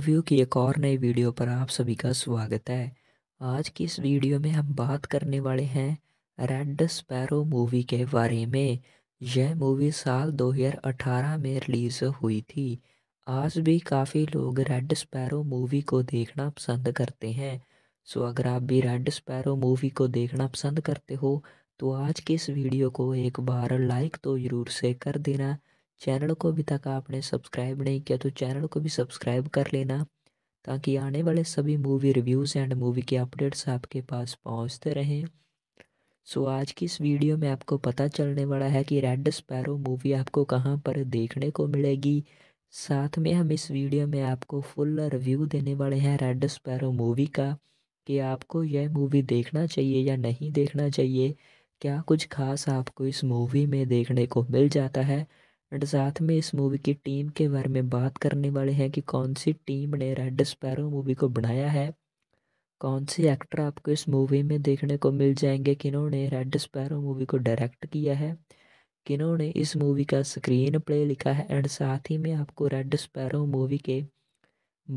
review की एक और नई वीडियो पर आप सभी का स्वागत है आज की इस वीडियो में हम बात करने वाले हैं रेड स्पैरो मूवी के बारे में यह मूवी साल 2018 में रिलीज़ हुई थी आज भी काफ़ी लोग रेड स्पैरो मूवी को देखना पसंद करते हैं सो अगर आप भी रेड स्पैरो मूवी को देखना पसंद करते हो तो आज की इस वीडियो को एक बार लाइक तो ज़रूर से कर देना चैनल को अभी तक आपने सब्सक्राइब नहीं किया तो चैनल को भी सब्सक्राइब कर लेना ताकि आने वाले सभी मूवी रिव्यूज़ एंड मूवी के अपडेट्स आपके पास पहुंचते रहें सो आज की इस वीडियो में आपको पता चलने वाला है कि रेड स्पैरो मूवी आपको कहाँ पर देखने को मिलेगी साथ में हम इस वीडियो में आपको फुल रिव्यू देने वाले हैं रेड स्पैरो मूवी का कि आपको यह मूवी देखना चाहिए या नहीं देखना चाहिए क्या कुछ खास आपको इस मूवी में देखने को मिल जाता है एंड साथ में इस मूवी की टीम के बारे में बात करने वाले हैं कि कौन सी टीम ने रेड स्पैरो मूवी को बनाया है कौन से एक्टर आपको इस मूवी में देखने को मिल जाएंगे किन्होंने रेड स्पैरो मूवी को डायरेक्ट किया है किन्होंने इस मूवी का स्क्रीन प्ले लिखा है एंड साथ ही में आपको रेड स्पैरो मूवी के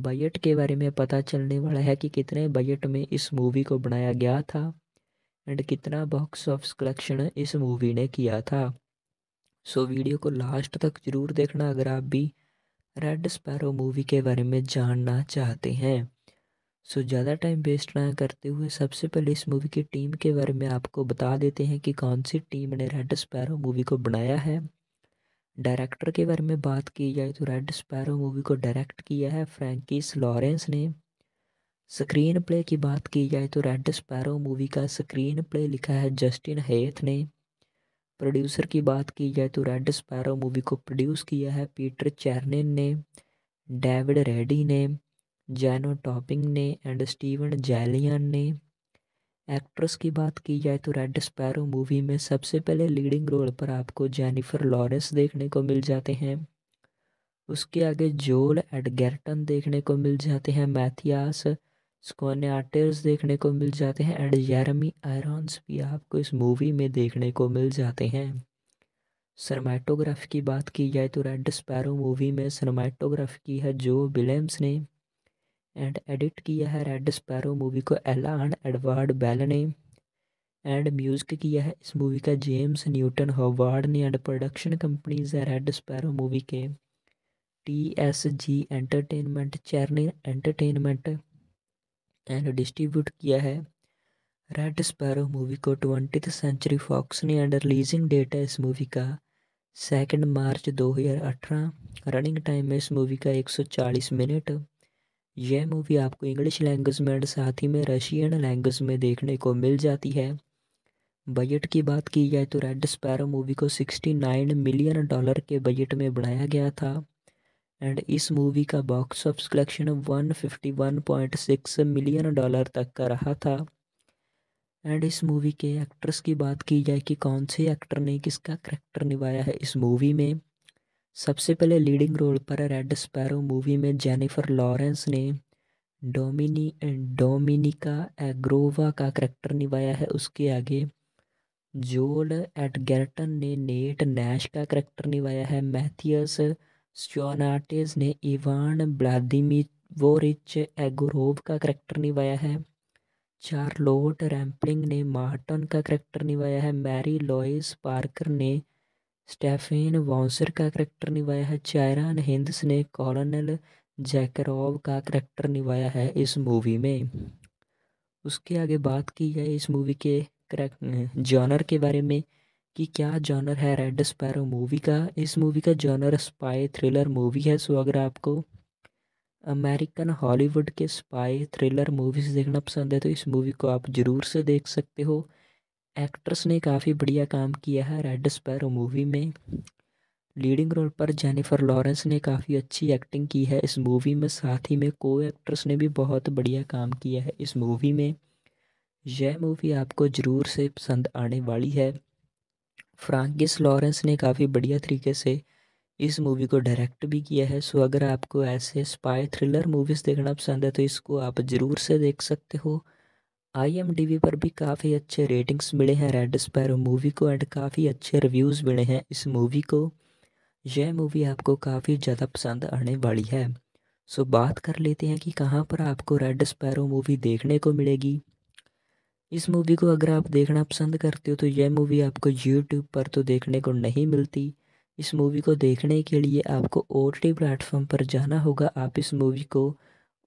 बजट के बारे में पता चलने वाला है कि कितने बजट में इस मूवी को बनाया गया था एंड कितना बॉक्स ऑफिस कलेक्शन इस मूवी ने किया था सो वीडियो को लास्ट तक ज़रूर देखना अगर आप भी रेड स्पैरो मूवी के बारे में जानना चाहते हैं सो ज़्यादा टाइम वेस्ट ना करते हुए सबसे पहले इस मूवी की टीम के बारे में आपको बता देते हैं कि कौन सी टीम ने रेड स्पैरो मूवी को बनाया है डायरेक्टर के बारे में बात की जाए तो रेड स्पैरो मूवी को डायरेक्ट किया है फ्रैंकिस लॉरेंस ने स्क्रीन प्ले की बात की जाए तो रेड स्पैरो मूवी का स्क्रीन प्ले लिखा है जस्टिन हेथ ने प्रोड्यूसर की बात की जाए तो रेड स्पैरो मूवी को प्रोड्यूस किया है पीटर चैरनिन ने डेविड रेडी ने जैनो टॉपिंग ने एंड स्टीवन जैलियन ने एक्ट्रेस की बात की जाए तो रेड स्पैरो मूवी में सबसे पहले लीडिंग रोल पर आपको जेनिफर लॉरेंस देखने को मिल जाते हैं उसके आगे जोल एडगर्टन देखने को मिल जाते हैं मैथियास आर्टिस्ट देखने को मिल जाते हैं एंड जैरमी आयरॉन्स भी आपको इस मूवी में देखने को मिल जाते हैं सरमाइटोग्राफी की बात की जाए तो रेड स्पैरो मूवी में सरमाइटोग्राफी की है जो विलियम्स ने एंड एडिट किया है रेड स्पैरो मूवी को एला एंड एडवर्ड बेल ने एंड म्यूज़िक किया है इस मूवी का जेम्स न्यूटन हॉवार्ड ने एंड प्रोडक्शन कंपनीज है रेड स्पैरो मूवी के T S G entertainment Chernin entertainment and distribute किया है रेड स्पैरो मूवी को ट्वेंटी सेंचुरी फॉक्स ने एंड रिलीजिंग डेट है इस मूवी का सेकेंड मार्च 2018 रनिंग टाइम है इस मूवी का 140 मिनट यह मूवी आपको इंग्लिश लैंग्वेज में एंड साथ ही में रशियन लैंग्वेज में देखने को मिल जाती है बजट की बात की जाए तो रेड स्पैरो मूवी को 69 मिलियन डॉलर के बजट में बनाया गया था एंड इस मूवी का box office collection 151.6 million dollar तक का रहा था एंड इस मूवी के एक्ट्रेस की बात की जाए कि कौन से एक्टर ने किसका करेक्टर निभाया है इस मूवी में सबसे पहले लीडिंग रोल पर रेड स्पैरो मूवी में जेनिफर लॉरेंस ने डोमिनी डोमिनिका एग्रोवा का करेक्टर निभाया है उसके आगे जोल एट गैरटन ने नेट नैश का करेक्टर निभाया है मैथियस स्योनाटिस ने इवान व्लादिमिवोरिच एगोरोव का करैक्टर निभाया है चार्लोट रैम्पलिंग ने मार्टन का करैक्टर निभाया है मैरी लॉइस पार्कर ने स्टेफेन वॉन्सर का करैक्टर निभाया है चायरान हिंदस ने कॉलोनल जैकरोव का करैक्टर निभाया है इस मूवी में उसके आगे बात की जाए इस मूवी के जॉनर के बारे में कि क्या जॉनर है रेड स्पैरो मूवी का इस मूवी का जॉनर स्पाई थ्रिलर मूवी है सो अगर आपको अमेरिकन हॉलीवुड के स्पाई थ्रिलर मूवीज़ देखना पसंद है तो इस मूवी को आप ज़रूर से देख सकते हो एक्ट्रेस ने काफ़ी बढ़िया काम किया है रेड स्पैरो मूवी में लीडिंग रोल पर जेनिफर लॉरेंस ने काफ़ी अच्छी एक्टिंग की है इस मूवी में साथ ही में को एक्ट्रेस ने भी बहुत बढ़िया काम किया है इस मूवी में यह मूवी आपको ज़रूर से पसंद आने वाली है फ्रांकिस लॉरेंस ने काफ़ी बढ़िया तरीके से इस मूवी को डायरेक्ट भी किया है सो अगर आपको ऐसे स्पाई थ्रिलर मूवीज़ देखना पसंद है तो इसको आप ज़रूर से देख सकते हो आई पर भी काफ़ी अच्छे रेटिंग्स मिले हैं रेड स्पैरो मूवी को एंड काफ़ी अच्छे रिव्यूज़ मिले हैं इस मूवी को यह मूवी आपको काफ़ी ज़्यादा पसंद आने वाली है सो बात कर लेते हैं कि कहाँ पर आपको रेड स्पैरो मूवी देखने को मिलेगी इस मूवी को अगर आप देखना पसंद करते हो तो यह मूवी आपको यूट्यूब पर तो देखने को नहीं मिलती इस मूवी को देखने के लिए आपको ओ टी प्लेटफॉर्म पर जाना होगा आप इस मूवी को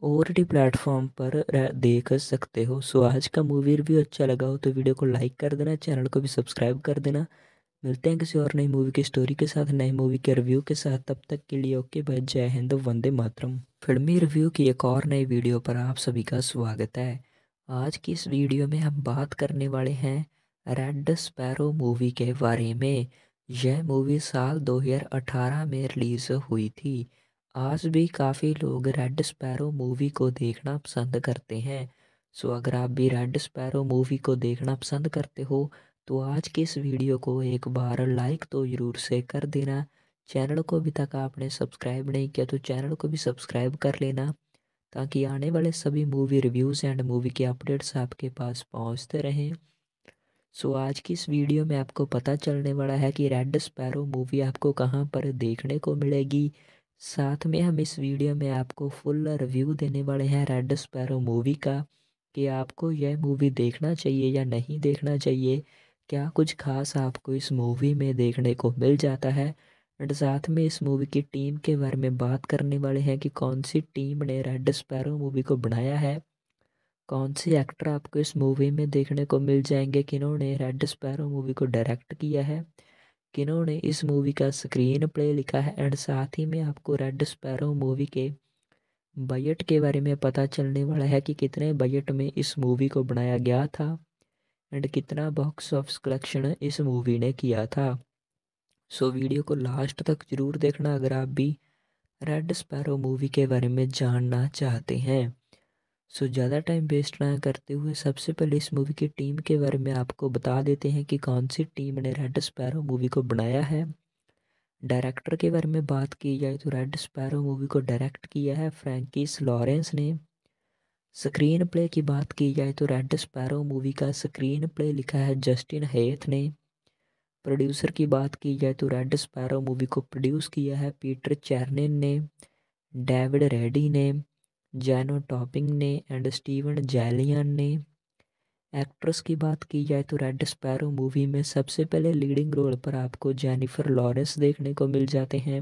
ओ टी प्लेटफॉर्म पर देख सकते हो सो आज का मूवी रिव्यू अच्छा लगा हो तो वीडियो को लाइक कर देना चैनल को भी सब्सक्राइब कर देना मिलते हैं किसी और नई मूवी की स्टोरी के साथ नई मूवी के रिव्यू के साथ तब तक के लिए ओके बाय जय हिंद वंदे मातरम फिल्मी रिव्यू की एक और नई वीडियो पर आप सभी का स्वागत है आज की इस वीडियो में हम बात करने वाले हैं रेड स्पैरो मूवी के बारे में यह मूवी साल 2018 में रिलीज़ हुई थी आज भी काफ़ी लोग रेड स्पैरो मूवी को देखना पसंद करते हैं सो अगर आप भी रेड स्पैरो मूवी को देखना पसंद करते हो तो आज की इस वीडियो को एक बार लाइक तो ज़रूर से कर देना चैनल को अभी तक आपने सब्सक्राइब नहीं किया तो चैनल को भी सब्सक्राइब कर लेना ताकि आने वाले सभी मूवी रिव्यूज़ एंड मूवी के अपडेट्स आपके पास पहुंचते रहें सो आज की इस वीडियो में आपको पता चलने वाला है कि रेड स्पैरो मूवी आपको कहां पर देखने को मिलेगी साथ में हम इस वीडियो में आपको फुल रिव्यू देने वाले हैं रेड स्पैरो मूवी का कि आपको यह मूवी देखना चाहिए या नहीं देखना चाहिए क्या कुछ खास आपको इस मूवी में देखने को मिल जाता है एंड साथ में इस मूवी की टीम के बारे में बात करने वाले हैं कि कौन सी टीम ने रेड स्पैरो मूवी को बनाया है कौन से एक्टर आपको इस मूवी में देखने को मिल जाएंगे किन्होंने रेड स्पैरो मूवी को डायरेक्ट किया है किन्होंने इस मूवी का स्क्रीन प्ले लिखा है एंड साथ ही में आपको रेड स्पैरो मूवी के बजट के बारे में पता चलने वाला है कि कितने बजट में इस मूवी को बनाया गया था एंड कितना बॉक्स ऑफिस कलेक्शन इस मूवी ने किया था सो वीडियो को लास्ट तक ज़रूर देखना अगर आप भी रेड स्पैरो मूवी के बारे में जानना चाहते हैं सो ज़्यादा टाइम वेस्ट ना करते हुए सबसे पहले इस मूवी की टीम के बारे में आपको बता देते हैं कि कौन सी टीम ने रेड स्पैरो मूवी को बनाया है डायरेक्टर के बारे में बात की जाए तो रेड स्पैरो मूवी को डायरेक्ट किया है फ्रैंकिस लॉरेंस ने स्क्रीन प्ले की बात की जाए तो रेड स्पैरो मूवी का स्क्रीन प्ले लिखा है जस्टिन हेथ ने प्रोड्यूसर की बात की जाए तो रेड स्पैरो मूवी को प्रोड्यूस किया है पीटर चैरनिन ने डेविड रेडी ने जैनो टॉपिंग ने एंड स्टीवन जैलियन ने एक्ट्रेस की बात की जाए तो रेड स्पैरो मूवी में सबसे पहले लीडिंग रोल पर आपको जेनिफर लॉरेंस देखने को मिल जाते हैं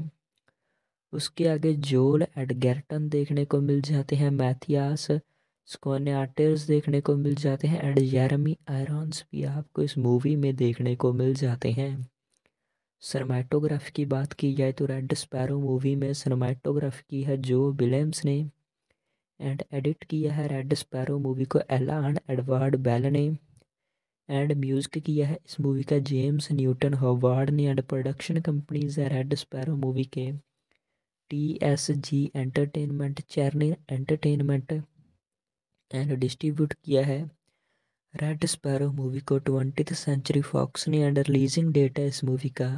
उसके आगे जोल एडगर्टन देखने को मिल जाते हैं मैथियास आर्टिस्ट देखने को मिल जाते हैं एंड जेरमी आयरॉन्स भी आपको इस मूवी में देखने को मिल जाते हैं सरमाइटोग्राफी की बात की जाए तो रेड स्पैरो मूवी में सरमाइटोग्राफी की है जो विलियम्स ने एंड एडिट किया है रेड स्पैरो मूवी को एलान एडवर्ड बेल ने एंड म्यूज़िक किया है इस मूवी का जेम्स न्यूटन हॉवार्ड ने एंड प्रोडक्शन कंपनीज है रेड स्पैरो मूवी के T S G entertainment Chernin entertainment and distribute किया है रेड स्पैरो मूवी को ट्वेंटी सेंचुरी फॉक्स ने अंडर रिलीजिंग डेट है इस मूवी का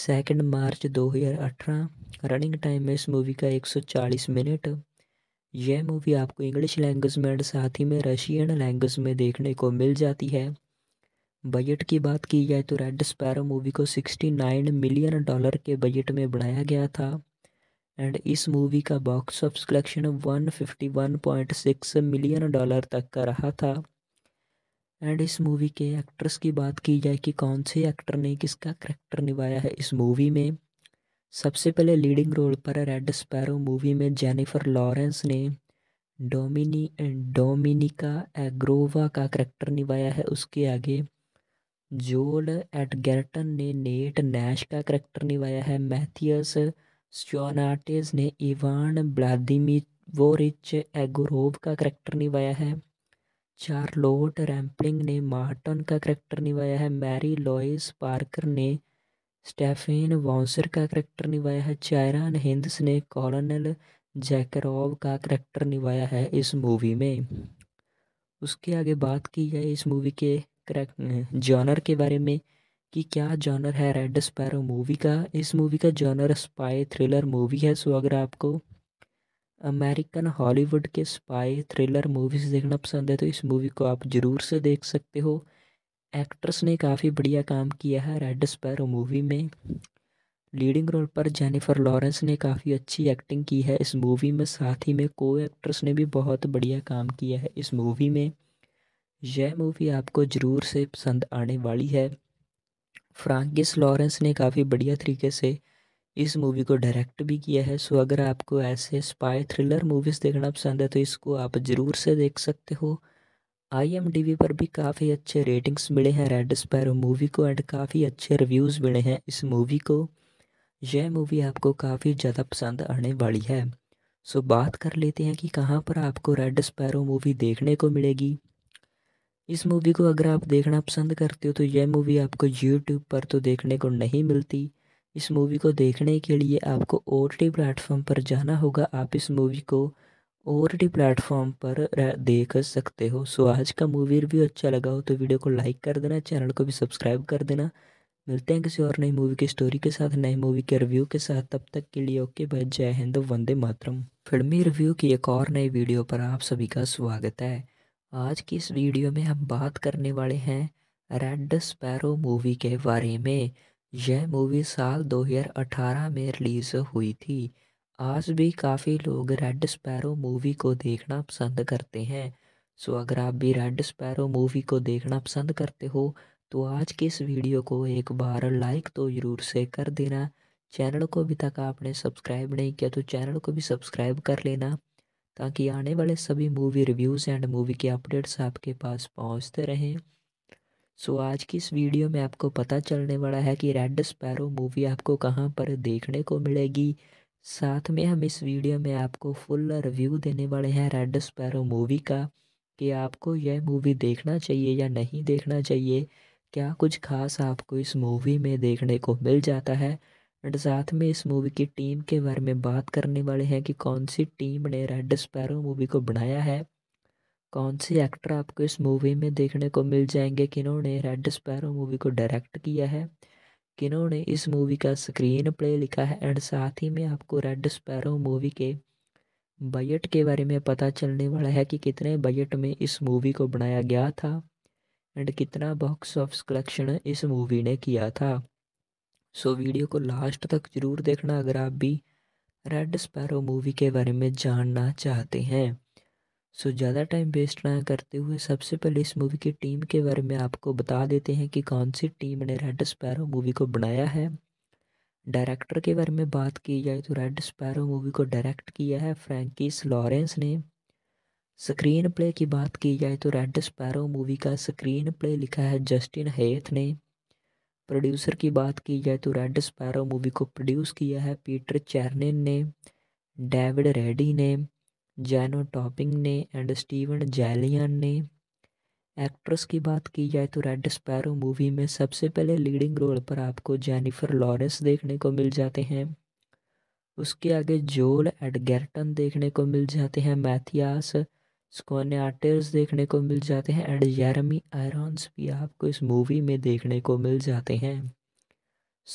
सेकेंड मार्च 2018 रनिंग टाइम है इस मूवी का 140 मिनट यह मूवी आपको इंग्लिश लैंग्वेज में एंड साथ ही में रशियन लैंग्वेज में देखने को मिल जाती है बजट की बात की जाए तो रेड स्पैरो मूवी को 69 मिलियन डॉलर के बजट में बनाया गया था एंड इस मूवी का box office collection 151.6 million dollar तक का रहा था एंड इस मूवी के एक्ट्रेस की बात की जाए कि कौन से एक्टर ने किसका करेक्टर निभाया है इस मूवी में सबसे पहले लीडिंग रोल पर रेड स्पैरो मूवी में जेनिफर लॉरेंस ने डोमिनी डोमिनिका एग्रोवा का करैक्टर निभाया है उसके आगे जोल एडगर्टन ने नेट नैश का करेक्टर निभाया है मैथियस स्टोनाटिस ने इवान रिच एगोरोव का करैक्टर निभाया है चार्लोट रैम्पलिंग ने मार्टन का करैक्टर निभाया है मैरी लॉइस पार्कर ने स्टेफेन वॉन्सर का करैक्टर निभाया है चायरान हिंदस ने कॉलोनल जैकरोव का करैक्टर निभाया है इस मूवी में उसके आगे बात की जाए इस मूवी के जॉनर के बारे में कि क्या जॉनर है रेड स्पैरो मूवी का इस मूवी का जॉनर स्पाई थ्रिलर मूवी है सो अगर आपको अमेरिकन हॉलीवुड के स्पाई थ्रिलर मूवीज़ देखना पसंद है तो इस मूवी को आप ज़रूर से देख सकते हो एक्ट्रेस ने काफ़ी बढ़िया काम किया है रेड स्पैरो मूवी में लीडिंग रोल पर जेनिफर लॉरेंस ने काफ़ी अच्छी एक्टिंग की है इस मूवी में साथ ही में को एक्ट्रेस ने भी बहुत बढ़िया काम किया है इस मूवी में यह मूवी आपको ज़रूर से पसंद आने वाली है फ्रांकिस लॉरेंस ने काफ़ी बढ़िया तरीके से इस मूवी को डायरेक्ट भी किया है सो अगर आपको ऐसे स्पाई थ्रिलर मूवीज़ देखना पसंद है तो इसको आप ज़रूर से देख सकते हो आई पर भी काफ़ी अच्छे रेटिंग्स मिले हैं रेड स्पैरो मूवी को एंड काफ़ी अच्छे रिव्यूज़ मिले हैं इस मूवी को यह मूवी आपको काफ़ी ज़्यादा पसंद आने वाली है सो बात कर लेते हैं कि कहाँ पर आपको रेड स्पैरो मूवी देखने को मिलेगी इस मूवी को अगर आप देखना पसंद करते हो तो यह मूवी आपको यूट्यूब पर तो देखने को नहीं मिलती इस मूवी को देखने के लिए आपको ओ टी प्लेटफॉर्म पर जाना होगा आप इस मूवी को ओ टी प्लेटफॉर्म पर देख सकते हो सो आज का मूवी रिव्यू अच्छा लगा हो तो वीडियो को लाइक कर देना चैनल को भी सब्सक्राइब कर देना मिलते हैं किसी और नई मूवी की स्टोरी के साथ नई मूवी के रिव्यू के साथ तब तक के लिए ओके बाय जय हिंद वंदे मातरम फिल्मी रिव्यू की एक और नई वीडियो पर आप सभी का स्वागत है आज की इस वीडियो में हम बात करने वाले हैं रेड स्पैरो मूवी के बारे में यह मूवी साल 2018 में रिलीज़ हुई थी आज भी काफ़ी लोग रेड स्पैरो मूवी को देखना पसंद करते हैं सो अगर आप भी रेड स्पैरो मूवी को देखना पसंद करते हो तो आज की इस वीडियो को एक बार लाइक तो ज़रूर से कर देना चैनल को अभी तक आपने सब्सक्राइब नहीं किया तो चैनल को भी सब्सक्राइब कर लेना ताकि आने वाले सभी मूवी रिव्यूज़ एंड मूवी के अपडेट्स आपके पास पहुंचते रहें सो so, आज की इस वीडियो में आपको पता चलने वाला है कि रेड स्पैरो मूवी आपको कहाँ पर देखने को मिलेगी साथ में हम इस वीडियो में आपको फुल रिव्यू देने वाले हैं रेड स्पैरो मूवी का कि आपको यह मूवी देखना चाहिए या नहीं देखना चाहिए क्या कुछ खास आपको इस मूवी में देखने को मिल जाता है एंड साथ में इस मूवी की टीम के बारे में बात करने वाले हैं कि कौन सी टीम ने रेड स्पैरो मूवी को बनाया है कौन से एक्टर आपको इस मूवी में देखने को मिल जाएंगे किन्होंने रेड स्पैरो मूवी को डायरेक्ट किया है किन्होंने इस मूवी का स्क्रीन प्ले लिखा है एंड साथ ही में आपको रेड स्पैरो मूवी के बजट के बारे में पता चलने वाला है कि कितने बजट में इस मूवी को बनाया गया था एंड कितना बॉक्स ऑफिस कलेक्शन इस मूवी ने किया था सो वीडियो को लास्ट तक ज़रूर देखना अगर आप भी रेड स्पैरो मूवी के बारे में जानना चाहते हैं सो ज़्यादा टाइम वेस्ट ना करते हुए सबसे पहले इस मूवी की टीम के बारे में आपको बता देते हैं कि कौन सी टीम ने रेड स्पैरो मूवी को बनाया है डायरेक्टर के बारे में बात की जाए तो रेड स्पैरो मूवी को डायरेक्ट किया है फ्रैंकिस लॉरेंस ने स्क्रीन प्ले की बात की जाए तो रेड स्पैरो मूवी का स्क्रीन प्ले लिखा है जस्टिन हेथ ने प्रोड्यूसर की बात की जाए तो रेड स्पैरो मूवी को प्रोड्यूस किया है पीटर चैरनिन ने डेविड रेडी ने जैनो टॉपिंग ने एंड स्टीवन जैलियन ने एक्ट्रेस की बात की जाए तो रेड स्पैरो मूवी में सबसे पहले लीडिंग रोल पर आपको जेनिफर लॉरेंस देखने को मिल जाते हैं उसके आगे जोल एडगर्टन देखने को मिल जाते हैं मैथियास स्कॉन्याटर्स देखने को मिल जाते हैं एंड जैरमी आयरॉन्स भी आपको इस मूवी में देखने को मिल जाते हैं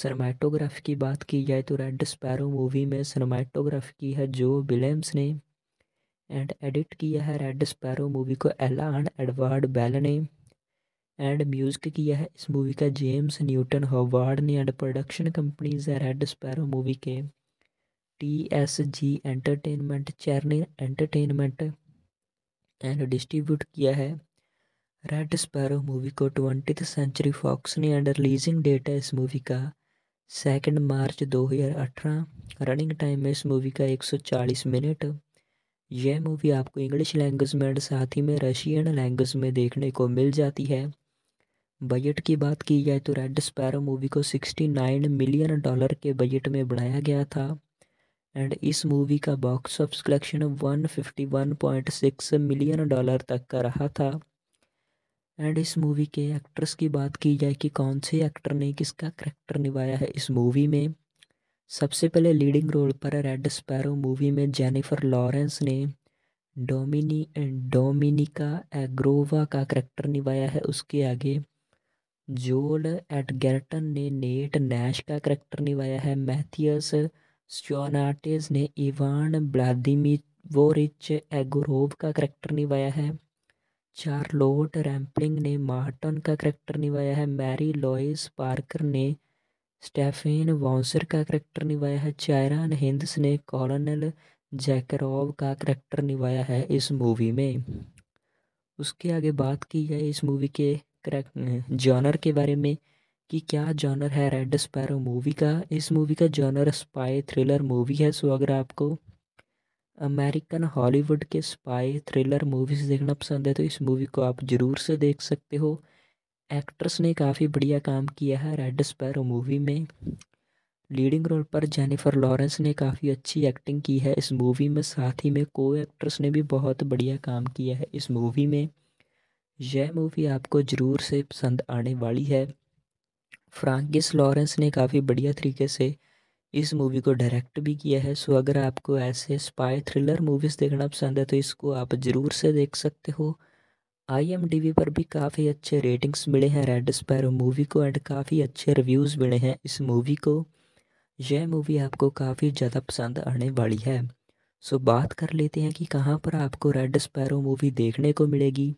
सरमाइटोग्राफी की बात की जाए तो रेड स्पैरो मूवी में सरमाइटोग्राफी की है जो विलियम्स ने एंड एडिट किया है रेड स्पैरो मूवी को एलान एडवर्ड बेल ने एंड म्यूजिक किया है इस मूवी का जेम्स न्यूटन हॉवार्ड ने एंड प्रोडक्शन कंपनीज है रेड स्पैरो मूवी के T S G entertainment Chernin entertainment and distribute किया है रेड स्पैरो मूवी को ट्वेंटी सेंचुरी फॉक्स ने एंड रिलीजिंग डेट है इस मूवी का सेकेंड मार्च 2018 रनिंग टाइम है इस मूवी का 140 मिनट यह मूवी आपको इंग्लिश लैंग्वेज में एंड साथ ही में रशियन लैंग्वेज में देखने को मिल जाती है बजट की बात की जाए तो रेड स्पैरो मूवी को 69 मिलियन डॉलर के बजट में बनाया गया था एंड इस मूवी का box office collection 151.6 million dollar तक का रहा था एंड इस मूवी के एक्ट्रेस की बात की जाए कि कौन से एक्टर ने किसका करेक्टर निभाया है इस मूवी में सबसे पहले लीडिंग रोल पर रेड स्पैरो मूवी में जेनिफर लॉरेंस ने डोमिनी डोमिनिका एग्रोवा का करैक्टर निभाया है उसके आगे जोल एडगर्टन ने नेट नैश का करेक्टर निभाया है मैथियस स्टोनाटिस ने इवान रिच एगोरोव का करैक्टर निभाया है चार्लोट रैम्पलिंग ने मार्टन का करैक्टर निभाया है मैरी लॉइस पार्कर ने स्टेफेन वॉन्सर का करैक्टर निभाया है चायरान हिंदस ने कॉलोनल जैकरोव का करैक्टर निभाया है इस मूवी में उसके आगे बात की जाए इस मूवी के जॉनर के बारे में कि क्या जॉनर है रेड स्पैरो मूवी का इस मूवी का जॉनर स्पाई थ्रिलर मूवी है सो अगर आपको अमेरिकन हॉलीवुड के स्पाई थ्रिलर मूवीज़ देखना पसंद है तो इस मूवी को आप ज़रूर से देख सकते हो एक्ट्रेस ने काफ़ी बढ़िया काम किया है रेड स्पैरो मूवी में लीडिंग रोल पर जेनिफर लॉरेंस ने काफ़ी अच्छी एक्टिंग की है इस मूवी में साथ ही में को एक्ट्रेस ने भी बहुत बढ़िया काम किया है इस मूवी में यह मूवी आपको ज़रूर से पसंद आने वाली है फ्रांकिस लॉरेंस ने काफ़ी बढ़िया तरीके से इस मूवी को डायरेक्ट भी किया है सो अगर आपको ऐसे स्पाई थ्रिलर मूवीज़ देखना पसंद है तो इसको आप ज़रूर से देख सकते हो आई पर भी काफ़ी अच्छे रेटिंग्स मिले हैं रेड स्पैरो मूवी को एंड काफ़ी अच्छे रिव्यूज़ मिले हैं इस मूवी को यह मूवी आपको काफ़ी ज़्यादा पसंद आने वाली है सो बात कर लेते हैं कि कहाँ पर आपको रेड स्पैरो मूवी देखने को मिलेगी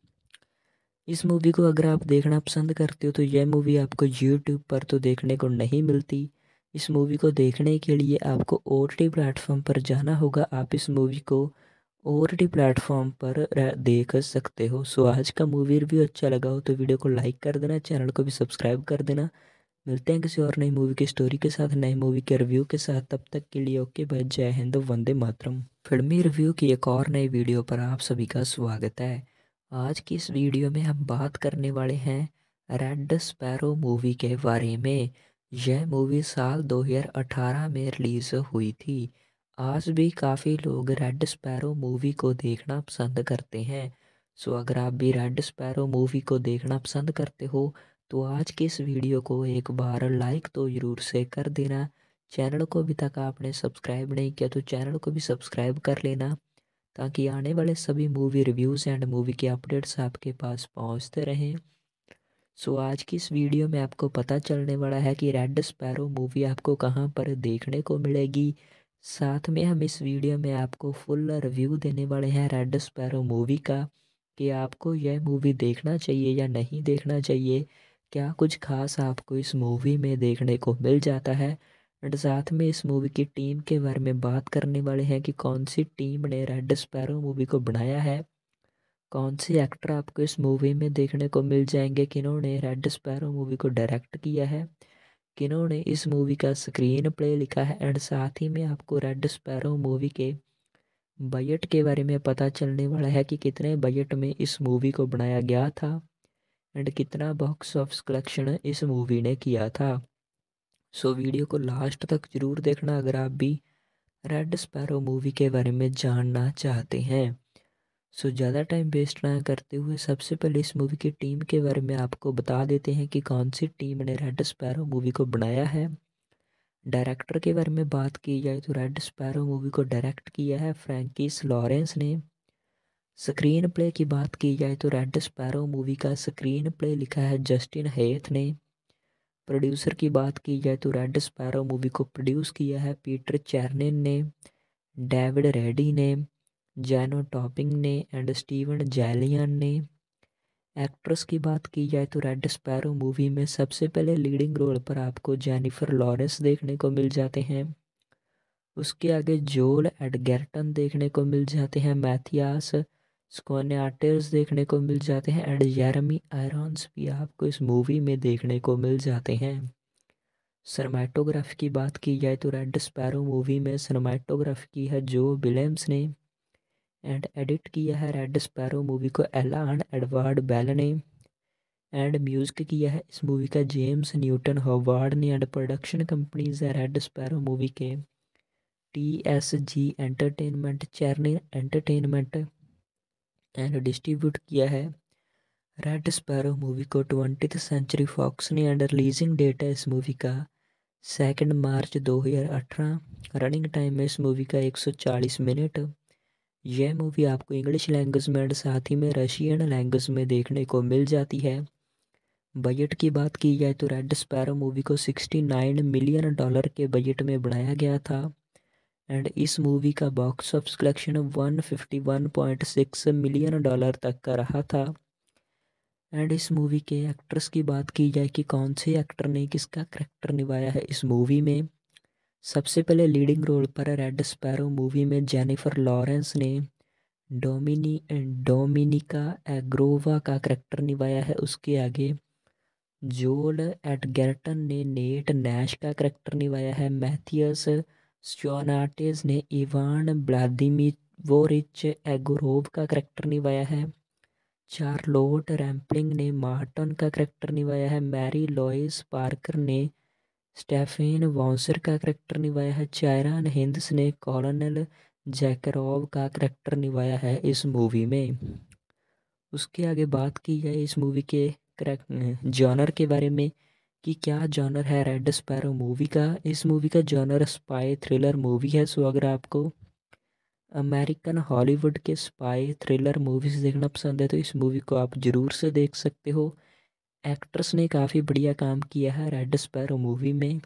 इस मूवी को अगर आप देखना पसंद करते हो तो यह मूवी आपको यूट्यूब पर तो देखने को नहीं मिलती इस मूवी को देखने के लिए आपको ओ टी प्लेटफॉर्म पर जाना होगा आप इस मूवी को ओ टी प्लेटफॉर्म पर देख सकते हो सो आज का मूवी रिव्यू अच्छा लगा हो तो वीडियो को लाइक कर देना चैनल को भी सब्सक्राइब कर देना मिलते हैं किसी और नई मूवी की स्टोरी के साथ नई मूवी के रिव्यू के साथ तब तक के लिए ओके भाई जय हिंद वंदे मातरम फिल्मी रिव्यू की एक और नई वीडियो पर आप सभी का स्वागत है आज की इस वीडियो में हम बात करने वाले हैं रेड स्पैरो मूवी के बारे में यह मूवी साल 2018 में रिलीज़ हुई थी आज भी काफ़ी लोग रेड स्पैरो मूवी को देखना पसंद करते हैं सो अगर आप भी रेड स्पैरो मूवी को देखना पसंद करते हो तो आज के इस वीडियो को एक बार लाइक तो ज़रूर से कर देना चैनल को अभी तक आपने सब्सक्राइब नहीं किया तो चैनल को भी सब्सक्राइब कर लेना ताकि आने वाले सभी मूवी रिव्यूज़ एंड मूवी के अपडेट्स आपके पास पहुंचते रहें सो so, आज की इस वीडियो में आपको पता चलने वाला है कि रेड स्पैरो मूवी आपको कहाँ पर देखने को मिलेगी साथ में हम इस वीडियो में आपको फुल रिव्यू देने वाले हैं रेड स्पैरो मूवी का कि आपको यह मूवी देखना चाहिए या नहीं देखना चाहिए क्या कुछ खास आपको इस मूवी में देखने को मिल जाता है एंड साथ में इस मूवी की टीम के बारे में बात करने वाले हैं कि कौन सी टीम ने रेड स्पैरो मूवी को बनाया है कौन से एक्टर आपको इस मूवी में देखने को मिल जाएंगे किन्होंने रेड स्पैरो मूवी को डायरेक्ट किया है किन्होंने इस मूवी का स्क्रीन प्ले लिखा है एंड साथ ही में आपको रेड स्पैरो मूवी के बजट के बारे में पता चलने वाला है कि कितने बजट में इस मूवी को बनाया गया था एंड कितना बॉक्स ऑफिस कलेक्शन इस मूवी ने किया था सो वीडियो को लास्ट तक ज़रूर देखना अगर आप भी रेड स्पैरो मूवी के बारे में जानना चाहते हैं सो ज़्यादा टाइम वेस्ट ना करते हुए सबसे पहले इस मूवी की टीम के बारे में आपको बता देते हैं कि कौन सी टीम ने रेड स्पैरो मूवी को बनाया है डायरेक्टर के बारे में बात की जाए तो रेड स्पैरो मूवी को डायरेक्ट किया है फ्रैंकिस लॉरेंस ने स्क्रीन प्ले की बात की जाए तो रेड स्पैरो मूवी का स्क्रीन प्ले लिखा है जस्टिन हेथ ने प्रोड्यूसर की बात की जाए तो रेड स्पैरो मूवी को प्रोड्यूस किया है पीटर चैरनिन ने डेविड रेडी ने जैनो टॉपिंग ने एंड स्टीवन जैलियन ने एक्ट्रेस की बात की जाए तो रेड स्पैरो मूवी में सबसे पहले लीडिंग रोल पर आपको जेनिफर लॉरेंस देखने को मिल जाते हैं उसके आगे जोल एडगर्टन देखने को मिल जाते हैं मैथियास स्कॉनियाटर्स देखने को मिल जाते हैं एंड जैरमी आयरॉन्स भी आपको इस मूवी में देखने को मिल जाते हैं सरमाइटोग्राफी की बात की जाए तो रेड स्पैरो मूवी में सरमाइटोग्राफी की है जो विलियम्स ने एंड एडिट किया है रेड स्पैरो मूवी को एंड एडवर्ड बेल ने एंड म्यूज़िक किया है इस मूवी का जेम्स न्यूटन हॉवार्ड ने एंड प्रोडक्शन कंपनीज है रेड स्पैरो मूवी के T S G entertainment Chernin entertainment and distribute किया है रेड स्पैरो मूवी को ट्वेंटी सेंचुरी फॉक्स ने एंड रिलीजिंग डेट है इस मूवी का सेकेंड मार्च 2018 रनिंग टाइम है इस मूवी का 140 मिनट यह मूवी आपको इंग्लिश लैंग्वेज में एंड साथ ही में रशियन लैंग्वेज में देखने को मिल जाती है बजट की बात की जाए तो रेड स्पैरो मूवी को 69 मिलियन डॉलर के बजट में बनाया गया था एंड इस मूवी का box office collection 151.6 million dollar तक का रहा था एंड इस मूवी के एक्ट्रेस की बात की जाए कि कौन से एक्टर ने किसका करैक्टर निभाया है इस मूवी में सबसे पहले लीडिंग रोल पर रेड स्पैरो मूवी में जेनिफर लॉरेंस ने डोमिनी डोमिनिका एग्रोवा का करैक्टर निभाया है उसके आगे जोल एडगर्टन ने नेट नैश का करैक्टर निभाया है मैथियस स्टोनाटिस ने इवान व्लादिमिवोरिच एगोरोव का करैक्टर निभाया है चार्लोट रैम्पलिंग ने मार्टन का करैक्टर निभाया है मैरी लॉइस पार्कर ने स्टेफेन वॉन्सर का करैक्टर निभाया है चायरान हिंदस ने कॉलोनल जैकरोव का करैक्टर निभाया है इस मूवी में उसके आगे बात की जाए इस मूवी के जॉनर के बारे में कि क्या जॉनर है रेड स्पैरो मूवी का इस मूवी का जॉनर स्पाई थ्रिलर मूवी है सो अगर आपको अमेरिकन हॉलीवुड के स्पाई थ्रिलर मूवीज़ देखना पसंद है तो इस मूवी को आप ज़रूर से देख सकते हो एक्ट्रेस ने काफ़ी बढ़िया काम किया है रेड स्पैरो मूवी में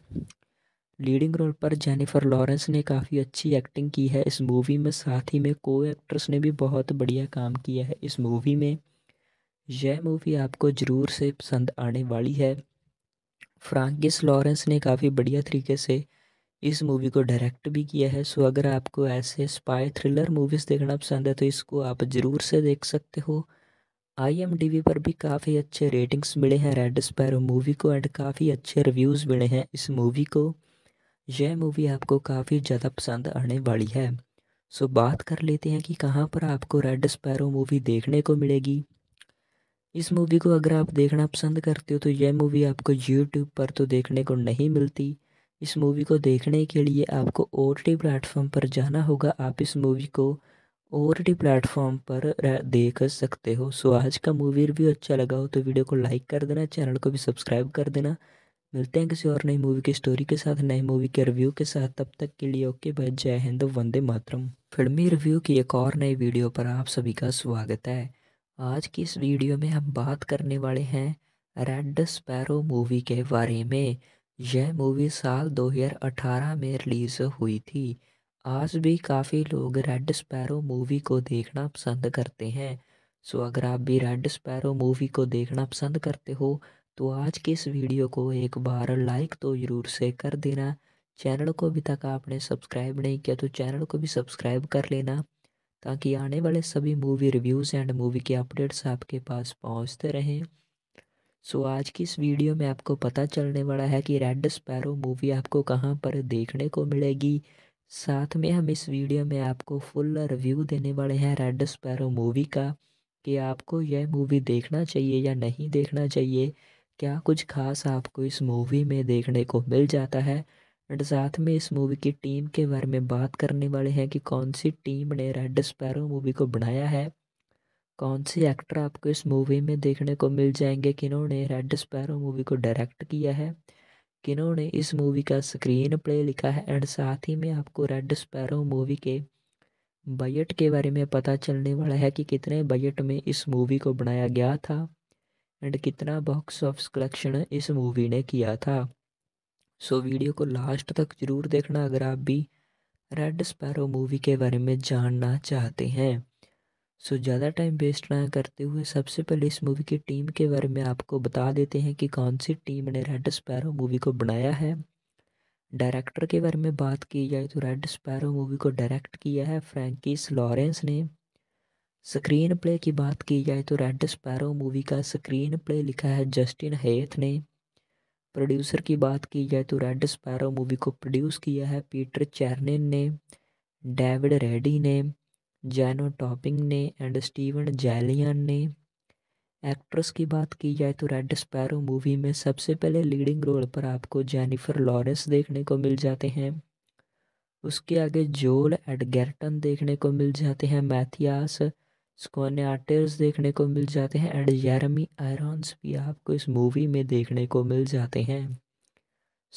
लीडिंग रोल पर जेनिफर लॉरेंस ने काफ़ी अच्छी एक्टिंग की है इस मूवी में साथ ही में को एक्ट्रेस ने भी बहुत बढ़िया काम किया है इस मूवी में यह मूवी आपको ज़रूर से पसंद आने वाली है फ्रांकिस लॉरेंस ने काफ़ी बढ़िया तरीके से इस मूवी को डायरेक्ट भी किया है सो अगर आपको ऐसे स्पाई थ्रिलर मूवीज़ देखना पसंद है तो इसको आप ज़रूर से देख सकते हो आई पर भी काफ़ी अच्छे रेटिंग्स मिले हैं रेड स्पैरो मूवी को एंड काफ़ी अच्छे रिव्यूज़ मिले हैं इस मूवी को यह मूवी आपको काफ़ी ज़्यादा पसंद आने वाली है सो बात कर लेते हैं कि कहाँ पर आपको रेड स्पैरो मूवी देखने को मिलेगी इस मूवी को अगर आप देखना पसंद करते हो तो यह मूवी आपको यूट्यूब पर तो देखने को नहीं मिलती इस मूवी को देखने के लिए आपको ओ टी प्लेटफॉर्म पर जाना होगा आप इस मूवी को ओ टी प्लेटफॉर्म पर देख सकते हो सो आज का मूवी रिव्यू अच्छा लगा हो तो वीडियो को लाइक कर देना चैनल को भी सब्सक्राइब कर देना मिलते हैं किसी और नई मूवी की स्टोरी के साथ नई मूवी के रिव्यू के साथ तब तक के लिए ओके भाई जय हिंद वंदे मातरम फिल्मी रिव्यू की एक और नई वीडियो पर आप सभी का स्वागत है आज की इस वीडियो में हम बात करने वाले हैं रेड स्पैरो मूवी के बारे में यह मूवी साल 2018 में रिलीज़ हुई थी आज भी काफ़ी लोग रेड स्पैरो मूवी को देखना पसंद करते हैं सो अगर आप भी रेड स्पैरो मूवी को देखना पसंद करते हो तो आज के इस वीडियो को एक बार लाइक तो ज़रूर से कर देना चैनल को अभी तक आपने सब्सक्राइब नहीं किया तो चैनल को भी सब्सक्राइब कर लेना ताकि आने वाले सभी मूवी रिव्यूज़ एंड मूवी के अपडेट्स आपके पास पहुंचते रहें सो so, आज की इस वीडियो में आपको पता चलने वाला है कि रेड स्पैरो मूवी आपको कहां पर देखने को मिलेगी साथ में हम इस वीडियो में आपको फुल रिव्यू देने वाले हैं रेड स्पैरो मूवी का कि आपको यह मूवी देखना चाहिए या नहीं देखना चाहिए क्या कुछ खास आपको इस मूवी में देखने को मिल जाता है एंड साथ में इस मूवी की टीम के बारे में बात करने वाले हैं कि कौन सी टीम ने रेड स्पैरो मूवी को बनाया है कौन से एक्टर आपको इस मूवी में देखने को मिल जाएंगे किन्होंने रेड स्पैरो मूवी को डायरेक्ट किया है किन्होंने इस मूवी का स्क्रीन प्ले लिखा है एंड साथ ही में आपको रेड स्पैरो मूवी के बजट के बारे में पता चलने वाला है कि कितने बजट में इस मूवी को बनाया गया था एंड कितना बॉक्स ऑफिस कलेक्शन इस मूवी ने किया था सो वीडियो को लास्ट तक ज़रूर देखना अगर आप भी रेड स्पैरो मूवी के बारे में जानना चाहते हैं सो ज़्यादा टाइम वेस्ट ना करते हुए सबसे पहले इस मूवी की टीम के बारे में आपको बता देते हैं कि कौन सी टीम ने रेड स्पैरो मूवी को बनाया है डायरेक्टर के बारे में बात की जाए तो रेड स्पैरो मूवी को डायरेक्ट किया है फ्रैंकिस लॉरेंस ने स्क्रीन प्ले की बात की जाए तो रेड स्पैरो मूवी का स्क्रीन प्ले लिखा है जस्टिन हेथ ने प्रोड्यूसर की बात की जाए तो रेड स्पैरो मूवी को प्रोड्यूस किया है पीटर चैरनिन ने डेविड रेडी ने जैनो टॉपिंग ने एंड स्टीवन जैलियन ने एक्ट्रेस की बात की जाए तो रेड स्पैरो मूवी में सबसे पहले लीडिंग रोल पर आपको जेनिफर लॉरेंस देखने को मिल जाते हैं उसके आगे जोल एडगर्टन देखने को मिल जाते हैं मैथियास आर्टिस्ट देखने को मिल जाते हैं एंड जैरमी आयरस भी आपको इस मूवी में देखने को मिल जाते हैं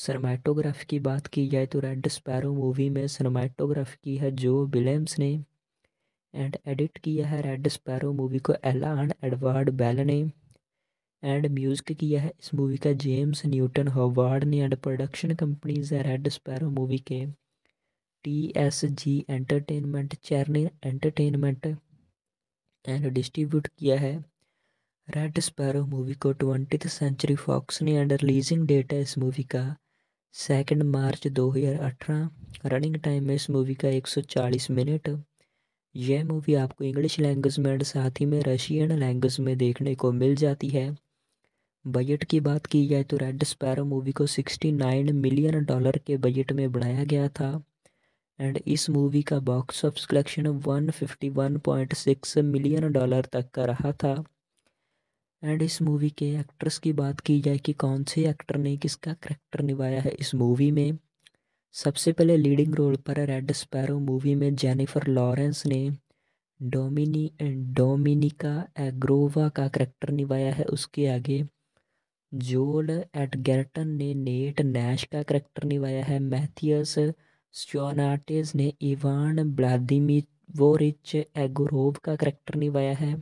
सरमाटोग्राफी की बात की जाए तो रेड स्पैरो मूवी में सरमाटोग्राफी की है जो विलियम्स ने एंड एडिट किया है रेड स्पैरो मूवी को एंड एडवर्ड बेल ने एंड म्यूज़िक किया है इस मूवी का जेम्स न्यूटन हॉवार्ड ने एंड प्रोडक्शन कंपनीज है रेड स्पैरो मूवी के T S G entertainment Chernin entertainment and distribute किया है रेड स्पैरो मूवी को ट्वेंटी सेंचुरी फॉक्स ने एंड रिलीजिंग डेट है इस मूवी का सेकेंड मार्च 2018 रनिंग टाइम है इस मूवी का 140 मिनट यह मूवी आपको इंग्लिश लैंग्वेज में एंड साथ ही में रशियन लैंग्वेज में देखने को मिल जाती है बजट की बात की जाए तो रेड स्पैरो मूवी को 69 मिलियन डॉलर के बजट में बनाया गया था एंड इस मूवी का box office collection 151.6 million dollar तक का रहा था एंड इस मूवी के एक्ट्रेस की बात की जाए कि कौन से एक्टर ने किसका करैक्टर निभाया है इस मूवी में सबसे पहले लीडिंग रोल पर रेड स्पैरो मूवी में जेनिफर लॉरेंस ने डोमिनी डोमिनिका एग्रोवा का करेक्टर निभाया है उसके आगे जोल एटगर्टन ने नेट नैश का करेक्टर निभाया है मैथियस स्टोनाटिस ने इवान व्लादिमिवोरिच एगोरोव का करैक्टर निभाया है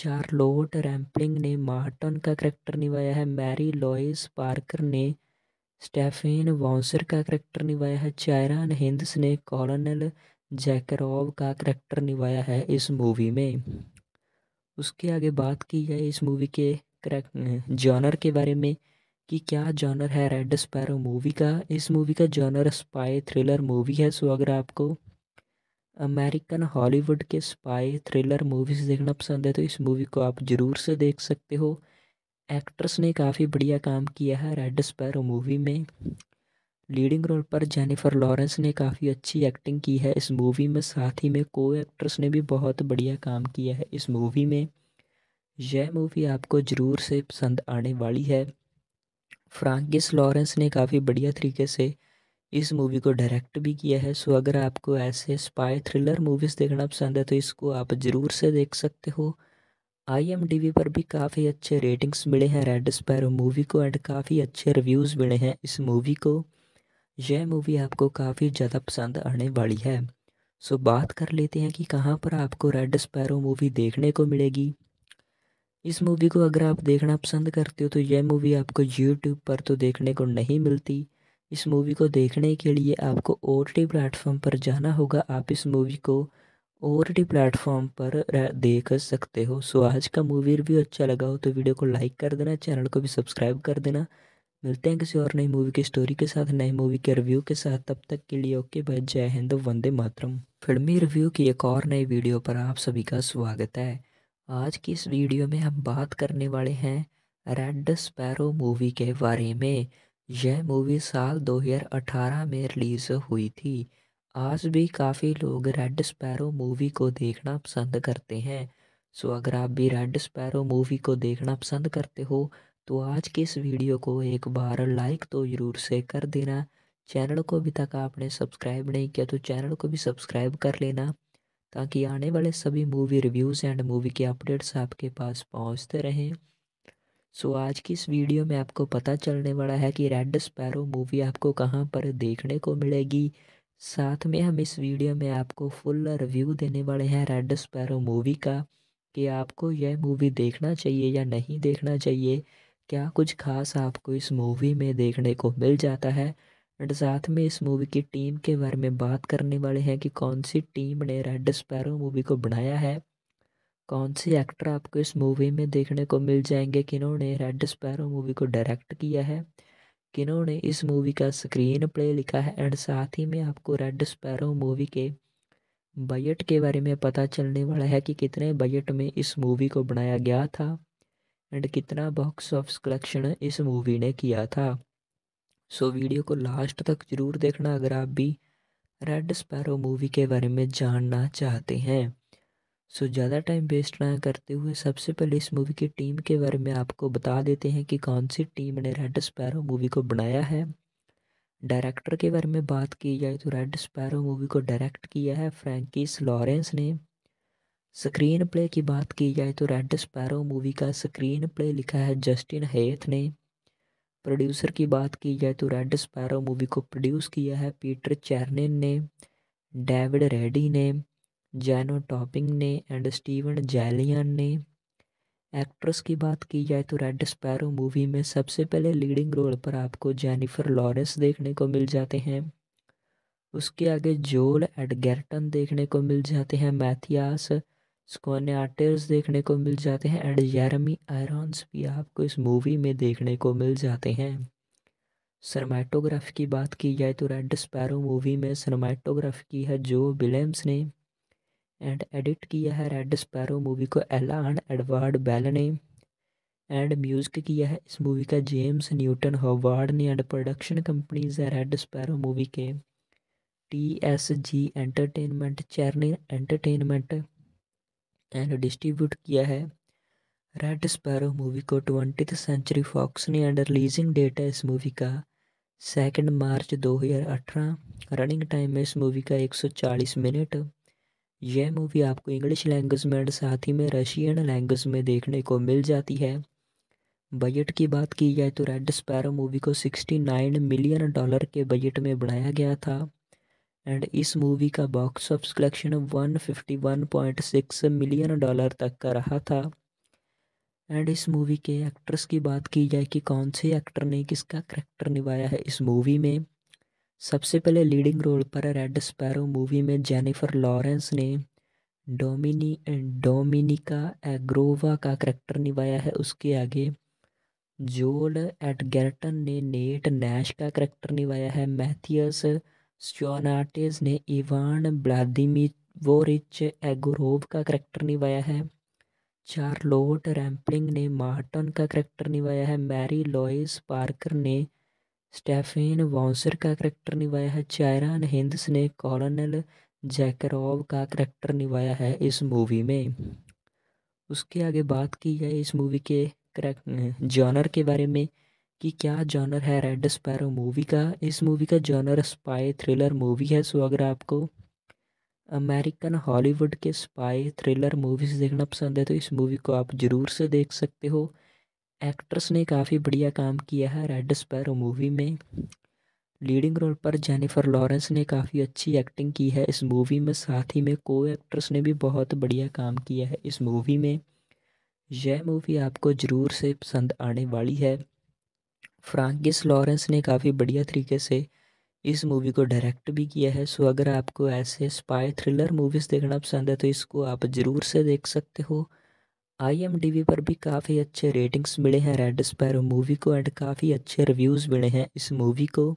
चार्लोट रैम्पलिंग ने मार्टन का करैक्टर निभाया है मैरी लॉइस पार्कर ने स्टेफेन वॉन्सर का करैक्टर निभाया है चायरान हिंदस ने कॉलोनल जैकरोव का करैक्टर निभाया है इस मूवी में उसके आगे बात की जाए इस मूवी के करैक्ट जॉनर के बारे में कि क्या जॉनर है रेड स्पैरो मूवी का इस मूवी का जॉनर स्पाई थ्रिलर मूवी है सो अगर आपको अमेरिकन हॉलीवुड के स्पाई थ्रिलर मूवीज़ देखना पसंद है तो इस मूवी को आप ज़रूर से देख सकते हो एक्ट्रेस ने काफ़ी बढ़िया काम किया है रेड स्पैरो मूवी में लीडिंग रोल पर जेनिफर लॉरेंस ने काफ़ी अच्छी एक्टिंग की है इस मूवी में साथ ही में को एक्ट्रेस ने भी बहुत बढ़िया काम किया है इस मूवी में यह मूवी आपको ज़रूर से पसंद आने वाली है फ्रांकिस लॉरेंस ने काफ़ी बढ़िया तरीके से इस मूवी को डायरेक्ट भी किया है सो अगर आपको ऐसे स्पाई थ्रिलर मूवीज़ देखना पसंद है तो इसको आप ज़रूर से देख सकते हो आई पर भी काफ़ी अच्छे रेटिंग्स मिले हैं रेड स्पैरो मूवी को एंड काफ़ी अच्छे रिव्यूज़ मिले हैं इस मूवी को यह मूवी आपको काफ़ी ज़्यादा पसंद आने वाली है सो बात कर लेते हैं कि कहाँ पर आपको रेड स्पैरो मूवी देखने को मिलेगी इस मूवी को अगर आप देखना पसंद करते हो तो यह मूवी आपको यूट्यूब पर तो देखने को नहीं मिलती इस मूवी को देखने के लिए आपको ओ टी प्लेटफॉर्म पर जाना होगा आप इस मूवी को ओ टी प्लेटफॉर्म पर देख सकते हो सो आज का मूवी रिव्यू अच्छा लगा हो तो वीडियो को लाइक कर देना चैनल को भी सब्सक्राइब कर देना मिलते हैं किसी और नई मूवी की स्टोरी के साथ नई मूवी के रिव्यू के साथ तब तक के लिए ओके भाई जय हिंद वंदे मातरम फिल्मी रिव्यू की एक और नई वीडियो पर आप सभी का स्वागत है आज की इस वीडियो में हम बात करने वाले हैं रेड स्पैरो मूवी के बारे में यह मूवी साल 2018 में रिलीज़ हुई थी आज भी काफ़ी लोग रेड स्पैरो मूवी को देखना पसंद करते हैं सो अगर आप भी रेड स्पैरो मूवी को देखना पसंद करते हो तो आज की इस वीडियो को एक बार लाइक तो ज़रूर से कर देना चैनल को अभी तक आपने सब्सक्राइब नहीं किया तो चैनल को भी सब्सक्राइब कर लेना ताकि आने वाले सभी मूवी रिव्यूज़ एंड मूवी के अपडेट्स आपके पास पहुंचते रहें सो आज की इस वीडियो में आपको पता चलने वाला है कि रेड स्पैरो मूवी आपको कहाँ पर देखने को मिलेगी साथ में हम इस वीडियो में आपको फुल रिव्यू देने वाले हैं रेड स्पैरो मूवी का कि आपको यह मूवी देखना चाहिए या नहीं देखना चाहिए क्या कुछ खास आपको इस मूवी में देखने को मिल जाता है एंड साथ में इस मूवी की टीम के बारे में बात करने वाले हैं कि कौन सी टीम ने रेड स्पैरो मूवी को बनाया है कौन से एक्टर आपको इस मूवी में देखने को मिल जाएंगे किन्होंने रेड स्पैरो मूवी को डायरेक्ट किया है किन्होंने इस मूवी का स्क्रीन प्ले लिखा है एंड साथ ही में आपको रेड स्पैरो मूवी के बजट के बारे में पता चलने वाला है कि कितने बजट में इस मूवी को बनाया गया था एंड कितना बॉक्स ऑफिस कलेक्शन इस मूवी ने किया था सो वीडियो को लास्ट तक ज़रूर देखना अगर आप भी रेड स्पैरो मूवी के बारे में जानना चाहते हैं सो ज़्यादा टाइम वेस्ट ना करते हुए सबसे पहले इस मूवी की टीम के बारे में आपको बता देते हैं कि कौन सी टीम ने रेड स्पैरो मूवी को बनाया है डायरेक्टर के बारे में बात की जाए तो रेड स्पैरो मूवी को डायरेक्ट किया है फ्रैंकिस लॉरेंस ने स्क्रीन प्ले की बात की जाए तो रेड स्पैरो मूवी का स्क्रीन प्ले लिखा है जस्टिन हेथ ने प्रोड्यूसर की बात की जाए तो रेड स्पैरो मूवी को प्रोड्यूस किया है पीटर चैरनिन ने डेविड रेडी ने जैनो टॉपिंग ने एंड स्टीवन जैलियन ने एक्ट्रेस की बात की जाए तो रेड स्पैरो मूवी में सबसे पहले लीडिंग रोल पर आपको जेनिफर लॉरेंस देखने को मिल जाते हैं उसके आगे जोल एडगर्टन देखने को मिल जाते हैं मैथियास आर्टिस्ट देखने को मिल जाते हैं एंड जैरमी आयरॉन्स भी आपको इस मूवी में देखने को मिल जाते हैं सरमाटोग्राफी की बात की जाए तो रेड स्पैरो मूवी में सरमाटोग्राफी की है जो विलियम्स ने एंड एडिट किया है रेड स्पैरो मूवी को एला एंड एडवर्ड बेल ने एंड म्यूज़िक किया है इस मूवी का जेम्स न्यूटन हॉवार्ड ने एंड प्रोडक्शन कंपनीज है रेड स्पैरो मूवी के T S G entertainment Chernin entertainment and distribute किया है रेड स्पैरो मूवी को ट्वेंटी सेंचुरी फॉक्स ने एंड रिलीजिंग डेट है इस मूवी का सेकेंड मार्च 2018 रनिंग टाइम है इस मूवी का 140 मिनट यह मूवी आपको इंग्लिश लैंग्वेज में एंड साथ ही में रशियन लैंग्वेज में देखने को मिल जाती है बजट की बात की जाए तो रेड स्पैरो मूवी को 69 मिलियन डॉलर के बजट में बनाया गया था एंड इस मूवी का box office collection 151.6 million dollar तक का रहा था एंड इस मूवी के एक्ट्रेस की बात की जाए कि कौन से एक्टर ने किसका करेक्टर निभाया है इस मूवी में सबसे पहले लीडिंग रोल पर रेड स्पैरो मूवी में जेनिफर लॉरेंस ने डोमिनी डोमिनिका एग्रोवा का करेक्टर निभाया है उसके आगे जोल एट गैरटन ने नेट नैश का करेक्टर निभाया है मैथियस स्योनाटिस ने इवान व्लादिमिवोरिच एगोरोव का करैक्टर निभाया है चार्लोट रैम्पलिंग ने मार्टन का करैक्टर निभाया है मैरी लॉइस पार्कर ने स्टेफेन वॉन्सर का करैक्टर निभाया है चायरान हिंदस ने कॉलोनल जैकरोव का करैक्टर निभाया है इस मूवी में उसके आगे बात की जाए इस मूवी के जॉनर के बारे में कि क्या जॉनर है रेड स्पैरो मूवी का इस मूवी का जॉनर स्पाई थ्रिलर मूवी है सो अगर आपको अमेरिकन हॉलीवुड के स्पाई थ्रिलर मूवीज़ देखना पसंद है तो इस मूवी को आप ज़रूर से देख सकते हो एक्ट्रेस ने काफ़ी बढ़िया काम किया है रेड स्पैरो मूवी में लीडिंग रोल पर जेनिफर लॉरेंस ने काफ़ी अच्छी एक्टिंग की है इस मूवी में साथ ही में को एक्ट्रेस ने भी बहुत बढ़िया काम किया है इस मूवी में यह मूवी आपको ज़रूर से पसंद आने वाली है फ्रांकिस लॉरेंस ने काफ़ी बढ़िया तरीके से इस मूवी को डायरेक्ट भी किया है सो अगर आपको ऐसे स्पाई थ्रिलर मूवीज़ देखना पसंद है तो इसको आप ज़रूर से देख सकते हो आई पर भी काफ़ी अच्छे रेटिंग्स मिले हैं रेड स्पैरो मूवी को एंड काफ़ी अच्छे रिव्यूज़ मिले हैं इस मूवी को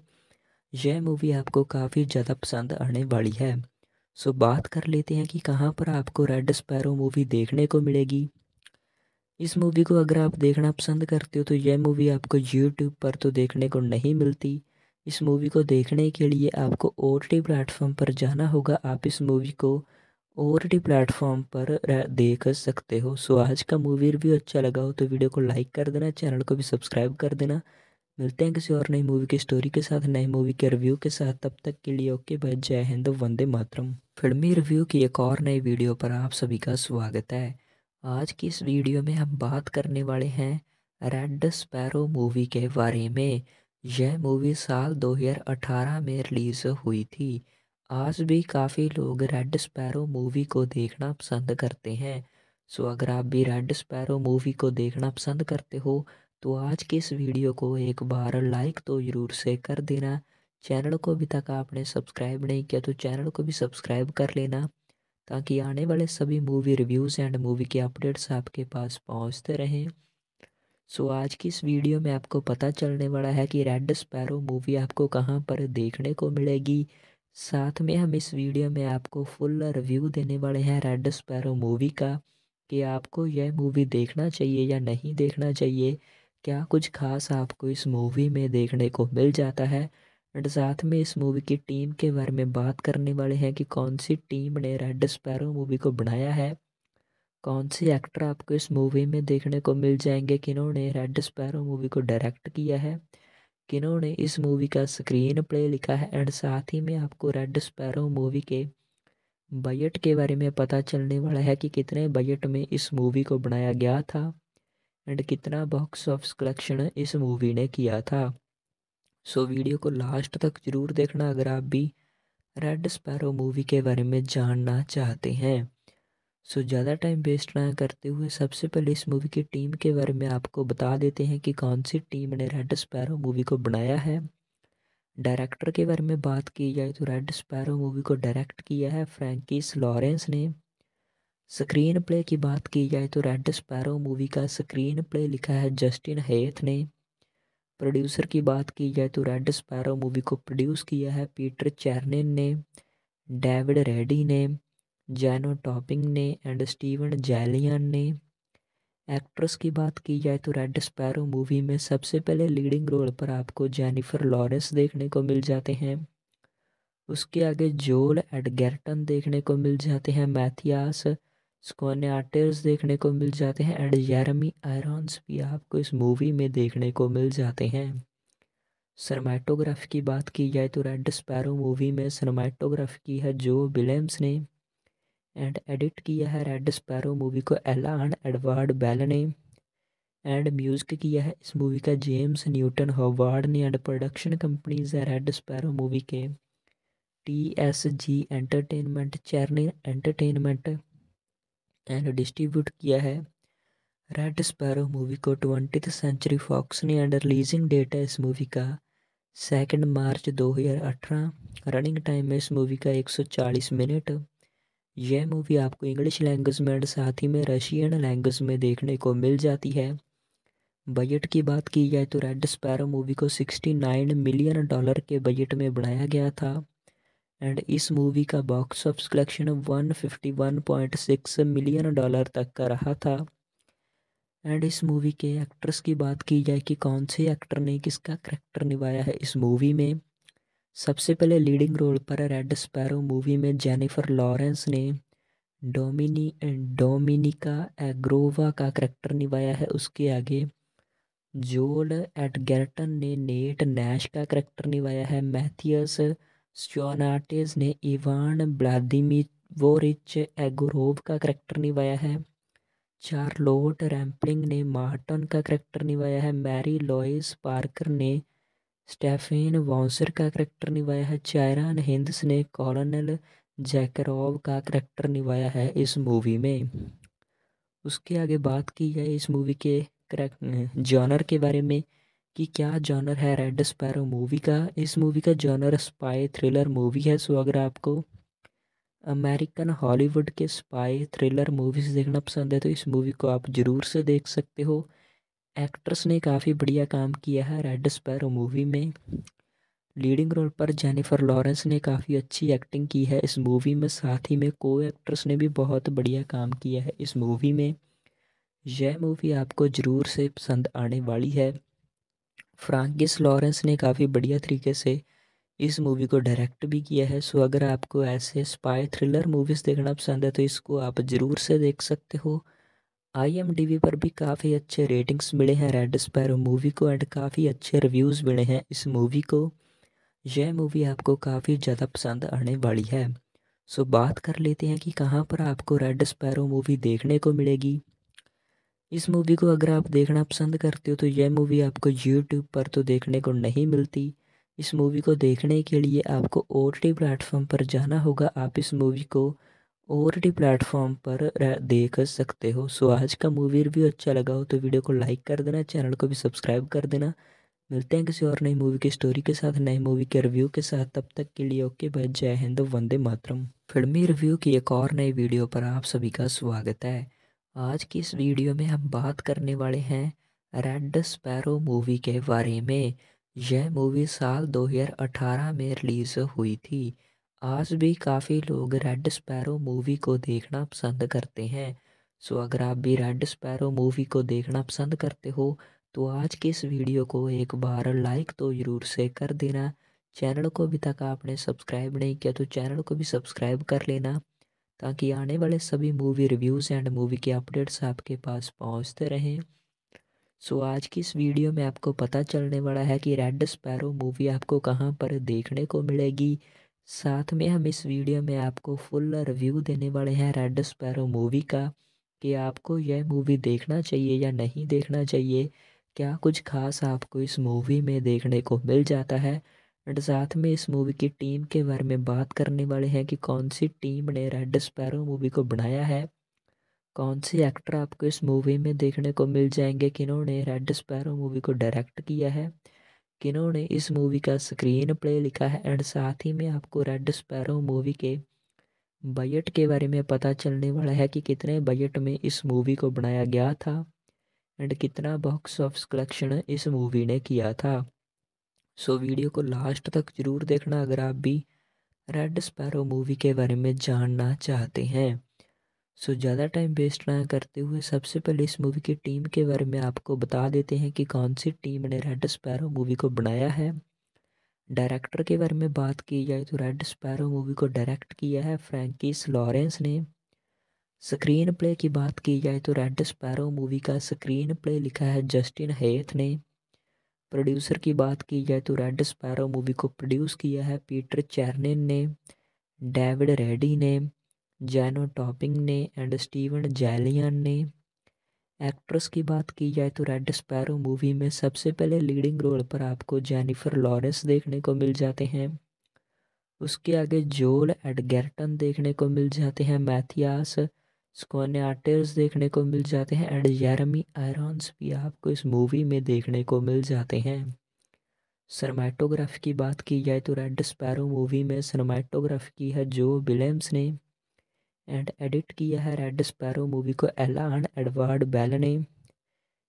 यह मूवी आपको काफ़ी ज़्यादा पसंद आने वाली है सो बात कर लेते हैं कि कहाँ पर आपको रेड स्पैरो मूवी देखने को मिलेगी इस मूवी को अगर आप देखना पसंद करते हो तो यह मूवी आपको यूट्यूब पर तो देखने को नहीं मिलती इस मूवी को देखने के लिए आपको ओ टी प्लेटफॉर्म पर जाना होगा आप इस मूवी को ओ टी प्लेटफॉर्म पर देख सकते हो सो आज का मूवी रिव्यू अच्छा लगा हो तो वीडियो को लाइक कर देना चैनल को भी सब्सक्राइब कर देना मिलते हैं किसी और नई मूवी की स्टोरी के साथ नई मूवी के रिव्यू के साथ तब तक के लिए ओके भाई जय हिंद वंदे मातरम फिल्मी रिव्यू की एक और नई वीडियो पर आप सभी का स्वागत है आज की इस वीडियो में हम बात करने वाले हैं रेड स्पैरो मूवी के बारे में यह मूवी साल 2018 में रिलीज़ हुई थी आज भी काफ़ी लोग रेड स्पैरो मूवी को देखना पसंद करते हैं सो अगर आप भी रेड स्पैरो मूवी को देखना पसंद करते हो तो आज की इस वीडियो को एक बार लाइक तो ज़रूर से कर देना चैनल को अभी तक आपने सब्सक्राइब नहीं किया तो चैनल को भी सब्सक्राइब कर लेना ताकि आने वाले सभी मूवी रिव्यूज़ एंड मूवी के अपडेट्स आपके पास पहुंचते रहें सो आज की इस वीडियो में आपको पता चलने वाला है कि रेड स्पैरो मूवी आपको कहां पर देखने को मिलेगी साथ में हम इस वीडियो में आपको फुल रिव्यू देने वाले हैं रेड स्पैरो मूवी का कि आपको यह मूवी देखना चाहिए या नहीं देखना चाहिए क्या कुछ खास आपको इस मूवी में देखने को मिल जाता है एंड साथ में इस मूवी की टीम के बारे में बात करने वाले हैं कि कौन सी टीम ने रेड स्पैरो मूवी को बनाया है कौन से एक्टर आपको इस मूवी में देखने को मिल जाएंगे किन्होंने रेड स्पैरो मूवी को डायरेक्ट किया है किन्होंने इस मूवी का स्क्रीन प्ले लिखा है एंड साथ ही में आपको रेड स्पैरो मूवी के बजट के बारे में पता चलने वाला है कि कितने बजट में इस मूवी को बनाया गया था एंड कितना बॉक्स ऑफिस कलेक्शन इस मूवी ने किया था सो वीडियो को लास्ट तक ज़रूर देखना अगर आप भी रेड स्पैरो मूवी के बारे में जानना चाहते हैं सो ज़्यादा टाइम वेस्ट ना करते हुए सबसे पहले इस मूवी की टीम के बारे में आपको बता देते हैं कि कौन सी टीम ने रेड स्पैरो मूवी को बनाया है डायरेक्टर के बारे में बात की जाए तो रेड स्पैरो मूवी को डायरेक्ट किया है फ्रैंकिस लॉरेंस ने स्क्रीन प्ले की बात की जाए तो रेड स्पैरो मूवी का स्क्रीन प्ले लिखा है जस्टिन हेथ ने प्रोड्यूसर की बात की जाए तो रेड स्पैरो मूवी को प्रोड्यूस किया है पीटर चैरनिन ने डेविड रेडी ने जैनो टॉपिंग ने एंड स्टीवन जैलियन ने एक्ट्रेस की बात की जाए तो रेड स्पैरो मूवी में सबसे पहले लीडिंग रोल पर आपको जेनिफर लॉरेंस देखने को मिल जाते हैं उसके आगे जोल एडगर्टन देखने को मिल जाते हैं मैथियास आर्टिस्ट देखने को मिल जाते हैं एंड जेरमी आयरॉन्स भी आपको इस मूवी में देखने को मिल जाते हैं सरमाइटोग्राफी की बात की जाए तो रेड स्पैरो मूवी में सरमाइटोग्राफी की है जो विलियम्स ने एंड एडिट किया है रेड स्पैरो मूवी को एलान एडवर्ड बेल ने एंड म्यूज़िक किया है इस मूवी का जेम्स न्यूटन हॉवार्ड ने एंड प्रोडक्शन कंपनीज है रेड स्पैरो मूवी के T S G entertainment Chernin entertainment and distribute किया है रेड स्पैरो मूवी को ट्वेंटी सेंचुरी फॉक्स ने एंड रिलीजिंग डेट है इस मूवी का सेकेंड मार्च 2018 रनिंग टाइम है इस मूवी का 140 मिनट यह मूवी आपको इंग्लिश लैंग्वेज में एंड साथ ही में रशियन लैंग्वेज में देखने को मिल जाती है बजट की बात की जाए तो रेड स्पैरो मूवी को 69 मिलियन डॉलर के बजट में बनाया गया था एंड इस मूवी का box office collection 151.6 million dollar तक का रहा था एंड इस मूवी के एक्ट्रेस की बात की जाए कि कौन से एक्टर ने किसका करेक्टर निभाया है इस मूवी में सबसे पहले लीडिंग रोल पर रेड स्पैरो मूवी में जेनिफर लॉरेंस ने डोमिनी डोमिनिका एग्रोवा का करैक्टर निभाया है उसके आगे जोल एडगर्टन ने नेट नैश का करेक्टर निभाया है मैथियस स्टोनाटिस ने इवान रिच एगोरोव का करैक्टर निभाया है चार्लोट रैम्पलिंग ने मार्टन का करैक्टर निभाया है मैरी लॉइस पार्कर ने स्टेफेन वॉन्सर का करैक्टर निभाया है चायरान हिंदस ने कॉलोनल जैकरोव का करैक्टर निभाया है इस मूवी में उसके आगे बात की जाए इस मूवी के जॉनर के बारे में कि क्या जॉनर है रेड स्पैरो मूवी का इस मूवी का जॉनर स्पाई थ्रिलर मूवी है सो अगर आपको अमेरिकन हॉलीवुड के स्पाई थ्रिलर मूवीज़ देखना पसंद है तो इस मूवी को आप ज़रूर से देख सकते हो एक्ट्रेस ने काफ़ी बढ़िया काम किया है रेड स्पैरो मूवी में लीडिंग रोल पर जेनिफर लॉरेंस ने काफ़ी अच्छी एक्टिंग की है इस मूवी में साथ ही में को एक्ट्रेस ने भी बहुत बढ़िया काम किया है इस मूवी में यह मूवी आपको ज़रूर से पसंद आने वाली है फ्रांकिस लॉरेंस ने काफ़ी बढ़िया तरीके से इस मूवी को डायरेक्ट भी किया है सो अगर आपको ऐसे स्पाई थ्रिलर मूवीज़ देखना पसंद है तो इसको आप ज़रूर से देख सकते हो आई पर भी काफ़ी अच्छे रेटिंग्स मिले हैं रेड स्पैरो मूवी को एंड काफ़ी अच्छे रिव्यूज़ मिले हैं इस मूवी को यह मूवी आपको काफ़ी ज़्यादा पसंद आने वाली है सो बात कर लेते हैं कि कहाँ पर आपको रेड स्पैरो मूवी देखने को मिलेगी इस मूवी को अगर आप देखना पसंद करते हो तो यह मूवी आपको यूट्यूब पर तो देखने को नहीं मिलती इस मूवी को देखने के लिए आपको ओ टी प्लेटफॉर्म पर जाना होगा आप इस मूवी को ओ टी प्लेटफॉर्म पर देख सकते हो सो आज का मूवी रिव्यू अच्छा लगा हो तो वीडियो को लाइक कर देना चैनल को भी सब्सक्राइब कर देना मिलते हैं किसी और नई मूवी की स्टोरी के साथ नई मूवी के रिव्यू के साथ तब तक के लिए ओके बाय जय हिंद वंदे मातरम फिल्मी रिव्यू की एक और नई वीडियो पर आप सभी का स्वागत है आज की इस वीडियो में हम बात करने वाले हैं रेड स्पैरो मूवी के बारे में यह मूवी साल 2018 में रिलीज़ हुई थी आज भी काफ़ी लोग रेड स्पैरो मूवी को देखना पसंद करते हैं सो अगर आप भी रेड स्पैरो मूवी को देखना पसंद करते हो तो आज की इस वीडियो को एक बार लाइक तो ज़रूर से कर देना चैनल को अभी तक आपने सब्सक्राइब नहीं किया तो चैनल को भी सब्सक्राइब कर लेना ताकि आने वाले सभी मूवी रिव्यूज़ एंड मूवी के अपडेट्स आपके पास पहुंचते रहें सो so, आज की इस वीडियो में आपको पता चलने वाला है कि रेड स्पैरो मूवी आपको कहाँ पर देखने को मिलेगी साथ में हम इस वीडियो में आपको फुल रिव्यू देने वाले हैं रेड स्पैरो मूवी का कि आपको यह मूवी देखना चाहिए या नहीं देखना चाहिए क्या कुछ खास आपको इस मूवी में देखने को मिल जाता है एंड साथ में इस मूवी की टीम के बारे में बात करने वाले हैं कि कौन सी टीम ने रेड स्पैरो मूवी को बनाया है कौन से एक्टर आपको इस मूवी में देखने को मिल जाएंगे किन्होंने रेड स्पैरो मूवी को डायरेक्ट किया है किन्होंने इस मूवी का स्क्रीन प्ले लिखा है एंड साथ ही में आपको रेड स्पैरो मूवी के बजट के बारे में पता चलने वाला है कि कितने बजट में इस मूवी को बनाया गया था एंड कितना बॉक्स ऑफिस कलेक्शन इस मूवी ने किया था सो वीडियो को लास्ट तक ज़रूर देखना अगर आप भी रेड स्पैरो मूवी के बारे में जानना चाहते हैं सो ज़्यादा टाइम वेस्ट ना करते हुए सबसे पहले इस मूवी की टीम के बारे में आपको बता देते हैं कि कौन सी टीम ने रेड स्पैरो मूवी को बनाया है डायरेक्टर के बारे में बात की जाए तो रेड स्पैरो मूवी को डायरेक्ट किया है फ्रैंकिस लॉरेंस ने स्क्रीन प्ले की बात की जाए तो रेड स्पैरो मूवी का स्क्रीन प्ले लिखा है जस्टिन हेथ ने प्रोड्यूसर की बात की जाए तो रेड स्पैरो मूवी को प्रोड्यूस किया है पीटर चैरनिन ने डेविड रेडी ने जैनो टॉपिंग ने एंड स्टीवन जैलियन ने एक्ट्रेस की बात की जाए तो रेड स्पैरो मूवी में सबसे पहले लीडिंग रोल पर आपको जेनिफर लॉरेंस देखने को मिल जाते हैं उसके आगे जोल एडगर्टन देखने को मिल जाते हैं मैथियास स्कॉन्याटर्स देखने को मिल जाते हैं एंड जैरमी आयरॉन्स भी आपको इस मूवी में देखने को मिल जाते हैं सरमाइटोग्राफ की बात की जाए तो रेड स्पैरो मूवी में सरमाइटोग्राफ की है जो विलियम्स ने एंड एडिट किया है रेड स्पैरो मूवी को एलान एडवर्ड बेल ने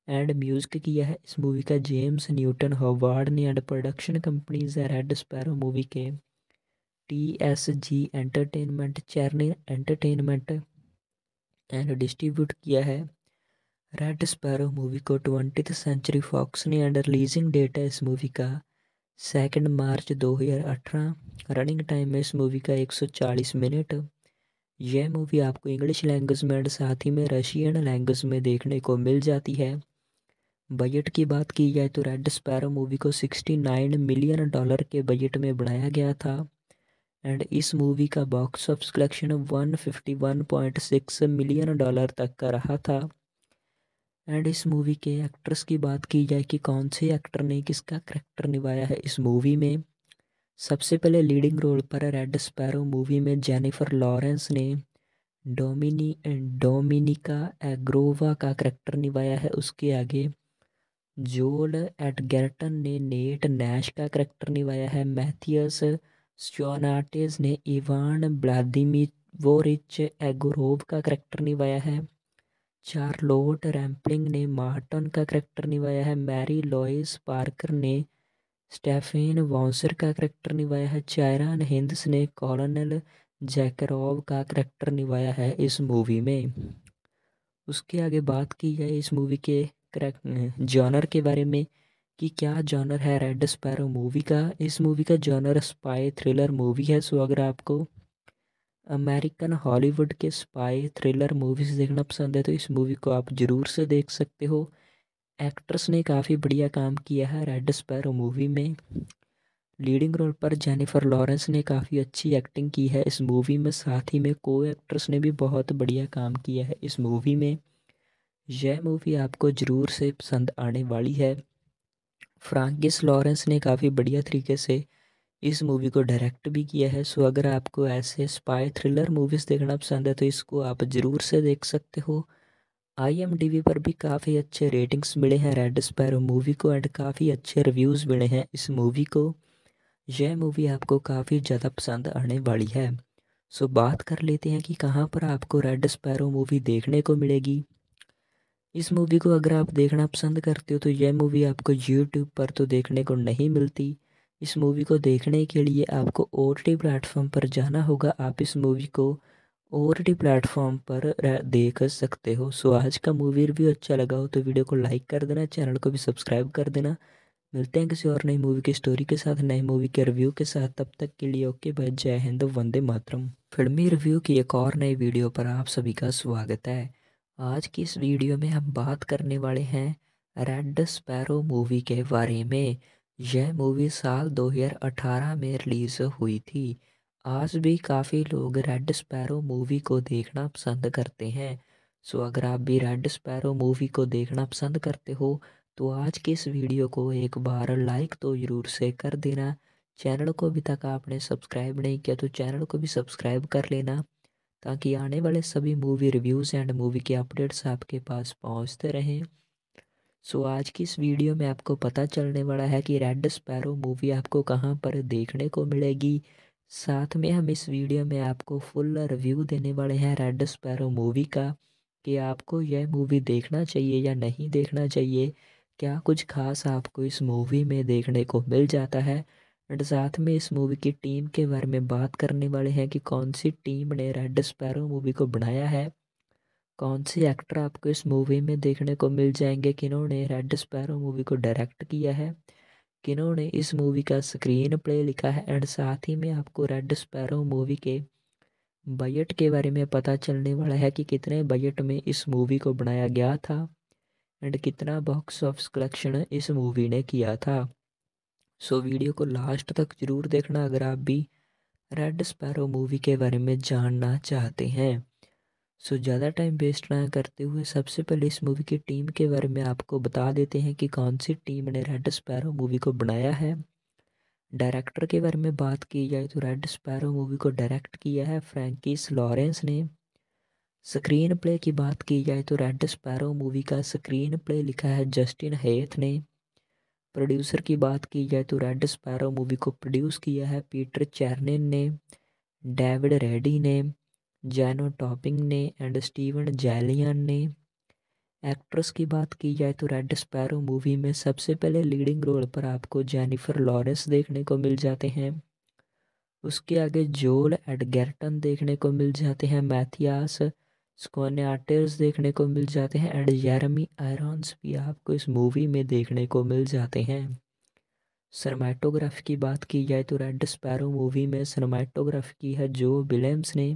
एंड म्यूजिक किया है इस मूवी का जेम्स न्यूटन हॉवार्ड ने एंड प्रोडक्शन कंपनीज है रेड स्पैरो मूवी के T S G entertainment Chernin entertainment and distribute किया है रेड स्पैरो मूवी को ट्वेंटी सेंचुरी फॉक्स ने एंड रिलीजिंग डेट है इस मूवी का सेकेंड मार्च 2018 रनिंग टाइम है इस मूवी का 140 मिनट यह मूवी आपको इंग्लिश लैंग्वेज में एंड साथ ही में रशियन लैंग्वेज में देखने को मिल जाती है बजट की बात की जाए तो रेड स्पैरो मूवी को 69 मिलियन डॉलर के बजट में बनाया गया था एंड इस मूवी का box office collection 151.6 million dollar तक का रहा था एंड इस मूवी के एक्ट्रेस की बात की जाए कि कौन से एक्टर ने किसका करेक्टर निभाया है इस मूवी में सबसे पहले लीडिंग रोल पर रेड स्पैरो मूवी में जेनिफर लॉरेंस ने डोमिनी डोमिनिका एग्रोवा का करैक्टर निभाया है उसके आगे जोल एडगर्टन ने नेट नैश का करेक्टर निभाया है मैथियस स्योनाटिस ने इवान रिच एगोरोव का करैक्टर निभाया है चार्लोट रैम्पलिंग ने मार्टन का करैक्टर निभाया है मैरी लॉइस पार्कर ने स्टेफेन वॉन्सर का करैक्टर निभाया है चायरान हिंदस ने कॉलोनल जैकरोव का करैक्टर निभाया है इस मूवी में उसके आगे बात की जाए इस मूवी के करैक्ट जॉनर के बारे में कि क्या जॉनर है रेड स्पैरो मूवी का इस मूवी का जॉनर स्पाई थ्रिलर मूवी है सो अगर आपको अमेरिकन हॉलीवुड के स्पाई थ्रिलर मूवीज़ देखना पसंद है तो इस मूवी को आप ज़रूर से देख सकते हो एक्ट्रेस ने काफ़ी बढ़िया काम किया है रेड स्पैरो मूवी में लीडिंग रोल पर जेनिफर लॉरेंस ने काफ़ी अच्छी एक्टिंग की है इस मूवी में साथ ही में को एक्ट्रेस ने भी बहुत बढ़िया काम किया है इस मूवी में यह मूवी आपको ज़रूर से पसंद आने वाली है फ्रांकिस लॉरेंस ने काफ़ी बढ़िया तरीके से इस मूवी को डायरेक्ट भी किया है सो अगर आपको ऐसे स्पाई थ्रिलर मूवीज़ देखना पसंद है तो इसको आप ज़रूर से देख सकते हो आई पर भी काफ़ी अच्छे रेटिंग्स मिले हैं रेड स्पैरो मूवी को एंड काफ़ी अच्छे रिव्यूज़ मिले हैं इस मूवी को यह मूवी आपको काफ़ी ज़्यादा पसंद आने वाली है सो बात कर लेते हैं कि कहाँ पर आपको रेड स्पैरो मूवी देखने को मिलेगी इस मूवी को अगर आप देखना पसंद करते हो तो यह मूवी आपको यूट्यूब पर तो देखने को नहीं मिलती इस मूवी को देखने के लिए आपको ओ टी प्लेटफॉर्म पर जाना होगा आप इस मूवी को ओ टी प्लेटफॉर्म पर देख सकते हो सो आज का मूवी रिव्यू अच्छा लगा हो तो वीडियो को लाइक कर देना चैनल को भी सब्सक्राइब कर देना मिलते हैं किसी और नई मूवी की स्टोरी के साथ नई मूवी के रिव्यू के साथ तब तक के लिए ओके भाई जय हिंद वंदे मातरम फिल्मी रिव्यू की एक और नई वीडियो पर आप सभी का स्वागत है आज की इस वीडियो में हम बात करने वाले हैं रेड स्पैरो मूवी के बारे में यह मूवी साल 2018 में रिलीज़ हुई थी आज भी काफ़ी लोग रेड स्पैरो मूवी को देखना पसंद करते हैं सो अगर आप भी रेड स्पैरो मूवी को देखना पसंद करते हो तो आज की इस वीडियो को एक बार लाइक तो ज़रूर से कर देना चैनल को अभी तक आपने सब्सक्राइब नहीं किया तो चैनल को भी सब्सक्राइब कर लेना ताकि आने वाले सभी मूवी रिव्यूज़ एंड मूवी के अपडेट्स आपके पास पहुंचते रहें सो so, आज की इस वीडियो में आपको पता चलने वाला है कि रेड स्पैरो मूवी आपको कहाँ पर देखने को मिलेगी साथ में हम इस वीडियो में आपको फुल रिव्यू देने वाले हैं रेड स्पैरो मूवी का कि आपको यह मूवी देखना चाहिए या नहीं देखना चाहिए क्या कुछ खास आपको इस मूवी में देखने को मिल जाता है एंड साथ में इस मूवी की टीम के बारे में बात करने वाले हैं कि कौन सी टीम ने रेड स्पैरो मूवी को बनाया है कौन से एक्टर आपको इस मूवी में देखने को मिल जाएंगे किन्होंने रेड स्पैरो मूवी को डायरेक्ट किया है किन्होंने इस मूवी का स्क्रीन प्ले लिखा है एंड साथ ही में आपको रेड स्पैरो मूवी के बजट के बारे में पता चलने वाला है कि कितने बजट में इस मूवी को बनाया गया था एंड कितना बॉक्स ऑफिस कलेक्शन इस मूवी ने किया था सो वीडियो को लास्ट तक ज़रूर देखना अगर आप भी रेड स्पैरो मूवी के बारे में जानना चाहते हैं सो ज़्यादा टाइम वेस्ट ना करते हुए सबसे पहले इस मूवी की टीम के बारे में आपको बता देते हैं कि कौन सी टीम ने रेड स्पैरो मूवी को बनाया है डायरेक्टर के बारे में बात की जाए तो रेड स्पैरो मूवी को डायरेक्ट किया है फ्रैंकिस लॉरेंस ने स्क्रीन प्ले की बात की जाए तो रेड स्पैरो मूवी का स्क्रीन प्ले लिखा है जस्टिन हेथ ने प्रोड्यूसर की बात की जाए तो रेड स्पैरो मूवी को प्रोड्यूस किया है पीटर चैरनिन ने डेविड रेडी ने जैनो टॉपिंग ने एंड स्टीवन जैलियन ने एक्ट्रेस की बात की जाए तो रेड स्पैरो मूवी में सबसे पहले लीडिंग रोल पर आपको जेनिफर लॉरेंस देखने को मिल जाते हैं उसके आगे जोल एडगर्टन देखने को मिल जाते हैं मैथियास इसको अन्य आर्टिस्ट देखने को मिल जाते हैं एंड जैरमी आयरस भी आपको इस मूवी में देखने को मिल जाते हैं सरमाइटोग्राफी की बात की जाए तो रेड स्पैरो मूवी में सरमाइटोग्राफी की है जो विलियम्स ने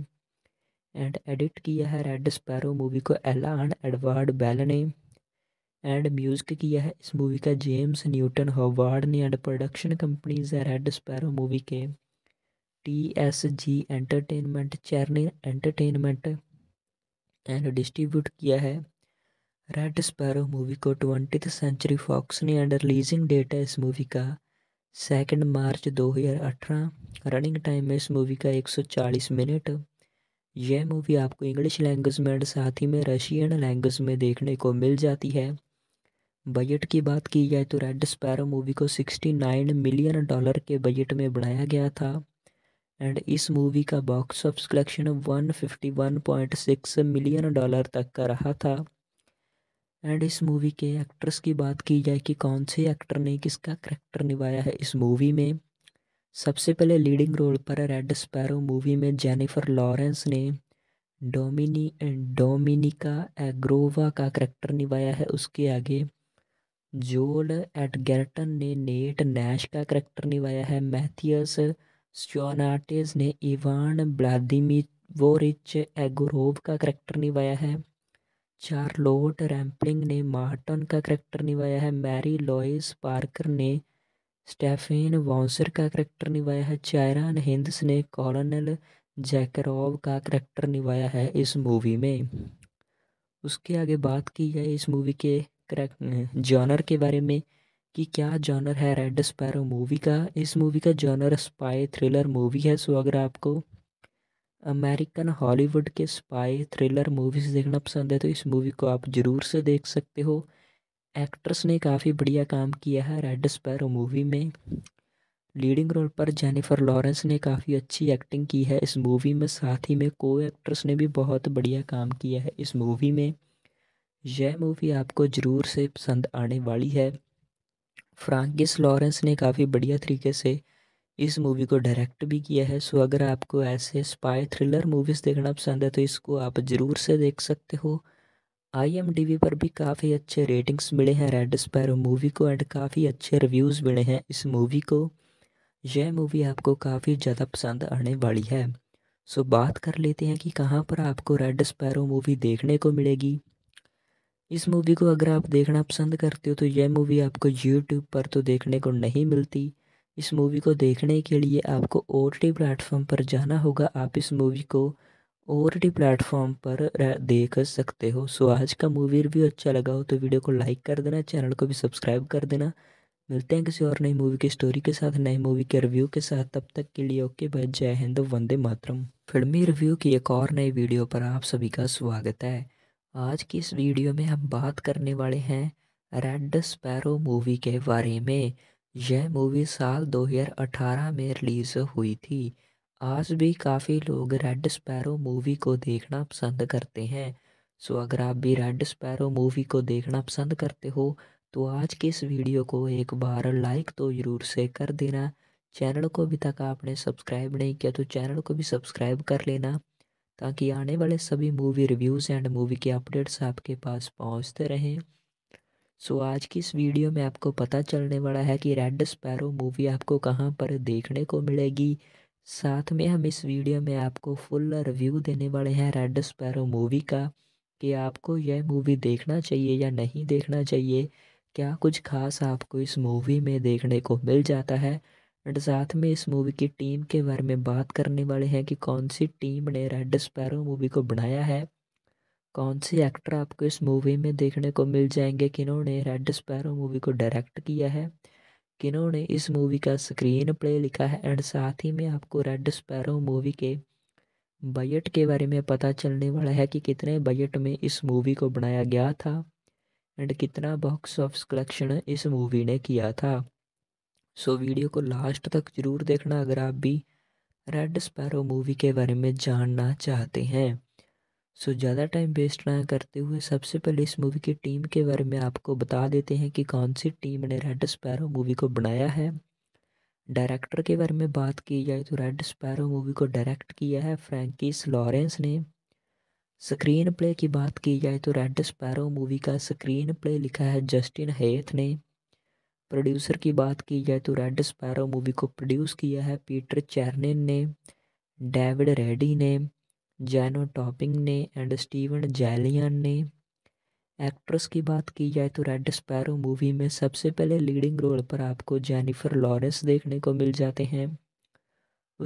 एंड एडिट किया है रेड स्पैरो मूवी को एलान एडवर्ड बेल ने एंड म्यूज़िक किया है इस मूवी का जेम्स न्यूटन हॉवार्ड ने एंड प्रोडक्शन कंपनीज है रेड स्पैरो मूवी के T S G Entertainment Chernin Entertainment and distribute किया है रेड स्पैरो मूवी को ट्वेंटी सेंचुरी फॉक्स ने एंड रिलीजिंग डेट है इस मूवी का सेकेंड मार्च 2018 रनिंग टाइम है इस मूवी का 140 मिनट यह मूवी आपको इंग्लिश लैंग्वेज में एंड साथ ही में रशियन लैंग्वेज में देखने को मिल जाती है बजट की बात की जाए तो रेड स्पैरो मूवी को 69 मिलियन डॉलर के बजट में बनाया गया था एंड इस मूवी का box office collection 151.6 million dollar तक का रहा था एंड इस मूवी के एक्ट्रेस की बात की जाए कि कौन से एक्टर ने किसका करैक्टर निभाया है इस मूवी में सबसे पहले लीडिंग रोल पर रेड स्पैरो मूवी में जेनिफर लॉरेंस ने डोमिनी डोमिनिका एग्रोवा का करैक्टर निभाया है उसके आगे जोल एटगर्टन ने नेट नैश का करैक्टर निभाया है मैथियस स्टोनाटिस ने इवान व्लादिमिवोरिच एगोरोव का करैक्टर निभाया है चार्लोट रैम्पलिंग ने मार्टन का करैक्टर निभाया है मैरी लॉइस पार्कर ने स्टेफेन वॉन्सर का करैक्टर निभाया है चायरान हिंदस ने कॉलोनल जैकरोव का करैक्टर निभाया है इस मूवी में उसके आगे बात की जाए इस मूवी के जॉनर के बारे में कि क्या जॉनर है रेड स्पैरो मूवी का इस मूवी का जॉनर स्पाई थ्रिलर मूवी है सो अगर आपको अमेरिकन हॉलीवुड के स्पाई थ्रिलर मूवीज़ देखना पसंद है तो इस मूवी को आप ज़रूर से देख सकते हो एक्ट्रेस ने काफ़ी बढ़िया काम किया है रेड स्पैरो मूवी में लीडिंग रोल पर जेनिफर लॉरेंस ने काफ़ी अच्छी एक्टिंग की है इस मूवी में साथ ही में को एक्ट्रेस ने भी बहुत बढ़िया काम किया है इस मूवी में यह मूवी आपको ज़रूर से पसंद आने वाली है फ्रांकिस लॉरेंस ने काफ़ी बढ़िया तरीके से इस मूवी को डायरेक्ट भी किया है सो अगर आपको ऐसे स्पाई थ्रिलर मूवीज़ देखना पसंद है तो इसको आप ज़रूर से देख सकते हो आई पर भी काफ़ी अच्छे रेटिंग्स मिले हैं रेड स्पैरो मूवी को एंड काफ़ी अच्छे रिव्यूज़ मिले हैं इस मूवी को यह मूवी आपको काफ़ी ज़्यादा पसंद आने वाली है सो बात कर लेते हैं कि कहाँ पर आपको रेड स्पैरो मूवी देखने को मिलेगी इस मूवी को अगर आप देखना पसंद करते हो तो यह मूवी आपको यूट्यूब पर तो देखने को नहीं मिलती इस मूवी को देखने के लिए आपको ओ टी प्लेटफॉर्म पर जाना होगा आप इस मूवी को ओ टी प्लेटफॉर्म पर देख सकते हो सो आज का मूवी रिव्यू अच्छा लगा हो तो वीडियो को लाइक कर देना चैनल को भी सब्सक्राइब कर देना मिलते हैं किसी और नई मूवी की स्टोरी के साथ नई मूवी के रिव्यू के साथ तब तक के लिए ओके भाई जय हिंद वंदे मातरम फिल्मी रिव्यू की एक और नई वीडियो पर आप सभी का स्वागत है आज की इस वीडियो में हम बात करने वाले हैं रेड स्पैरो मूवी के बारे में यह मूवी साल 2018 में रिलीज़ हुई थी आज भी काफ़ी लोग रेड स्पैरो मूवी को देखना पसंद करते हैं सो अगर आप भी रेड स्पैरो मूवी को देखना पसंद करते हो तो आज के इस वीडियो को एक बार लाइक तो ज़रूर से कर देना चैनल को अभी तक आपने सब्सक्राइब नहीं किया तो चैनल को भी सब्सक्राइब कर लेना ताकि आने वाले सभी मूवी रिव्यूज़ एंड मूवी के अपडेट्स आपके पास पहुंचते रहें सो so, आज की इस वीडियो में आपको पता चलने वाला है कि रेड स्पैरो मूवी आपको कहां पर देखने को मिलेगी साथ में हम इस वीडियो में आपको फुल रिव्यू देने वाले हैं रेड स्पैरो मूवी का कि आपको यह मूवी देखना चाहिए या नहीं देखना चाहिए क्या कुछ खास आपको इस मूवी में देखने को मिल जाता है एंड साथ में इस मूवी की टीम के बारे में बात करने वाले हैं कि कौन सी टीम ने रेड स्पैरो मूवी को बनाया है कौन से एक्टर आपको इस मूवी में देखने को मिल जाएंगे किन्होंने रेड स्पैरो मूवी को डायरेक्ट किया है किन्होंने इस मूवी का स्क्रीन प्ले लिखा है एंड साथ ही में आपको रेड स्पैरो मूवी के बजट के बारे में पता चलने वाला है कि कितने बजट में इस मूवी को बनाया गया था एंड कितना बॉक्स ऑफिस कलेक्शन इस मूवी ने किया था सो वीडियो को लास्ट तक ज़रूर देखना अगर आप भी रेड स्पैरो मूवी के बारे में जानना चाहते हैं सो ज़्यादा टाइम वेस्ट ना करते हुए सबसे पहले इस मूवी की टीम के बारे में आपको बता देते हैं कि कौन सी टीम ने रेड स्पैरो मूवी को बनाया है डायरेक्टर के बारे में बात की जाए तो रेड स्पैरो मूवी को डायरेक्ट किया है फ्रैंकिस लॉरेंस ने स्क्रीन प्ले की बात की जाए तो रेड स्पैरो मूवी का स्क्रीन प्ले लिखा है जस्टिन हेथ ने प्रोड्यूसर की बात की जाए तो रेड स्पैरो मूवी को प्रोड्यूस किया है पीटर चैरनिन ने डेविड रेडी ने जैनो टॉपिंग ने एंड स्टीवन जैलियन ने एक्ट्रेस की बात की जाए तो रेड स्पैरो मूवी में सबसे पहले लीडिंग रोल पर आपको जेनिफर लॉरेंस देखने को मिल जाते हैं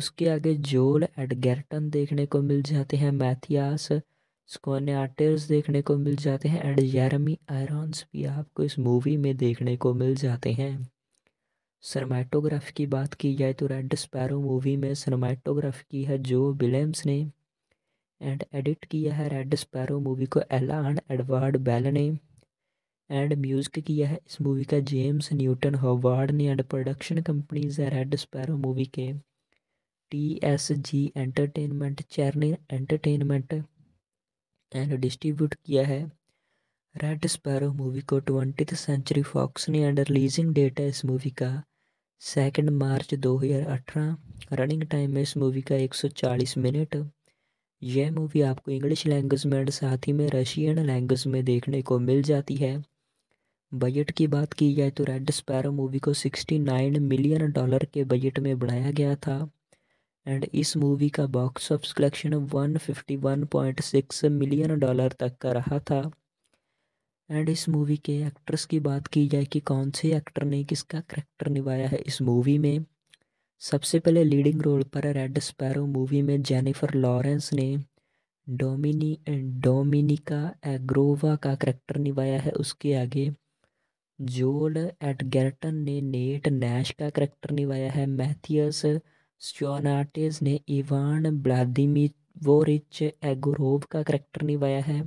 उसके आगे जोल एडगर्टन देखने को मिल जाते हैं मैथियास आर्टिस्ट देखने को मिल जाते हैं एंड जैरमी आयरॉन्स भी आपको इस मूवी में देखने को मिल जाते हैं सरमाइटोग्राफी की बात की जाए तो रेड स्पैरो मूवी में सरमाइटोग्राफी की है जो विलियम्स ने एंड एडिट किया है रेड स्पैरो मूवी को एला एंड एडवर्ड बेल ने एंड म्यूजिक किया है इस मूवी का जेम्स न्यूटन हॉवार्ड ने एंड प्रोडक्शन कंपनीज है रेड स्पैरो मूवी के T S G entertainment Chernin entertainment and distribute किया है रेड स्पैरो मूवी को ट्वेंटी सेंचुरी फॉक्स ने एंड रिलीजिंग डेट है इस मूवी का सेकेंड मार्च 2018 रनिंग टाइम है इस मूवी का 140 मिनट यह मूवी आपको इंग्लिश लैंग्वेज में एंड साथ ही में रशियन लैंग्वेज में देखने को मिल जाती है बजट की बात की जाए तो रेड स्पैरो मूवी को 69 मिलियन डॉलर के बजट में बनाया गया था एंड इस मूवी का box office collection 151.6 million dollar तक का रहा था एंड इस मूवी के एक्ट्रेस की बात की जाए कि कौन से एक्टर ने किसका करैक्टर निभाया है इस मूवी में सबसे पहले लीडिंग रोल पर रेड स्पैरो मूवी में जेनिफर लॉरेंस ने डोमिनी डोमिनिका एग्रोवा का करेक्टर निभाया है उसके आगे जोल एटगर्टन ने नेट नैश का करेक्टर निभाया है मैथियस स्टोनाटिस ने इवान ब्लादिमिवोरिच एगोरोव का करैक्टर निभाया है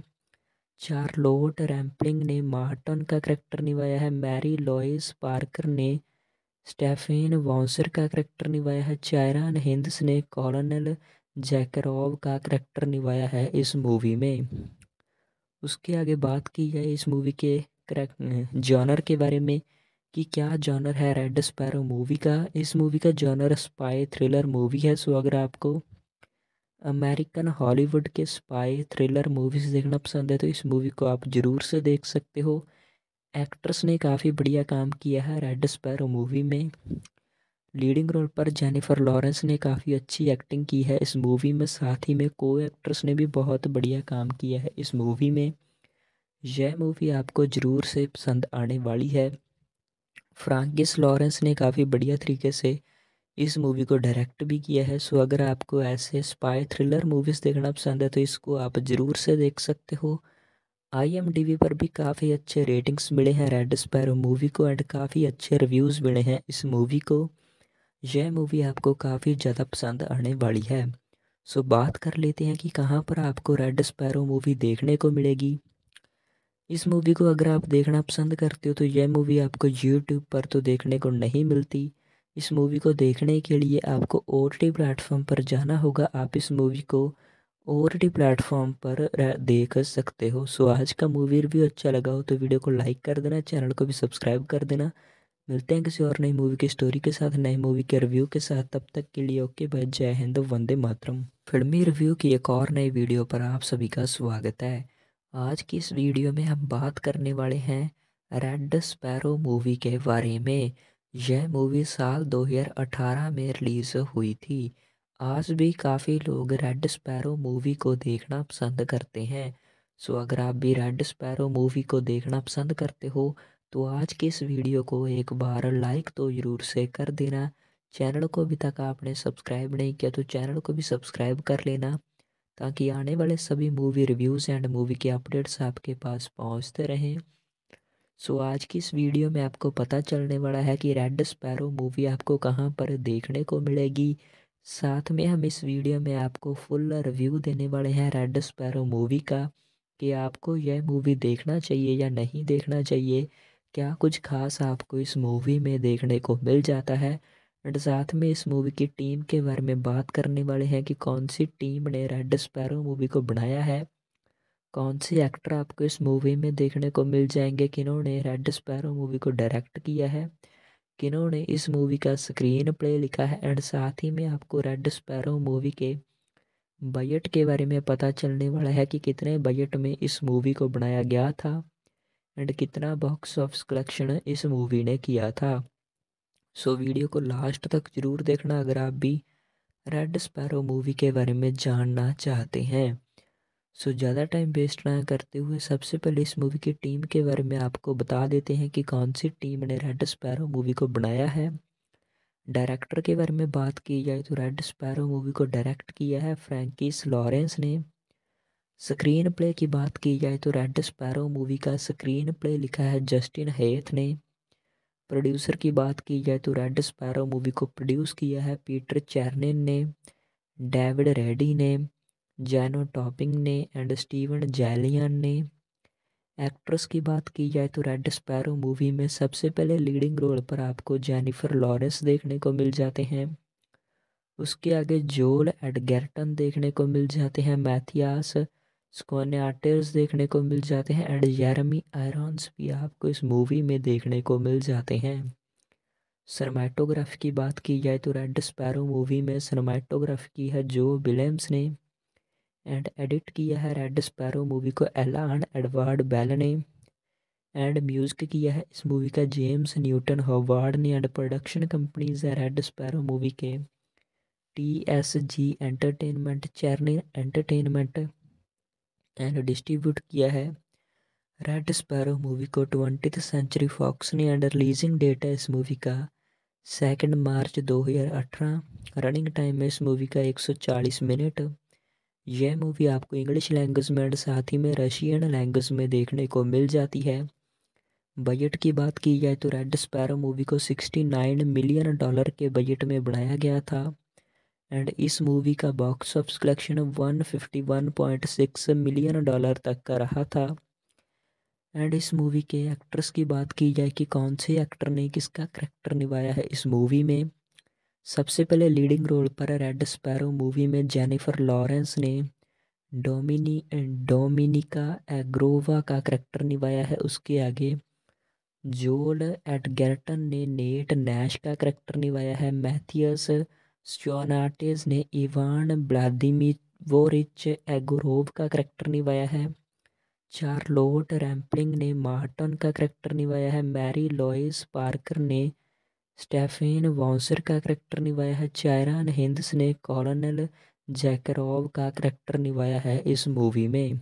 चार्लोट रैम्पलिंग ने मार्टन का करैक्टर निभाया है मैरी लॉइस पार्कर ने स्टेफेन वॉन्सर का करैक्टर निभाया है चायरान हिंदस ने कॉलोनल जैकरोव का करैक्टर निभाया है इस मूवी में उसके आगे बात की जाए इस मूवी के करैक्ट जॉनर के बारे में कि क्या जॉनर है रेड स्पैरो मूवी का इस मूवी का जॉनर स्पाई थ्रिलर मूवी है सो अगर आपको अमेरिकन हॉलीवुड के स्पाई थ्रिलर मूवीज़ देखना पसंद है तो इस मूवी को आप ज़रूर से देख सकते हो एक्ट्रेस ने काफ़ी बढ़िया काम किया है रेड स्पैरो मूवी में लीडिंग रोल पर जेनिफर लॉरेंस ने काफ़ी अच्छी एक्टिंग की है इस मूवी में साथ ही में को एक्ट्रेस ने भी बहुत बढ़िया काम किया है इस मूवी में यह मूवी आपको ज़रूर से पसंद आने वाली है फ्रांकिस लॉरेंस ने काफ़ी बढ़िया तरीके से इस मूवी को डायरेक्ट भी किया है सो अगर आपको ऐसे स्पाई थ्रिलर मूवीज़ देखना पसंद है तो इसको आप ज़रूर से देख सकते हो आई पर भी काफ़ी अच्छे रेटिंग्स मिले हैं रेड स्पैरो मूवी को एंड काफ़ी अच्छे रिव्यूज़ मिले हैं इस मूवी को यह मूवी आपको काफ़ी ज़्यादा पसंद आने वाली है सो बात कर लेते हैं कि कहाँ पर आपको रेड स्पैरो मूवी देखने को मिलेगी इस मूवी को अगर आप देखना पसंद करते हो तो यह मूवी आपको यूट्यूब पर तो देखने को नहीं मिलती इस मूवी को देखने के लिए आपको ओ टी प्लेटफॉर्म पर जाना होगा आप इस मूवी को ओ टी प्लेटफॉर्म पर देख सकते हो सो आज का मूवी रिव्यू अच्छा लगा हो तो वीडियो को लाइक कर देना चैनल को भी सब्सक्राइब कर देना मिलते हैं किसी और नई मूवी की स्टोरी के साथ नई मूवी के रिव्यू के साथ तब तक के लिए ओके भाई जय हिंद वंदे मातरम फिल्मी रिव्यू की एक और नई वीडियो पर आप सभी का स्वागत है आज की इस वीडियो में हम बात करने वाले हैं रेड स्पैरो मूवी के बारे में यह मूवी साल 2018 में रिलीज़ हुई थी आज भी काफ़ी लोग रेड स्पैरो मूवी को देखना पसंद करते हैं सो अगर आप भी रेड स्पैरो मूवी को देखना पसंद करते हो तो आज की इस वीडियो को एक बार लाइक तो ज़रूर से कर देना चैनल को अभी तक आपने सब्सक्राइब नहीं किया तो चैनल को भी सब्सक्राइब कर लेना ताकि आने वाले सभी मूवी रिव्यूज़ एंड मूवी के अपडेट्स आपके पास पहुंचते रहें सो आज की इस वीडियो में आपको पता चलने वाला है कि रेड स्पैरो मूवी आपको कहाँ पर देखने को मिलेगी साथ में हम इस वीडियो में आपको फुल रिव्यू देने वाले हैं रेड स्पैरो मूवी का कि आपको यह मूवी देखना चाहिए या नहीं देखना चाहिए क्या कुछ खास आपको इस मूवी में देखने को मिल जाता है एंड साथ में इस मूवी की टीम के बारे में बात करने वाले हैं कि कौन सी टीम ने रेड स्पैरो मूवी को बनाया है कौन से एक्टर आपको इस मूवी में देखने को मिल जाएंगे किन्होंने रेड स्पैरो मूवी को डायरेक्ट किया है किन्होंने इस मूवी का स्क्रीन प्ले लिखा है एंड साथ ही में आपको रेड स्पैरो मूवी के बजट के बारे में पता चलने वाला है कि कितने बजट में इस मूवी को बनाया गया था एंड कितना बॉक्स ऑफिस कलेक्शन इस मूवी ने किया था सो वीडियो को लास्ट तक ज़रूर देखना अगर आप भी रेड स्पैरो मूवी के बारे में जानना चाहते हैं सो so, ज़्यादा टाइम वेस्ट ना करते हुए सबसे पहले इस मूवी की टीम के बारे में आपको बता देते हैं कि कौन सी टीम ने रेड स्पैरो मूवी को बनाया है डायरेक्टर के बारे में बात की जाए तो रेड स्पैरो मूवी को डायरेक्ट किया है फ्रैंकिस लॉरेंस ने स्क्रीन प्ले की बात की जाए तो रेड स्पैरो मूवी का स्क्रीन प्ले लिखा है जस्टिन हेथ ने प्रोड्यूसर की बात की जाए तो रेड स्पैरो मूवी को प्रोड्यूस किया है पीटर चैरनिन ने डेविड रेडी ने जैनो टॉपिंग ने एंड स्टीवन जैलियन ने एक्ट्रेस की बात की जाए तो रेड स्पैरो मूवी में सबसे पहले लीडिंग रोल पर आपको जेनिफर लॉरेंस देखने को मिल जाते हैं उसके आगे जोल एडगर्टन देखने को मिल जाते हैं मैथियास स्कॉनियाटर्स देखने को मिल जाते हैं एंड जैरमी आयरॉन्स भी आपको इस मूवी में देखने को मिल जाते हैं सरमाइटोग्राफी की बात की जाए तो रेड स्पैरो मूवी में सरमाइटोग्राफी की है जो विलियम्स ने एंड एडिट किया है रेड स्पैरो मूवी को एला एंड एडवर्ड बेल ने एंड म्यूज़िक किया है इस मूवी का जेम्स न्यूटन हॉवार्ड ने एंड प्रोडक्शन कंपनीज है रेड स्पैरो मूवी के T S G entertainment Chernin entertainment and distribute किया है रेड स्पैरो मूवी को ट्वेंटी सेंचुरी फॉक्स ने एंड रिलीजिंग डेट है इस मूवी का सेकेंड मार्च 2018 रनिंग टाइम है इस मूवी का 140 मिनट यह मूवी आपको इंग्लिश लैंग्वेज में एंड साथ ही में रशियन लैंग्वेज में देखने को मिल जाती है बजट की बात की जाए तो रेड स्पैरो मूवी को 69 मिलियन डॉलर के बजट में बनाया गया था एंड इस मूवी का box office collection 151.6 million dollar तक का रहा था एंड इस मूवी के एक्ट्रेस की बात की जाए कि कौन से एक्टर ने किसका करेक्टर निभाया है इस मूवी में सबसे पहले लीडिंग रोल पर रेड स्पैरो मूवी में जेनिफर लॉरेंस ने डोमिनी डोमिनिका एग्रोवा का करेक्टर निभाया है उसके आगे जोल एट गैरटन ने नेट नैश का करेक्टर निभाया है मैथियस स्टोनाटिस ने इवान व्लादिमिवोरिच एगोरोव का करैक्टर निभाया है चार्लोट रैम्पलिंग ने मार्टन का करैक्टर निभाया है मैरी लॉइस पार्कर ने स्टेफेन वॉन्सर का करैक्टर निभाया है चायरान हिंदस ने कॉलोनल जैकरोव का करैक्टर निभाया है इस मूवी में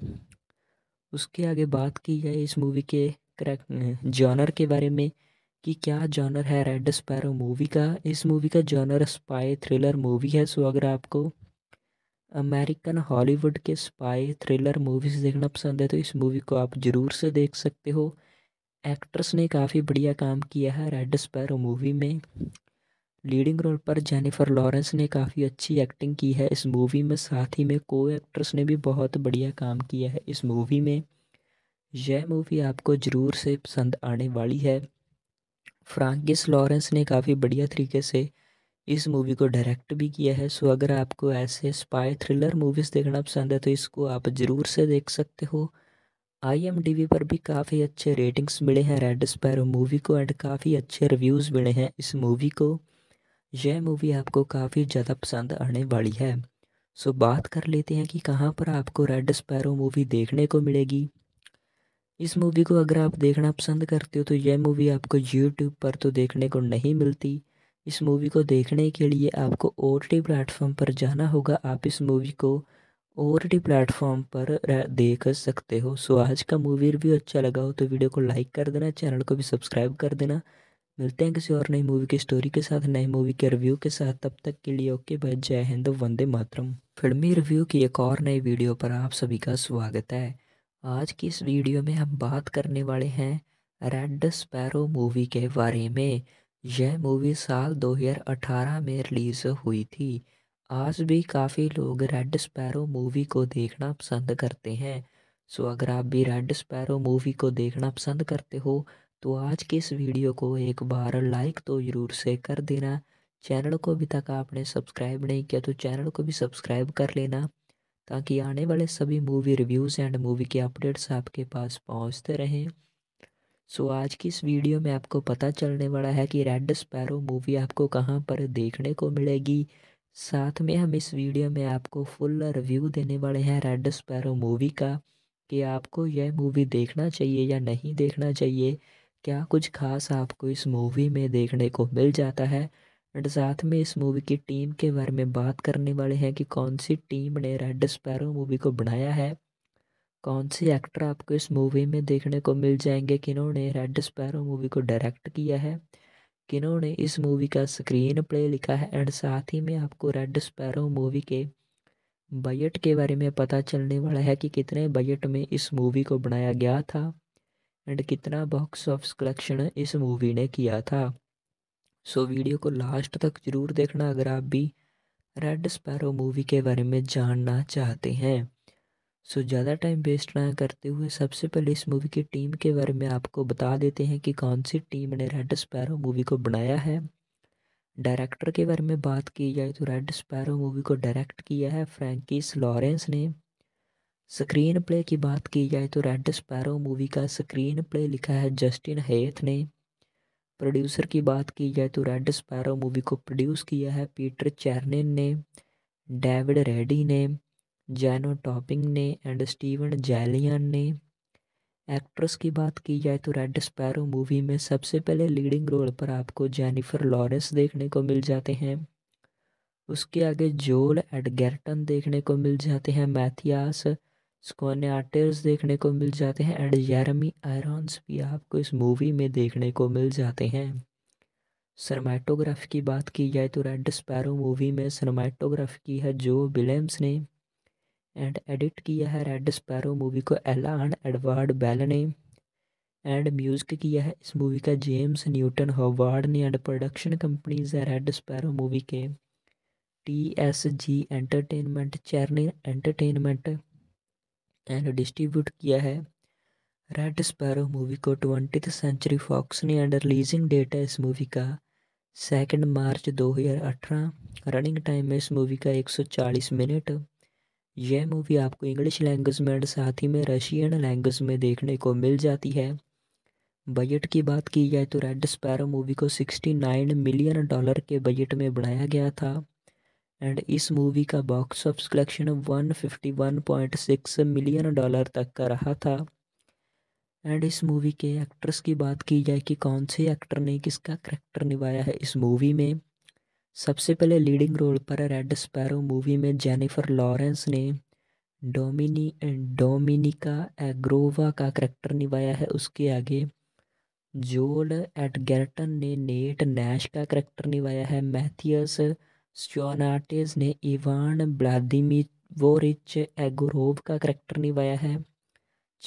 उसके आगे बात की जाए इस मूवी के जॉनर के बारे में कि क्या जॉनर है रेड स्पैरो मूवी का इस मूवी का जॉनर स्पाई थ्रिलर मूवी है सो अगर आपको अमेरिकन हॉलीवुड के स्पाई थ्रिलर मूवीज़ देखना पसंद है तो इस मूवी को आप ज़रूर से देख सकते हो एक्ट्रेस ने काफ़ी बढ़िया काम किया है रेड स्पैरो मूवी में लीडिंग रोल पर जेनिफर लॉरेंस ने काफ़ी अच्छी एक्टिंग की है इस मूवी में साथ ही में को एक्ट्रेस ने भी बहुत बढ़िया काम किया है इस मूवी में यह मूवी आपको ज़रूर से पसंद आने वाली है फ्रांकिस लॉरेंस ने काफ़ी बढ़िया तरीके से इस मूवी को डायरेक्ट भी किया है सो अगर आपको ऐसे स्पाई थ्रिलर मूवीज़ देखना पसंद है तो इसको आप ज़रूर से देख सकते हो आई पर भी काफ़ी अच्छे रेटिंग्स मिले हैं रेड स्पैरो मूवी को एंड काफ़ी अच्छे रिव्यूज़ मिले हैं इस मूवी को यह मूवी आपको काफ़ी ज़्यादा पसंद आने वाली है सो बात कर लेते हैं कि कहाँ पर आपको रेड स्पैरो मूवी देखने को मिलेगी इस मूवी को अगर आप देखना पसंद करते हो तो यह मूवी आपको यूट्यूब पर तो देखने को नहीं मिलती इस मूवी को देखने के लिए आपको ओ टी प्लेटफॉर्म पर जाना होगा आप इस मूवी को ओ टी प्लेटफॉर्म पर देख सकते हो सो आज का मूवी रिव्यू अच्छा लगा हो तो वीडियो को लाइक कर देना चैनल को भी सब्सक्राइब कर देना मिलते हैं किसी और नई मूवी की स्टोरी के साथ नई मूवी के रिव्यू के साथ तब तक के लिए ओके बाय जय हिंद वंदे मातरम फिल्मी रिव्यू की एक और नई वीडियो पर आप सभी का स्वागत है आज की इस वीडियो में हम बात करने वाले हैं रेड स्पैरो मूवी के बारे में यह मूवी साल 2018 में रिलीज़ हुई थी आज भी काफ़ी लोग रेड स्पैरो मूवी को देखना पसंद करते हैं सो अगर आप भी रेड स्पैरो मूवी को देखना पसंद करते हो तो आज की इस वीडियो को एक बार लाइक तो ज़रूर से कर देना चैनल को अभी तक आपने सब्सक्राइब नहीं किया तो चैनल को भी सब्सक्राइब कर लेना ताकि आने वाले सभी मूवी रिव्यूज़ एंड मूवी के अपडेट्स आपके पास पहुंचते रहें सो आज की इस वीडियो में आपको पता चलने वाला है कि रेड स्पैरो मूवी आपको कहां पर देखने को मिलेगी साथ में हम इस वीडियो में आपको फुल रिव्यू देने वाले हैं रेड स्पैरो मूवी का कि आपको यह मूवी देखना चाहिए या नहीं देखना चाहिए क्या कुछ खास आपको इस मूवी में देखने को मिल जाता है एंड साथ में इस मूवी की टीम के बारे में बात करने वाले हैं कि कौन सी टीम ने रेड स्पैरो मूवी को बनाया है कौन से एक्टर आपको इस मूवी में देखने को मिल जाएंगे किन्होंने रेड स्पैरो मूवी को डायरेक्ट किया है किन्होंने इस मूवी का स्क्रीन प्ले लिखा है एंड साथ ही में आपको रेड स्पैरो मूवी के बजट के बारे में पता चलने वाला है कि कितने बजट में इस मूवी को बनाया गया था एंड कितना बॉक्स ऑफिस कलेक्शन इस मूवी ने किया था सो वीडियो को लास्ट तक ज़रूर देखना अगर आप भी रेड स्पैरो मूवी के बारे में जानना चाहते हैं सो ज़्यादा टाइम वेस्ट ना करते हुए सबसे पहले इस मूवी की टीम के बारे में आपको बता देते हैं कि कौन सी टीम ने रेड स्पैरो मूवी को बनाया है डायरेक्टर के बारे में बात की जाए तो रेड स्पैरो मूवी को डायरेक्ट किया है फ्रैंकिस लॉरेंस ने स्क्रीन प्ले की बात की जाए तो रेड स्पैरो मूवी का स्क्रीन प्ले लिखा है जस्टिन हेथ ने प्रोड्यूसर की बात की जाए तो रेड स्पैरो मूवी को प्रोड्यूस किया है पीटर चैरनिन ने डेविड रेडी ने जैनो टॉपिंग ने एंड स्टीवन जैलियन ने एक्ट्रेस की बात की जाए तो रेड स्पैरो मूवी में सबसे पहले लीडिंग रोल पर आपको जेनिफर लॉरेंस देखने को मिल जाते हैं उसके आगे जोल एडगर्टन देखने को मिल जाते हैं मैथियास आर्टिस्ट देखने को मिल जाते हैं एंड जेरमी आयरॉन्स भी आपको इस मूवी में देखने को मिल जाते हैं सरमाइटोग्राफी की बात की जाए तो रेड स्पैरो मूवी में सरमाइटोग्राफी की है जो विलियम्स ने एंड एडिट किया है रेड स्पैरो मूवी को एलान एडवर्ड बेल ने एंड म्यूज़िक किया है इस मूवी का जेम्स न्यूटन हॉवार्ड ने एंड प्रोडक्शन कंपनीज है रेड स्पैरो मूवी के T S G entertainment Chernin entertainment and distribute किया है रेड स्पैरो मूवी को ट्वेंटी सेंचुरी फॉक्स ने एंड रिलीजिंग डेट है इस मूवी का सेकेंड मार्च 2018 रनिंग टाइम है इस मूवी का 140 मिनट यह मूवी आपको इंग्लिश लैंग्वेज में एंड साथ ही में रशियन लैंग्वेज में देखने को मिल जाती है बजट की बात की जाए तो रेड स्पैरो मूवी को 69 मिलियन डॉलर के बजट में बनाया गया था एंड इस मूवी का box office collection 151.6 million dollar तक का रहा था एंड इस मूवी के एक्ट्रेस की बात की जाए कि कौन से एक्टर ने किसका करेक्टर निभाया है इस मूवी में सबसे पहले लीडिंग रोल पर रेड स्पैरो मूवी में जेनिफर लॉरेंस ने डोमिनी डोमिनिका एग्रोवा का करैक्टर निभाया है उसके आगे जोल एडगर्टन ने नेट नैश का करेक्टर निभाया है मैथियस स्टोनाटिस ने इवान रिच एगोरोव का करैक्टर निभाया है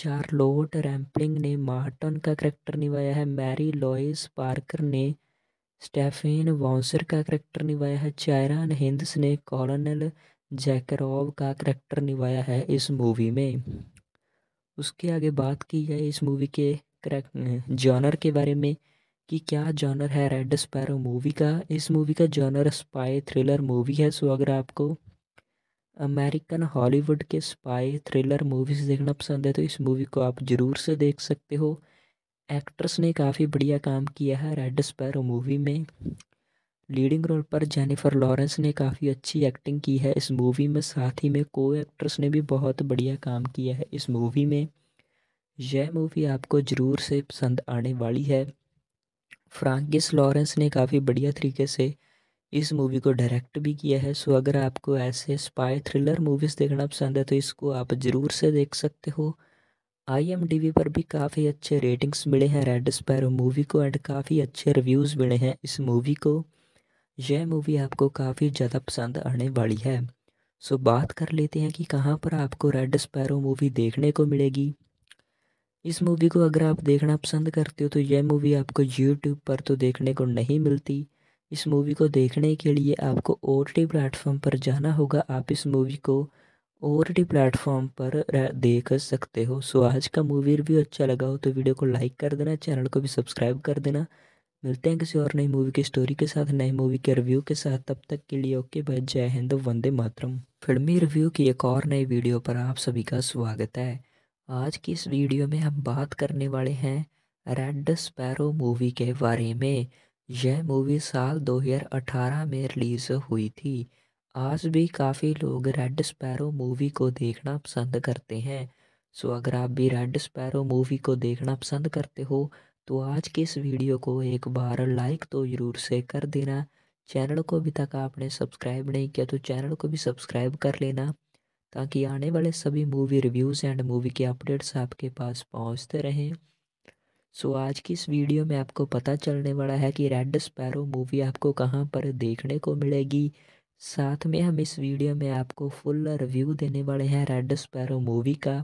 चार्लोट रैम्पलिंग ने मार्टन का करैक्टर निभाया है मैरी लॉइस पार्कर ने स्टेफेन वॉन्सर का करैक्टर निभाया है चायरान हिंदस ने कॉलोनल जैकरोव का करैक्टर निभाया है इस मूवी में उसके आगे बात की जाए इस मूवी के जॉनर के बारे में कि क्या जॉनर है रेड स्पैरो मूवी का इस मूवी का जॉनर स्पाई थ्रिलर मूवी है सो अगर आपको अमेरिकन हॉलीवुड के स्पाई थ्रिलर मूवीज़ देखना पसंद है तो इस मूवी को आप ज़रूर से देख सकते हो एक्ट्रेस ने काफ़ी बढ़िया काम किया है रेड स्पैरो मूवी में लीडिंग रोल पर जेनिफर लॉरेंस ने काफ़ी अच्छी एक्टिंग की है इस मूवी में साथ ही में को एक्ट्रेस ने भी बहुत बढ़िया काम किया है इस मूवी में यह मूवी आपको ज़रूर से पसंद आने वाली है फ्रांकिस लॉरेंस ने काफ़ी बढ़िया तरीके से इस मूवी को डायरेक्ट भी किया है सो अगर आपको ऐसे स्पाई थ्रिलर मूवीज़ देखना पसंद है तो इसको आप ज़रूर से देख सकते हो आई पर भी काफ़ी अच्छे रेटिंग्स मिले हैं रेड स्पैरो मूवी को एंड काफ़ी अच्छे रिव्यूज़ मिले हैं इस मूवी को यह मूवी आपको काफ़ी ज़्यादा पसंद आने वाली है सो बात कर लेते हैं कि कहाँ पर आपको रेड स्पैरो मूवी देखने को मिलेगी इस मूवी को अगर आप देखना पसंद करते हो तो यह मूवी आपको यूट्यूब पर तो देखने को नहीं मिलती इस मूवी को देखने के लिए आपको ओ टी प्लेटफॉर्म पर जाना होगा आप इस मूवी को ओ टी प्लेटफॉर्म पर देख सकते हो सो आज का मूवी रिव्यू अच्छा लगा हो तो वीडियो को लाइक कर देना चैनल को भी सब्सक्राइब कर देना मिलते हैं किसी और नई मूवी की स्टोरी के साथ नई मूवी के रिव्यू के साथ तब तक के लिए ओके बाय जय हिंद वंदे मातरम फिल्मी रिव्यू की एक और नई वीडियो पर आप सभी का स्वागत है आज की इस वीडियो में हम बात करने वाले हैं रेड स्पैरो मूवी के बारे में यह मूवी साल 2018 में रिलीज़ हुई थी आज भी काफ़ी लोग रेड स्पैरो मूवी को देखना पसंद करते हैं सो अगर आप भी रेड स्पैरो मूवी को देखना पसंद करते हो तो आज की इस वीडियो को एक बार लाइक तो ज़रूर से कर देना चैनल को अभी तक आपने सब्सक्राइब नहीं किया तो चैनल को भी सब्सक्राइब कर लेना ताकि आने वाले सभी मूवी रिव्यूज़ एंड मूवी के अपडेट्स आपके पास पहुंचते रहें सो so, आज की इस वीडियो में आपको पता चलने वाला है कि रेड स्पैरो मूवी आपको कहाँ पर देखने को मिलेगी साथ में हम इस वीडियो में आपको फुल रिव्यू देने वाले हैं रेड स्पैरो मूवी का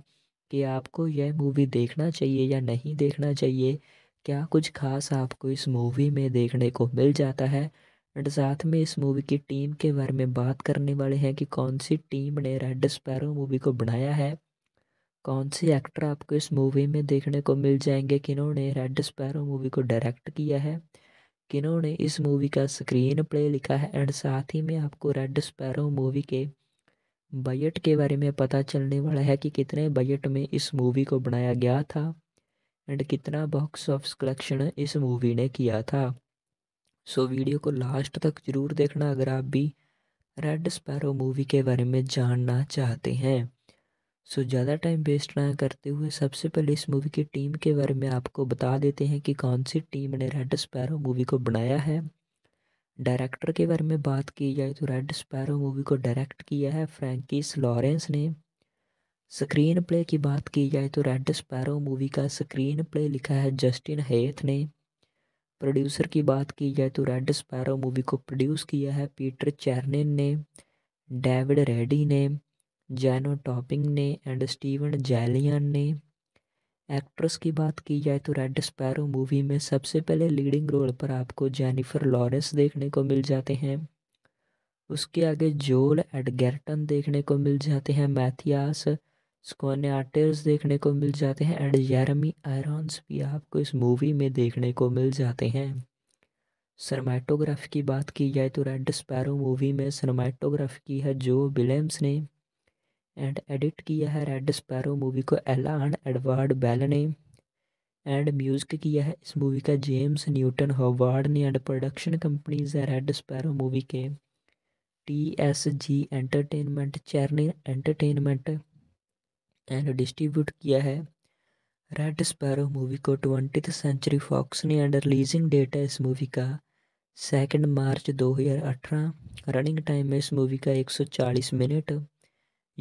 कि आपको यह मूवी देखना चाहिए या नहीं देखना चाहिए क्या कुछ खास आपको इस मूवी में देखने को मिल जाता है एंड साथ में इस मूवी की टीम के बारे में बात करने वाले हैं कि कौन सी टीम ने रेड स्पैरो मूवी को बनाया है कौन से एक्टर आपको इस मूवी में देखने को मिल जाएंगे किन्होंने रेड स्पैरो मूवी को डायरेक्ट किया है किन्होंने इस मूवी का स्क्रीन प्ले लिखा है एंड साथ ही में आपको रेड स्पैरो मूवी के बजट के बारे में पता चलने वाला है कि कितने बजट में इस मूवी को बनाया गया था एंड कितना बॉक्स ऑफिस कलेक्शन इस मूवी ने किया था सो वीडियो को लास्ट तक ज़रूर देखना अगर आप भी रेड स्पैरो मूवी के बारे में जानना चाहते हैं सो ज़्यादा टाइम वेस्ट ना करते हुए सबसे पहले इस मूवी की टीम के बारे में आपको बता देते हैं कि कौन सी टीम ने रेड स्पैरो मूवी को बनाया है डायरेक्टर के बारे में बात की जाए तो रेड स्पैरो मूवी को डायरेक्ट किया है फ्रैंकिस लॉरेंस ने स्क्रीन प्ले की बात की जाए तो रेड स्पैरो मूवी का स्क्रीन प्ले लिखा है जस्टिन हेथ ने प्रोड्यूसर की बात की जाए तो रेड स्पैरो मूवी को प्रोड्यूस किया है पीटर चैरनिन ने डेविड रेडी ने जैनो टॉपिंग ने एंड स्टीवन जैलियन ने एक्ट्रेस की बात की जाए तो रेड स्पैरो मूवी में सबसे पहले लीडिंग रोल पर आपको जेनिफर लॉरेंस देखने को मिल जाते हैं उसके आगे जोल एडगर्टन देखने को मिल जाते हैं मैथियास स्कॉन्याटर्स देखने को मिल जाते हैं एंड जैरमी आयरॉन्स भी आपको इस मूवी में देखने को मिल जाते हैं सरमाइटोग्राफी की बात की जाए तो रेड स्पैरो मूवी में सरमाइटोग्राफी की है जो विलियम्स ने एंड एडिट किया है रेड स्पैरो मूवी को एलान एडवर्ड बेल ने एंड म्यूजिक किया है इस मूवी का जेम्स न्यूटन हॉवार्ड ने एंड प्रोडक्शन कंपनीज है रेड स्पैरो मूवी के T S G entertainment Chernin entertainment and distribute किया है रेड स्पैरो मूवी को ट्वेंटी सेंचुरी फॉक्स ने एंड रिलीजिंग डेट है इस मूवी का सेकेंड मार्च 2018 रनिंग टाइम है इस मूवी का 140 मिनट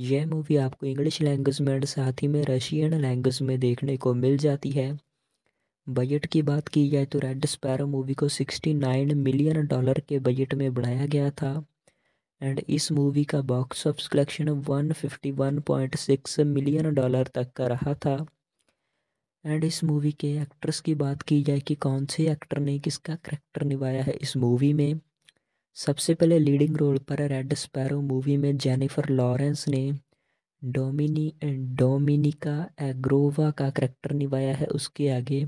यह मूवी आपको इंग्लिश लैंग्वेज में एंड साथ ही में रशियन लैंग्वेज में देखने को मिल जाती है बजट की बात की जाए तो रेड स्पैरो मूवी को 69 मिलियन डॉलर के बजट में बनाया गया था एंड इस मूवी का box office collection 151.6 million dollar तक का रहा था एंड इस मूवी के एक्ट्रेस की बात की जाए कि कौन से एक्टर ने किसका करेक्टर निभाया है इस मूवी में सबसे पहले लीडिंग रोल पर रेड स्पैरो मूवी में जेनिफर लॉरेंस ने डोमिनी डोमिनिका एग्रोवा का करैक्टर निभाया है उसके आगे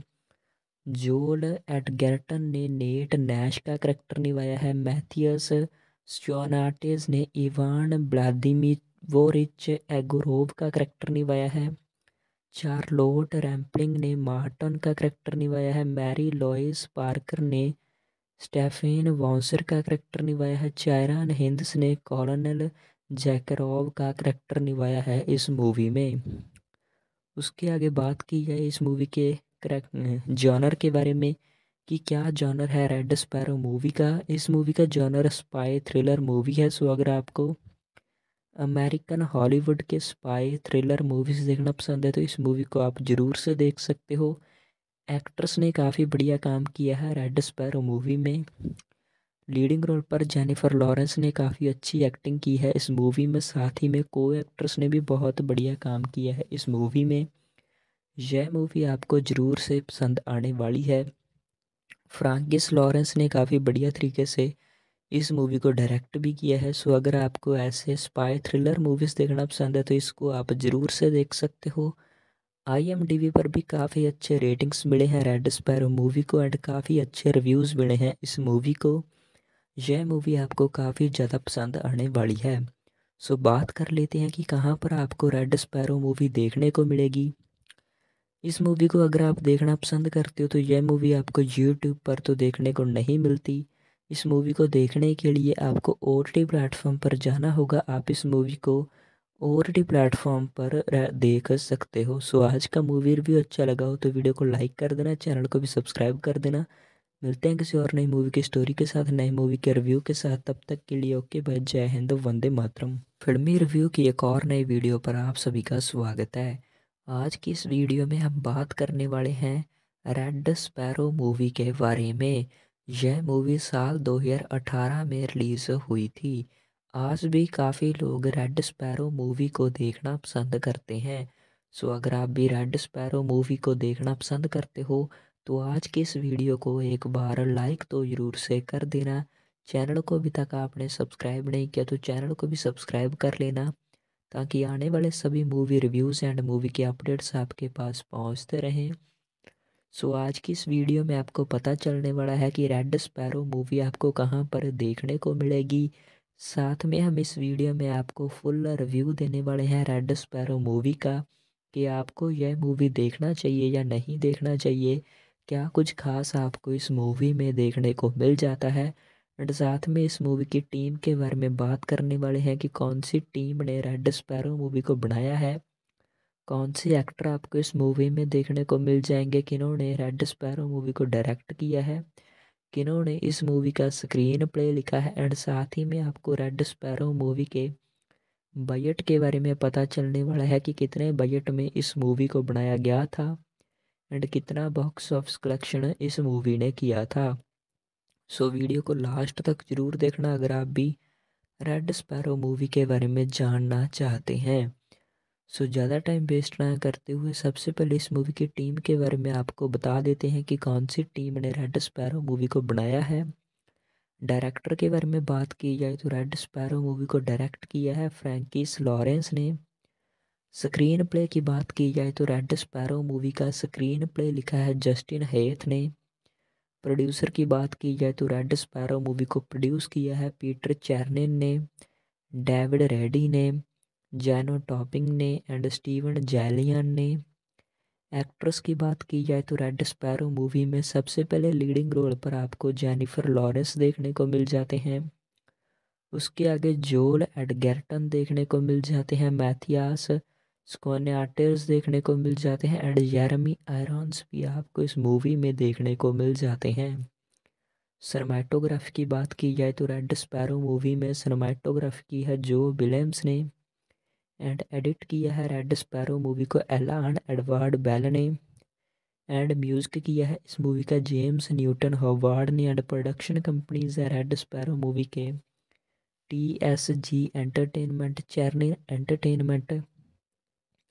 जोल एडगर्टन ने नेट नैश का करेक्टर निभाया है मैथियस स्टोनाटिस ने इवान रिच एगोरोव का करैक्टर निभाया है चार्लोट रैम्पलिंग ने मार्टन का करैक्टर निभाया है मैरी लॉइस पार्कर ने स्टेफेन वॉन्सर का करैक्टर निभाया है चायरान हिंदस ने कॉलोनल जैकरोव का करैक्टर निभाया है इस मूवी में उसके आगे बात की जाए इस मूवी के जॉनर के बारे में कि क्या जॉनर है रेड स्पैरो मूवी का इस मूवी का जॉनर स्पाई थ्रिलर मूवी है सो अगर आपको अमेरिकन हॉलीवुड के स्पाई थ्रिलर मूवीज़ देखना पसंद है तो इस मूवी को आप ज़रूर से देख सकते हो एक्ट्रेस ने काफ़ी बढ़िया काम किया है रेड स्पैरो मूवी में लीडिंग रोल पर जेनिफर लॉरेंस ने काफ़ी अच्छी एक्टिंग की है इस मूवी में साथ ही में को एक्ट्रेस ने भी बहुत बढ़िया काम किया है इस मूवी में यह मूवी आपको ज़रूर से पसंद आने वाली है फ्रांकिस लॉरेंस ने काफ़ी बढ़िया तरीके से इस मूवी को डायरेक्ट भी किया है सो अगर आपको ऐसे स्पाई थ्रिलर मूवीज़ देखना पसंद है तो इसको आप ज़रूर से देख सकते हो आई पर भी काफ़ी अच्छे रेटिंग्स मिले हैं रेड स्पैरो मूवी को एंड काफ़ी अच्छे रिव्यूज़ मिले हैं इस मूवी को यह मूवी आपको काफ़ी ज़्यादा पसंद आने वाली है सो बात कर लेते हैं कि कहाँ पर आपको रेड स्पैरो मूवी देखने को मिलेगी इस मूवी को अगर आप देखना पसंद करते हो तो यह मूवी आपको यूट्यूब पर तो देखने को नहीं मिलती इस मूवी को देखने के लिए आपको ओ टी प्लेटफॉर्म पर जाना होगा आप इस मूवी को ओ टी प्लेटफॉर्म पर देख सकते हो सो आज का मूवी रिव्यू अच्छा लगा हो तो वीडियो को लाइक कर देना चैनल को भी सब्सक्राइब कर देना मिलते हैं किसी और नई मूवी की स्टोरी के साथ नई मूवी के रिव्यू के साथ तब तक के लिए ओके बाय जय हिंद वंदे मातरम फिल्मी रिव्यू की एक और नई वीडियो पर आप सभी का स्वागत है आज की इस वीडियो में हम बात करने वाले हैं रेड स्पैरो मूवी के बारे में यह मूवी साल 2018 में रिलीज़ हुई थी आज भी काफ़ी लोग रेड स्पैरो मूवी को देखना पसंद करते हैं सो अगर आप भी रेड स्पैरो मूवी को देखना पसंद करते हो तो आज के इस वीडियो को एक बार लाइक तो ज़रूर से कर देना चैनल को अभी तक आपने सब्सक्राइब नहीं किया तो चैनल को भी सब्सक्राइब कर लेना ताकि आने वाले सभी मूवी रिव्यूज़ एंड मूवी के अपडेट्स आपके पास पहुंचते रहें सो so, आज की इस वीडियो में आपको पता चलने वाला है कि रेड स्पैरो मूवी आपको कहाँ पर देखने को मिलेगी साथ में हम इस वीडियो में आपको फुल रिव्यू देने वाले हैं रेड स्पैरो मूवी का कि आपको यह मूवी देखना चाहिए या नहीं देखना चाहिए क्या कुछ खास आपको इस मूवी में देखने को मिल जाता है एंड साथ में इस मूवी की टीम के बारे में बात करने वाले हैं कि कौन सी टीम ने रेड स्पैरो मूवी को बनाया है कौन से एक्टर आपको इस मूवी में देखने को मिल जाएंगे किन्होंने रेड स्पैरो मूवी को डायरेक्ट किया है किन्होंने इस मूवी का स्क्रीन प्ले लिखा है एंड साथ ही में आपको रेड स्पैरो मूवी के बजट के बारे में पता चलने वाला है कि कितने बजट में इस मूवी को बनाया गया था एंड कितना बॉक्स ऑफिस कलेक्शन इस मूवी ने किया था सो वीडियो को लास्ट तक ज़रूर देखना अगर आप भी रेड स्पैरो मूवी के बारे में जानना चाहते हैं सो ज़्यादा टाइम वेस्ट ना करते हुए सबसे पहले इस मूवी की टीम के बारे में आपको बता देते हैं कि कौन सी टीम ने रेड स्पैरो मूवी को बनाया है डायरेक्टर के बारे में बात की जाए तो रेड स्पैरो मूवी को डायरेक्ट किया है फ्रैंकिस लॉरेंस ने स्क्रीन प्ले की बात की जाए तो रेड स्पैरो मूवी का स्क्रीन प्ले लिखा है जस्टिन हेथ ने प्रोड्यूसर की बात की जाए तो रेड स्पैरो मूवी को प्रोड्यूस किया है पीटर चैरनिन ने डेविड रेडी ने जैनो टॉपिंग ने एंड स्टीवन जैलियन ने एक्ट्रेस की बात की जाए तो रेड स्पैरो मूवी में सबसे पहले लीडिंग रोल पर आपको जेनिफर लॉरेंस देखने को मिल जाते हैं उसके आगे जोल एडगर्टन देखने को मिल जाते हैं मैथियास आर्टिस्ट देखने को मिल जाते हैं एंड यारमी आयरॉन्स भी आपको इस मूवी में देखने को मिल जाते हैं सरमाइटोग्राफी की बात की जाए तो रेड स्पैरो मूवी में सरमाइटोग्राफी की है जो विलियम्स ने एंड एडिट किया है रेड स्पैरो मूवी को एंड एडवर्ड बेल ने एंड म्यूज़िक किया है इस मूवी का जेम्स न्यूटन हॉवार्ड ने एंड प्रोडक्शन कंपनीज है रेड स्पैरो मूवी के T S G entertainment Chernin entertainment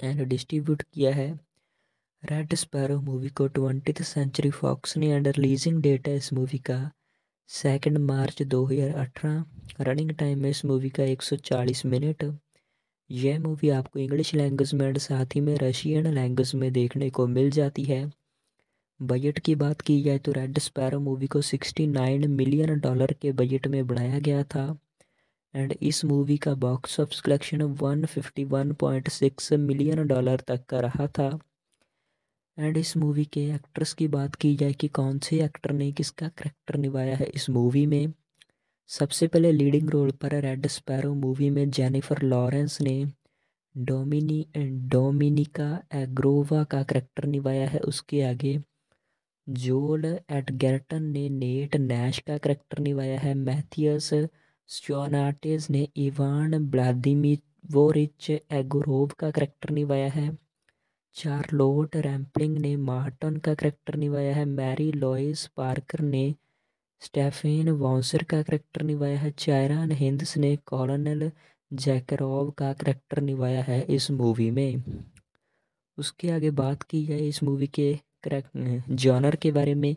and distribute किया है रेड स्पैरो मूवी को ट्वेंटी सेंचुरी फॉक्स ने एंड रिलीजिंग डेट है इस मूवी का सेकेंड मार्च 2018 रनिंग टाइम है इस मूवी का 140 मिनट यह मूवी आपको इंग्लिश लैंग्वेज में एंड साथ ही में रशियन लैंग्वेज में देखने को मिल जाती है बजट की बात की जाए तो रेड स्पैरो मूवी को 69 मिलियन डॉलर के बजट में बनाया गया था एंड इस मूवी का box office collection 151.6 million dollar तक का रहा था एंड इस मूवी के एक्ट्रेस की बात की जाए कि कौन से एक्टर ने किसका करेक्टर निभाया है इस मूवी में सबसे पहले लीडिंग रोल पर रेड स्पैरो मूवी में जेनिफर लॉरेंस ने डोमिनी डोमिनिका एग्रोवा का करैक्टर निभाया है उसके आगे जोल एडगर्टन ने नेट नैश का करैक्टर निभाया है मैथियस स्टोनाटेज ने इवान व्लादिमिवोरिच एगोरोव का करैक्टर निभाया है चार्लोट रैम्पलिंग ने मार्टन का करैक्टर निभाया है मैरी लॉइस पार्कर ने स्टेफेन वॉन्सर का करैक्टर निभाया है चायरान हिंदस ने कॉलोनल जैकरोव का करैक्टर निभाया है इस मूवी में उसके आगे बात की जाए इस मूवी के जॉनर के बारे में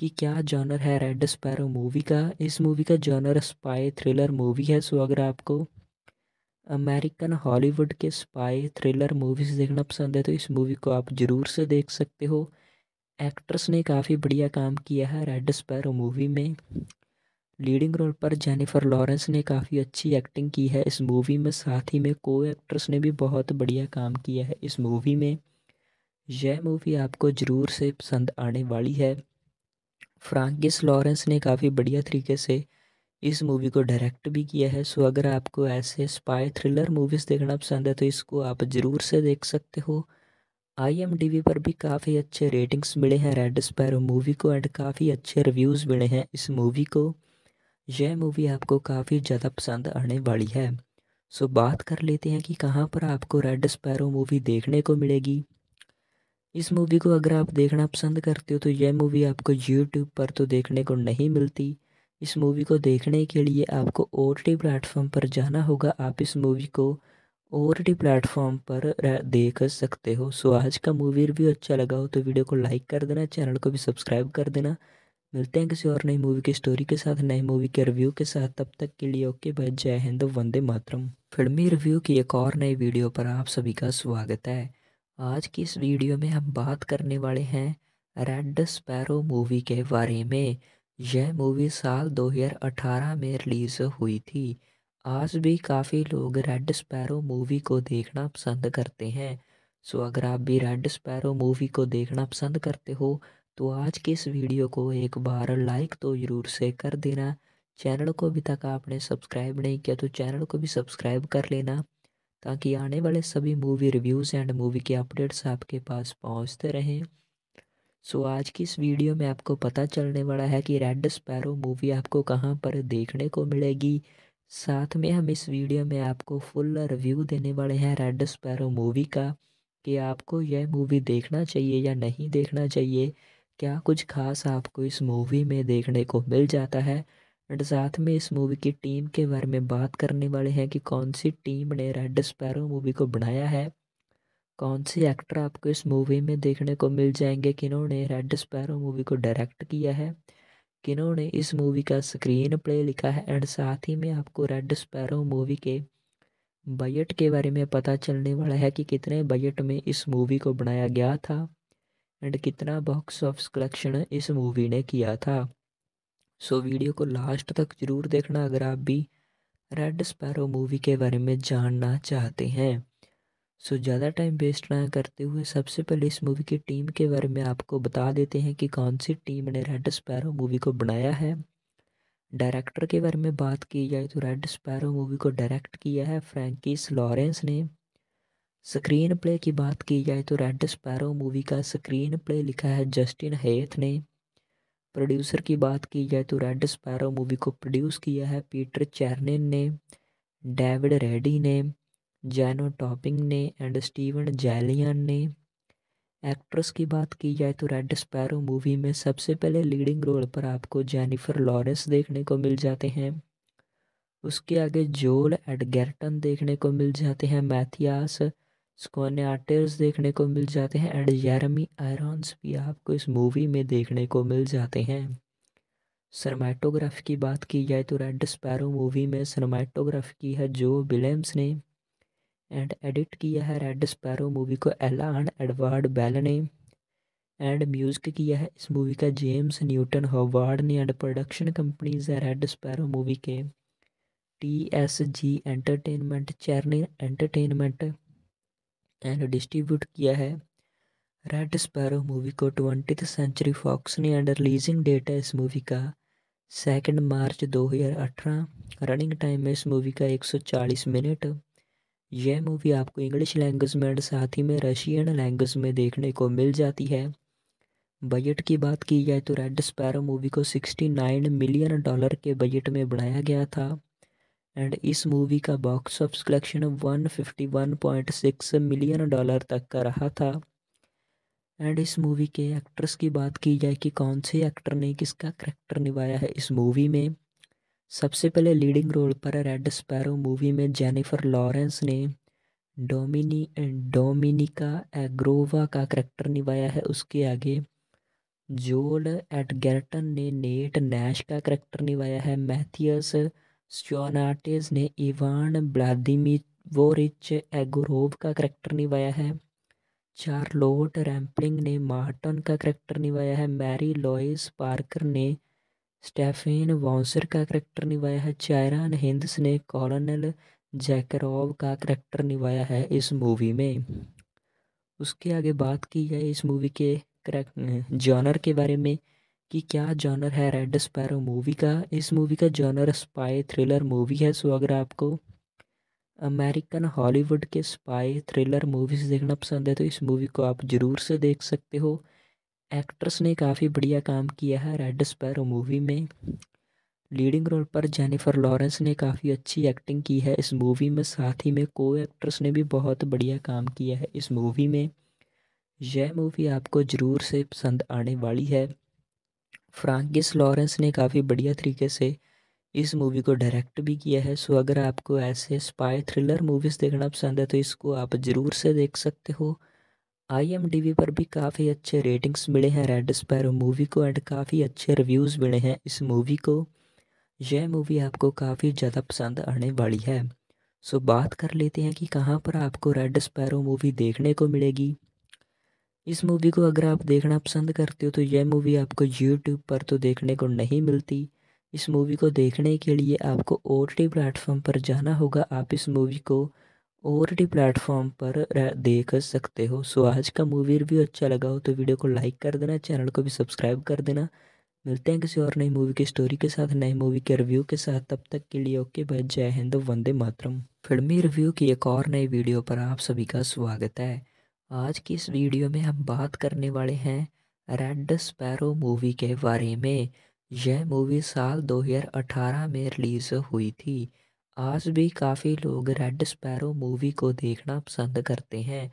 कि क्या जॉनर है रेड स्पैरो मूवी का इस मूवी का जॉनर स्पाई थ्रिलर मूवी है सो अगर आपको अमेरिकन हॉलीवुड के स्पाई थ्रिलर मूवीज़ देखना पसंद है तो इस मूवी को आप ज़रूर से देख सकते हो एक्ट्रेस ने काफ़ी बढ़िया काम किया है रेड स्पैरो मूवी में लीडिंग रोल पर जेनिफर लॉरेंस ने काफ़ी अच्छी एक्टिंग की है इस मूवी में साथ ही में को एक्ट्रेस ने भी बहुत बढ़िया काम किया है इस मूवी में यह मूवी आपको ज़रूर से पसंद आने वाली है फ्रांकिस लॉरेंस ने काफ़ी बढ़िया तरीके से इस मूवी को डायरेक्ट भी किया है सो अगर आपको ऐसे स्पाई थ्रिलर मूवीज़ देखना पसंद है तो इसको आप ज़रूर से देख सकते हो आई पर भी काफ़ी अच्छे रेटिंग्स मिले हैं रेड स्पैरो मूवी को एंड काफ़ी अच्छे रिव्यूज़ मिले हैं इस मूवी को यह मूवी आपको काफ़ी ज़्यादा पसंद आने वाली है सो बात कर लेते हैं कि कहाँ पर आपको रेड स्पैरो मूवी देखने को मिलेगी इस मूवी को अगर आप देखना पसंद करते हो तो यह मूवी आपको यूट्यूब पर तो देखने को नहीं मिलती इस मूवी को देखने के लिए आपको ओ टी प्लेटफॉर्म पर जाना होगा आप इस मूवी को ओ टी प्लेटफॉर्म पर देख सकते हो सो आज का मूवी रिव्यू अच्छा लगा हो तो वीडियो को लाइक कर देना चैनल को भी सब्सक्राइब कर देना मिलते हैं किसी और नई मूवी की स्टोरी के साथ नई मूवी के रिव्यू के साथ तब तक के लिए ओके भाई जय हिंद वंदे मातरम फिल्मी रिव्यू की एक और नई वीडियो पर आप सभी का स्वागत है आज की इस वीडियो में हम बात करने वाले हैं रेड स्पैरो मूवी के बारे में यह मूवी साल 2018 में रिलीज़ हुई थी आज भी काफ़ी लोग रेड स्पैरो मूवी को देखना पसंद करते हैं सो अगर आप भी रेड स्पैरो मूवी को देखना पसंद करते हो तो आज के इस वीडियो को एक बार लाइक तो ज़रूर से कर देना चैनल को अभी तक आपने सब्सक्राइब नहीं किया तो चैनल को भी सब्सक्राइब कर लेना ताकि आने वाले सभी मूवी रिव्यूज़ एंड मूवी के अपडेट्स आपके पास पहुंचते रहें सो so, आज की इस वीडियो में आपको पता चलने वाला है कि रेड स्पैरो मूवी आपको कहां पर देखने को मिलेगी साथ में हम इस वीडियो में आपको फुल रिव्यू देने वाले हैं रेड स्पैरो मूवी का कि आपको यह मूवी देखना चाहिए या नहीं देखना चाहिए क्या कुछ खास आपको इस मूवी में देखने को मिल जाता है एंड साथ में इस मूवी की टीम के बारे में बात करने वाले हैं कि कौन सी टीम ने रेड स्पैरो मूवी को बनाया है कौन से एक्टर आपको इस मूवी में देखने को मिल जाएंगे किन्होंने रेड स्पैरो मूवी को डायरेक्ट किया है किन्होंने इस मूवी का स्क्रीन प्ले लिखा है एंड साथ ही में आपको रेड स्पैरो मूवी के बजट के बारे में पता चलने वाला है कि कितने बजट में इस मूवी को बनाया गया था एंड कितना बॉक्स ऑफिस कलेक्शन इस मूवी ने किया था सो वीडियो को लास्ट तक ज़रूर देखना अगर आप भी रेड स्पैरो मूवी के बारे में जानना चाहते हैं सो ज़्यादा टाइम वेस्ट ना करते हुए सबसे पहले इस मूवी की टीम के बारे में आपको बता देते हैं कि कौन सी टीम ने रेड स्पैरो मूवी को बनाया है डायरेक्टर के बारे में बात की जाए तो रेड स्पैरो मूवी को डायरेक्ट किया है फ्रैंकिस लॉरेंस ने स्क्रीन प्ले की बात की जाए तो रेड स्पैरो मूवी का स्क्रीन प्ले लिखा है जस्टिन हेथ ने प्रोड्यूसर की बात की जाए तो रेड स्पैरो मूवी को प्रोड्यूस किया है पीटर चैरनिन ने डेविड रेडी ने जैनो टॉपिंग ने एंड स्टीवन जैलियन ने एक्ट्रेस की बात की जाए तो रेड स्पैरो मूवी में सबसे पहले लीडिंग रोल पर आपको जेनिफर लॉरेंस देखने को मिल जाते हैं उसके आगे जोल एडगर्टन देखने को मिल जाते हैं मैथियास आर्टिस्ट देखने को मिल जाते हैं एंड जेरमी आयरॉन्स भी आपको इस मूवी में देखने को मिल जाते हैं सरमाटोग्राफी की बात की जाए तो रेड स्पैरो मूवी में सरमाटोग्राफी की है जो विलियम्स ने एंड एडिट किया है रेड स्पैरो मूवी को एंड एडवर्ड बेल ने एंड म्यूज़िक किया है इस मूवी का जेम्स न्यूटन हॉवार्ड ने एंड प्रोडक्शन कंपनीज है रेड स्पैरो मूवी के T S G entertainment Chernin entertainment and distribute किया है रेड स्पैरो मूवी को ट्वेंटी सेंचुरी फॉक्स ने एंड रिलीजिंग डेट है इस मूवी का सेकेंड मार्च 2018 रनिंग टाइम है इस मूवी का 140 मिनट यह मूवी आपको इंग्लिश लैंग्वेज में एंड साथ ही में रशियन लैंग्वेज में देखने को मिल जाती है बजट की बात की जाए तो रेड स्पैरो मूवी को 69 मिलियन डॉलर के बजट में बनाया गया था एंड इस मूवी का box office collection 151.6 million dollar तक का रहा था एंड इस मूवी के एक्ट्रेस की बात की जाए कि कौन से एक्टर ने किसका करेक्टर निभाया है इस मूवी में सबसे पहले लीडिंग रोल पर रेड स्पैरो मूवी में जेनिफर लॉरेंस ने डोमिनी डोमिनिका एग्रोवा का करेक्टर निभाया है उसके आगे जोल एटगर्टन ने नेट नैश का करैक्टर निभाया है मैथियस स्टोनाटिस ने इवान रिच एगोरोव का करैक्टर निभाया है चार्लोट रैम्पलिंग ने मार्टन का करैक्टर निभाया है मैरी लॉइस पार्कर ने स्टेफेन वॉन्सर का करैक्टर निभाया है चायरान हिंदस ने कॉलोनल जैकरोव का करैक्टर निभाया है इस मूवी में उसके आगे बात की जाए इस मूवी के करैक्ट जॉनर के बारे में कि क्या जॉनर है रेड स्पैरो मूवी का इस मूवी का जॉनर स्पाई थ्रिलर मूवी है सो अगर आपको अमेरिकन हॉलीवुड के स्पाई थ्रिलर मूवीज़ देखना पसंद है तो इस मूवी को आप ज़रूर से देख सकते हो एक्ट्रेस ने काफ़ी बढ़िया काम किया है रेड स्पैरो मूवी में लीडिंग रोल पर जेनिफर लॉरेंस ने काफ़ी अच्छी एक्टिंग की है इस मूवी में साथ ही में को एक्ट्रेस ने भी बहुत बढ़िया काम किया है इस मूवी में यह मूवी आपको ज़रूर से पसंद आने वाली है फ्रांकिस लॉरेंस ने काफ़ी बढ़िया तरीके से इस मूवी को डायरेक्ट भी किया है सो अगर आपको ऐसे स्पाई थ्रिलर मूवीज़ देखना पसंद है तो इसको आप ज़रूर से देख सकते हो आई पर भी काफ़ी अच्छे रेटिंग्स मिले हैं रेड स्पैरो मूवी को एंड काफ़ी अच्छे रिव्यूज़ मिले हैं इस मूवी को यह मूवी आपको काफ़ी ज़्यादा पसंद आने वाली है सो बात कर लेते हैं कि कहाँ पर आपको रेड स्पैरो मूवी देखने को मिलेगी इस मूवी को अगर आप देखना पसंद करते हो तो यह मूवी आपको यूट्यूब पर तो देखने को नहीं मिलती इस मूवी को देखने के लिए आपको ओ टी प्लेटफॉर्म पर जाना होगा आप इस मूवी को ओ टी प्लेटफॉर्म पर देख सकते हो सो आज का मूवी रिव्यू अच्छा लगा हो तो वीडियो को लाइक कर देना चैनल को भी सब्सक्राइब कर देना मिलते हैं किसी और नई मूवी की स्टोरी के साथ नई मूवी के रिव्यू के साथ तब तक के लिए ओके भाई जय हिंद वंदे मातरम फिल्मी रिव्यू की एक और नई वीडियो पर आप सभी का स्वागत है आज की इस वीडियो में हम बात करने वाले हैं रेड स्पैरो मूवी के बारे में यह मूवी साल 2018 में रिलीज़ हुई थी आज भी काफ़ी लोग रेड स्पैरो मूवी को देखना पसंद करते हैं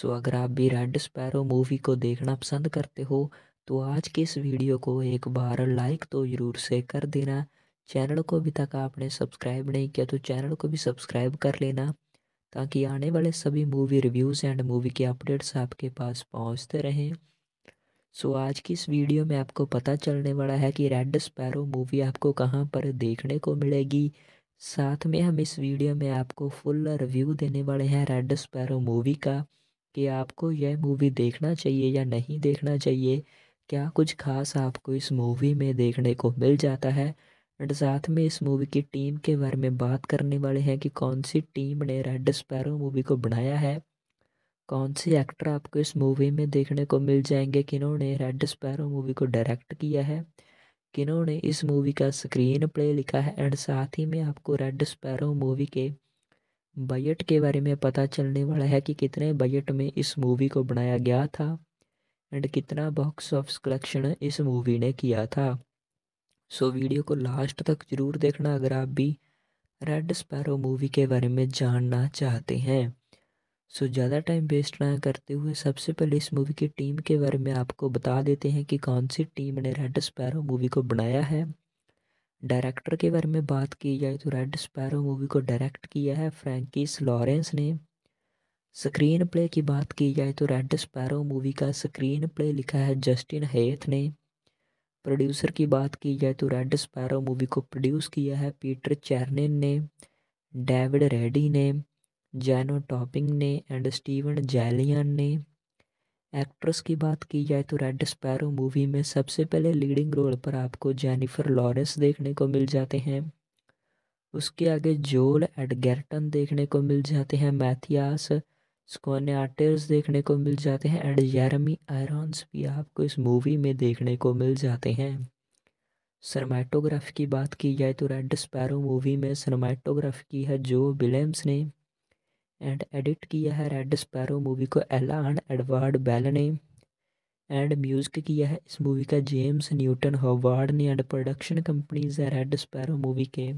सो अगर आप भी रेड स्पैरो मूवी को देखना पसंद करते हो तो आज की इस वीडियो को एक बार लाइक तो ज़रूर से कर देना चैनल को अभी तक आपने सब्सक्राइब नहीं किया तो चैनल को भी सब्सक्राइब कर लेना ताकि आने वाले सभी मूवी रिव्यूज़ एंड मूवी के अपडेट्स आपके पास पहुंचते रहें सो आज की इस वीडियो में आपको पता चलने वाला है कि रेड स्पैरो मूवी आपको कहाँ पर देखने को मिलेगी साथ में हम इस वीडियो में आपको फुल रिव्यू देने वाले हैं रेड स्पैरो मूवी का कि आपको यह मूवी देखना चाहिए या नहीं देखना चाहिए क्या कुछ खास आपको इस मूवी में देखने को मिल जाता है एंड साथ में इस मूवी की टीम के बारे में बात करने वाले हैं कि कौन सी टीम ने रेड स्पैरो मूवी को बनाया है कौन से एक्टर आपको इस मूवी में देखने को मिल जाएंगे किन्होंने रेड स्पैरो मूवी को डायरेक्ट किया है किन्होंने इस मूवी का स्क्रीन प्ले लिखा है एंड साथ ही में आपको रेड स्पैरो मूवी के बजट के बारे में पता चलने वाला है कि कितने बजट में इस मूवी को बनाया गया था एंड कितना बॉक्स ऑफिस कलेक्शन इस मूवी ने किया था सो वीडियो को लास्ट तक ज़रूर देखना अगर आप भी रेड स्पैरो मूवी के बारे में जानना चाहते हैं सो so, ज़्यादा टाइम वेस्ट ना करते हुए सबसे पहले इस मूवी की टीम के बारे में आपको बता देते हैं कि कौन सी टीम ने रेड स्पैरो मूवी को बनाया है डायरेक्टर के बारे में बात की जाए तो रेड स्पैरो मूवी को डायरेक्ट किया है फ्रैंकिस लॉरेंस ने स्क्रीन प्ले की बात की जाए तो रेड स्पैरो मूवी का स्क्रीन प्ले लिखा है जस्टिन हेथ ने प्रोड्यूसर की बात की जाए तो रेड स्पैरो मूवी को प्रोड्यूस किया है पीटर चैरनिन ने डेविड रेडी ने जैनो टॉपिंग ने एंड स्टीवन जैलियन ने एक्ट्रेस की बात की जाए तो रेड स्पैरो मूवी में सबसे पहले लीडिंग रोल पर आपको जेनिफर लॉरेंस देखने को मिल जाते हैं उसके आगे जोल एडगर्टन देखने को मिल जाते हैं मैथियास आर्टिस्ट देखने को मिल जाते हैं एंड जैरमी आयरॉन्स भी आपको इस मूवी में देखने को मिल जाते हैं सरमाइटोग्राफी की बात की जाए तो रेड स्पैरो मूवी में सरमाइटोग्राफी की है जो विलियम्स ने एंड एडिट किया है रेड स्पैरो मूवी को एला एंड एडवर्ड बेल ने एंड म्यूज़िक किया है इस मूवी का जेम्स न्यूटन हॉवार्ड ने एंड प्रोडक्शन कंपनीज है रेड स्पैरो मूवी के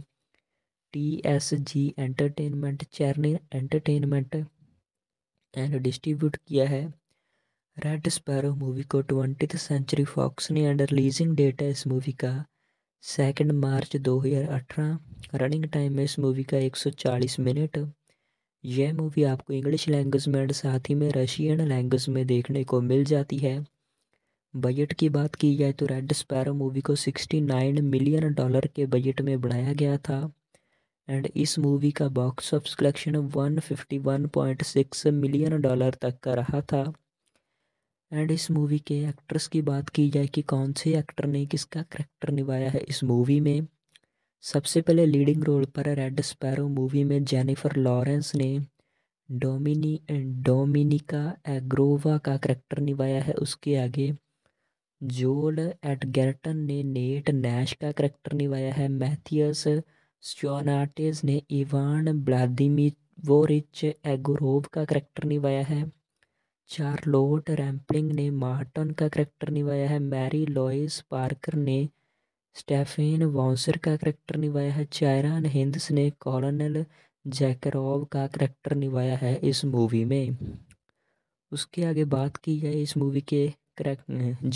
T S G entertainment Chernin entertainment and distribute किया है रेड स्पैरो मूवी को ट्वेंटी सेंचुरी फॉक्स ने एंड रिलीजिंग डेट है इस मूवी का सेकेंड मार्च 2018 रनिंग टाइम है इस मूवी का 140 मिनट यह मूवी आपको इंग्लिश लैंग्वेज में एंड साथ ही में रशियन लैंग्वेज में देखने को मिल जाती है बजट की बात की जाए तो रेड स्पैरो मूवी को 69 मिलियन डॉलर के बजट में बनाया गया था एंड इस मूवी का box office collection 151.6 million dollar तक का रहा था एंड इस मूवी के एक्ट्रेस की बात की जाए कि कौन से एक्टर ने किसका करेक्टर निभाया है इस मूवी में सबसे पहले लीडिंग रोल पर रेड स्पैरो मूवी में जेनिफर लॉरेंस ने डोमिनी डोमिनिका एग्रोवा का करेक्टर निभाया है उसके आगे जोल एट गैरटन ने नेट नैश का करेक्टर निभाया है मैथियस स्टोनाटिस ने इवान व्लादिमिवोरिच एगोरोव का करैक्टर निभाया है चार्लोट रैम्पलिंग ने मार्टन का करैक्टर निभाया है मैरी लॉइस पार्कर ने स्टेफेन वॉन्सर का करैक्टर निभाया है चायरान हिंदस ने कॉलोनल जैकरोव का करैक्टर निभाया है इस मूवी में उसके आगे बात की जाए इस मूवी के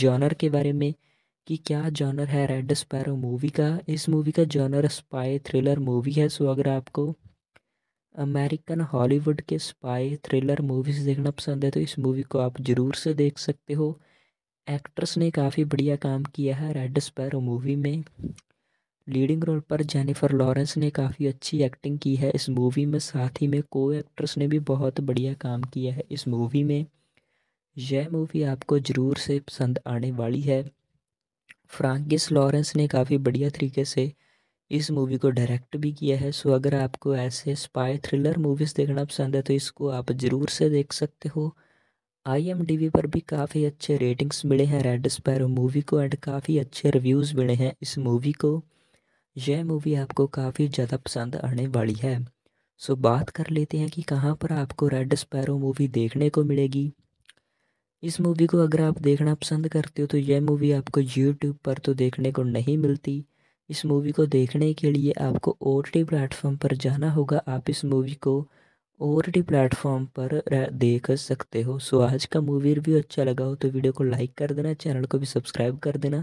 जॉनर के बारे में कि क्या जॉनर है रेड स्पैरो मूवी का इस मूवी का जॉनर स्पाई थ्रिलर मूवी है सो अगर आपको अमेरिकन हॉलीवुड के स्पाई थ्रिलर मूवीज़ देखना पसंद है तो इस मूवी को आप ज़रूर से देख सकते हो एक्ट्रेस ने काफ़ी बढ़िया काम किया है रेड स्पैरो मूवी में लीडिंग रोल पर जेनिफर लॉरेंस ने काफ़ी अच्छी एक्टिंग की है इस मूवी में साथ ही में को एक्ट्रेस ने भी बहुत बढ़िया काम किया है इस मूवी में यह मूवी आपको ज़रूर से पसंद आने वाली है फ्रांकिस लॉरेंस ने काफ़ी बढ़िया तरीके से इस मूवी को डायरेक्ट भी किया है सो अगर आपको ऐसे स्पाई थ्रिलर मूवीज़ देखना पसंद है तो इसको आप ज़रूर से देख सकते हो आई पर भी काफ़ी अच्छे रेटिंग्स मिले हैं रेड स्पैरो मूवी को एंड काफ़ी अच्छे रिव्यूज़ मिले हैं इस मूवी को यह मूवी आपको काफ़ी ज़्यादा पसंद आने वाली है सो बात कर लेते हैं कि कहाँ पर आपको रेड स्पैरो मूवी देखने को मिलेगी इस मूवी को अगर आप देखना पसंद करते हो तो यह मूवी आपको यूट्यूब पर तो देखने को नहीं मिलती इस मूवी को देखने के लिए आपको ओ टी प्लेटफॉर्म पर जाना होगा आप इस मूवी को ओ टी प्लेटफॉर्म पर देख सकते हो सो आज का मूवी रिव्यू अच्छा लगा हो तो वीडियो को लाइक कर देना चैनल को भी सब्सक्राइब कर देना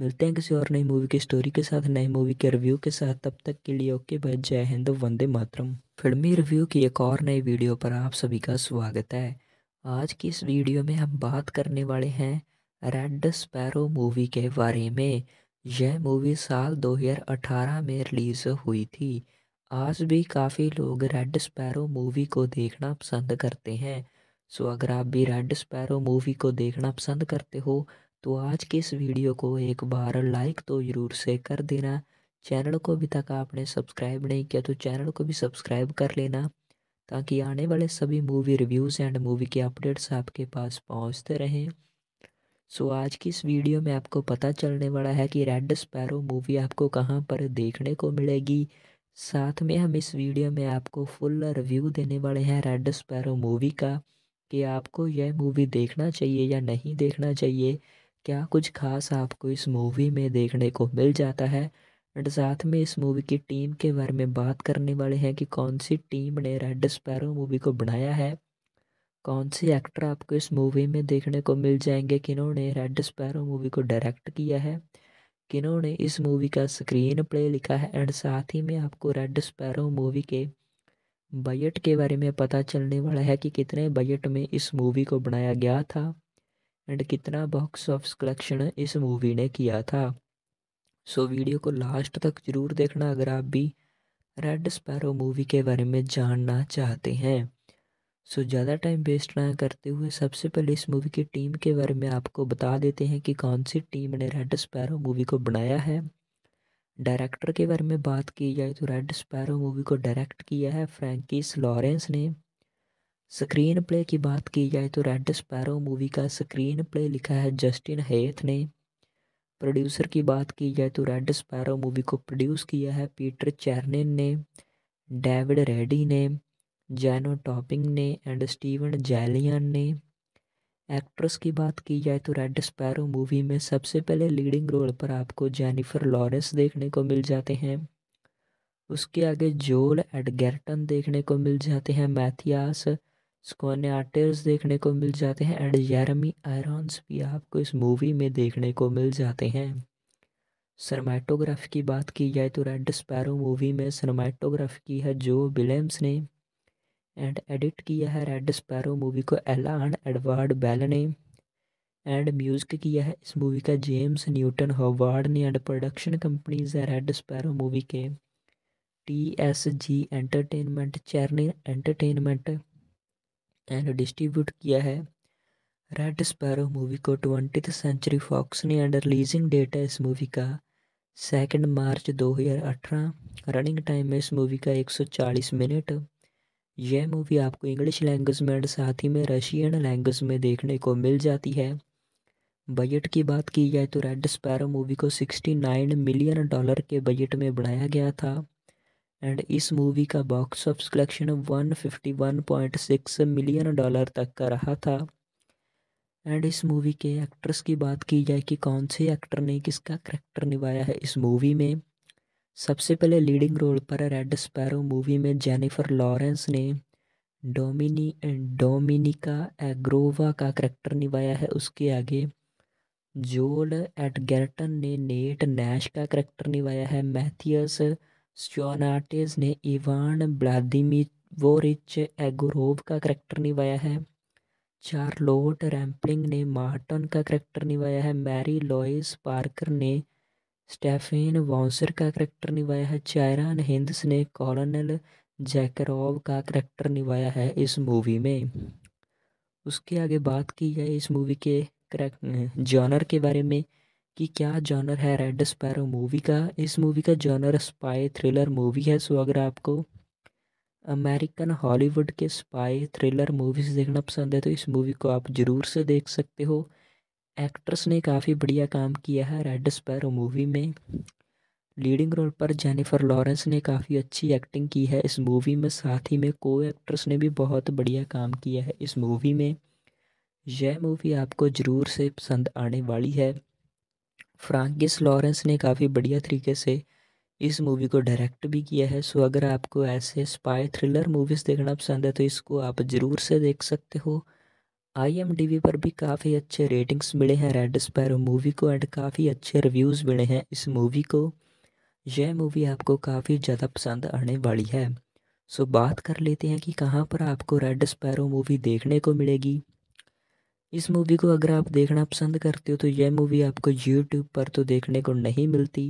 मिलते हैं किसी और नई मूवी की स्टोरी के साथ नई मूवी के रिव्यू के साथ तब तक के लिए ओके भाई जय हिंद वंदे मातरम फिल्मी रिव्यू की एक और नई वीडियो पर आप सभी का स्वागत है आज की इस वीडियो में हम बात करने वाले हैं रेड स्पैरो मूवी के बारे में यह मूवी साल 2018 में रिलीज़ हुई थी आज भी काफ़ी लोग रेड स्पैरो मूवी को देखना पसंद करते हैं सो अगर आप भी रेड स्पैरो मूवी को देखना पसंद करते हो तो आज की इस वीडियो को एक बार लाइक तो ज़रूर से कर देना चैनल को अभी तक आपने सब्सक्राइब नहीं किया तो चैनल को भी सब्सक्राइब कर लेना ताकि आने वाले सभी मूवी रिव्यूज़ एंड मूवी के अपडेट्स आपके पास पहुंचते रहें सो आज की इस वीडियो में आपको पता चलने वाला है कि रेड स्पैरो मूवी आपको कहां पर देखने को मिलेगी साथ में हम इस वीडियो में आपको फुल रिव्यू देने वाले हैं रेड स्पैरो मूवी का कि आपको यह मूवी देखना चाहिए या नहीं देखना चाहिए क्या कुछ खास आपको इस मूवी में देखने को मिल जाता है एंड साथ में इस मूवी की टीम के बारे में बात करने वाले हैं कि कौन सी टीम ने रेड स्पैरो मूवी को बनाया है कौन से एक्टर आपको इस मूवी में देखने को मिल जाएंगे किन्होंने रेड स्पैरो मूवी को डायरेक्ट किया है किन्होंने इस मूवी का स्क्रीन प्ले लिखा है एंड साथ ही में आपको रेड स्पैरो मूवी के बजट के बारे में पता चलने वाला है कि कितने बजट में इस मूवी को बनाया गया था एंड कितना बॉक्स ऑफिस कलेक्शन इस मूवी ने किया था सो वीडियो को लास्ट तक ज़रूर देखना अगर आप भी रेड स्पैरो मूवी के बारे में जानना चाहते हैं सो ज़्यादा टाइम वेस्ट ना करते हुए सबसे पहले इस मूवी की टीम के बारे में आपको बता देते हैं कि कौन सी टीम ने रेड स्पैरो मूवी को बनाया है डायरेक्टर के बारे में बात की जाए तो रेड स्पैरो मूवी को डायरेक्ट किया है फ्रैंकिस लॉरेंस ने स्क्रीन प्ले की बात की जाए तो रेड स्पैरो मूवी का स्क्रीन प्ले लिखा है जस्टिन हेथ ने प्रोड्यूसर की बात की जाए तो रेड स्पैरो मूवी को प्रोड्यूस किया है पीटर चैरनिन ने डेविड रेडी ने जैनो टॉपिंग ने एंड स्टीवन जैलियन ने एक्ट्रेस की बात की जाए तो रेड स्पैरो मूवी में सबसे पहले लीडिंग रोल पर आपको जेनिफर लॉरेंस देखने को मिल जाते हैं उसके आगे जोल एडगर्टन देखने को मिल जाते हैं मैथियास आर्टिस्ट देखने को मिल जाते हैं एंड जेरमी आयरॉन्स भी आपको इस मूवी में देखने को मिल जाते हैं सरमाइटोग्राफी की बात की जाए तो रेड स्पैरो मूवी में सरमाइटोग्राफी की है जो विलियम्स ने एंड एडिट किया है रेड स्पैरो मूवी को एलान एडवर्ड बेल ने एंड म्यूज़िक किया है इस मूवी का जेम्स न्यूटन हॉवार्ड ने एंड प्रोडक्शन कंपनीज है रेड स्पैरो मूवी के T S G entertainment Chernin entertainment and distribute किया है रेड स्पैरो मूवी को ट्वेंटी सेंचुरी फॉक्स ने अंडर रिलीजिंग डेट है इस मूवी का सेकेंड मार्च 2018 रनिंग टाइम है इस मूवी का 140 मिनट यह मूवी आपको इंग्लिश लैंग्वेज में एंड साथ ही में रशियन लैंग्वेज में देखने को मिल जाती है बजट की बात की जाए तो रेड स्पैरो मूवी को 69 मिलियन डॉलर के बजट में बनाया गया था एंड इस मूवी का box office collection 151.6 million dollar तक का रहा था एंड इस मूवी के एक्ट्रेस की बात की जाए कि कौन से एक्टर ने किसका करेक्टर निभाया है इस मूवी में सबसे पहले लीडिंग रोल पर रेड स्पैरो मूवी में जेनिफर लॉरेंस ने डोमिनी डोमिनिका एग्रोवा का करैक्टर निभाया है उसके आगे जोल एडगर्टन ने नेट नैश का करेक्टर निभाया है मैथियस स्टोनाटिस ने इवान रिच एगोरोव का करैक्टर निभाया है चार्लोट रैम्पलिंग ने मार्टन का करैक्टर निभाया है मैरी लॉइस पार्कर ने स्टेफेन वॉन्सर का करैक्टर निभाया है चायरान हिंदस ने कॉलोनल जैकरोव का करैक्टर निभाया है इस मूवी में उसके आगे बात की जाए इस मूवी के जॉनर के बारे में कि क्या जॉनर है रेड स्पैरो मूवी का इस मूवी का जॉनर स्पाई थ्रिलर मूवी है सो अगर आपको अमेरिकन हॉलीवुड के स्पाई थ्रिलर मूवीज़ देखना पसंद है तो इस मूवी को आप ज़रूर से देख सकते हो एक्ट्रेस ने काफ़ी बढ़िया काम किया है रेड स्पैरो मूवी में लीडिंग रोल पर जेनिफर लॉरेंस ने काफ़ी अच्छी एक्टिंग की है इस मूवी में साथ ही में को एक्ट्रेस ने भी बहुत बढ़िया काम किया है इस मूवी में यह मूवी आपको ज़रूर से पसंद आने वाली है फ्रांकिस लॉरेंस ने काफ़ी बढ़िया तरीके से इस मूवी को डायरेक्ट भी किया है सो अगर आपको ऐसे स्पाई थ्रिलर मूवीज़ देखना पसंद है तो इसको आप ज़रूर से देख सकते हो आई पर भी काफ़ी अच्छे रेटिंग्स मिले हैं रेड स्पैरो मूवी को एंड काफ़ी अच्छे रिव्यूज़ मिले हैं इस मूवी को यह मूवी आपको काफ़ी ज़्यादा पसंद आने वाली है सो बात कर लेते हैं कि कहाँ पर आपको रेड स्पैरो मूवी देखने को मिलेगी इस मूवी को अगर आप देखना पसंद करते हो तो यह मूवी आपको यूट्यूब पर तो देखने को नहीं मिलती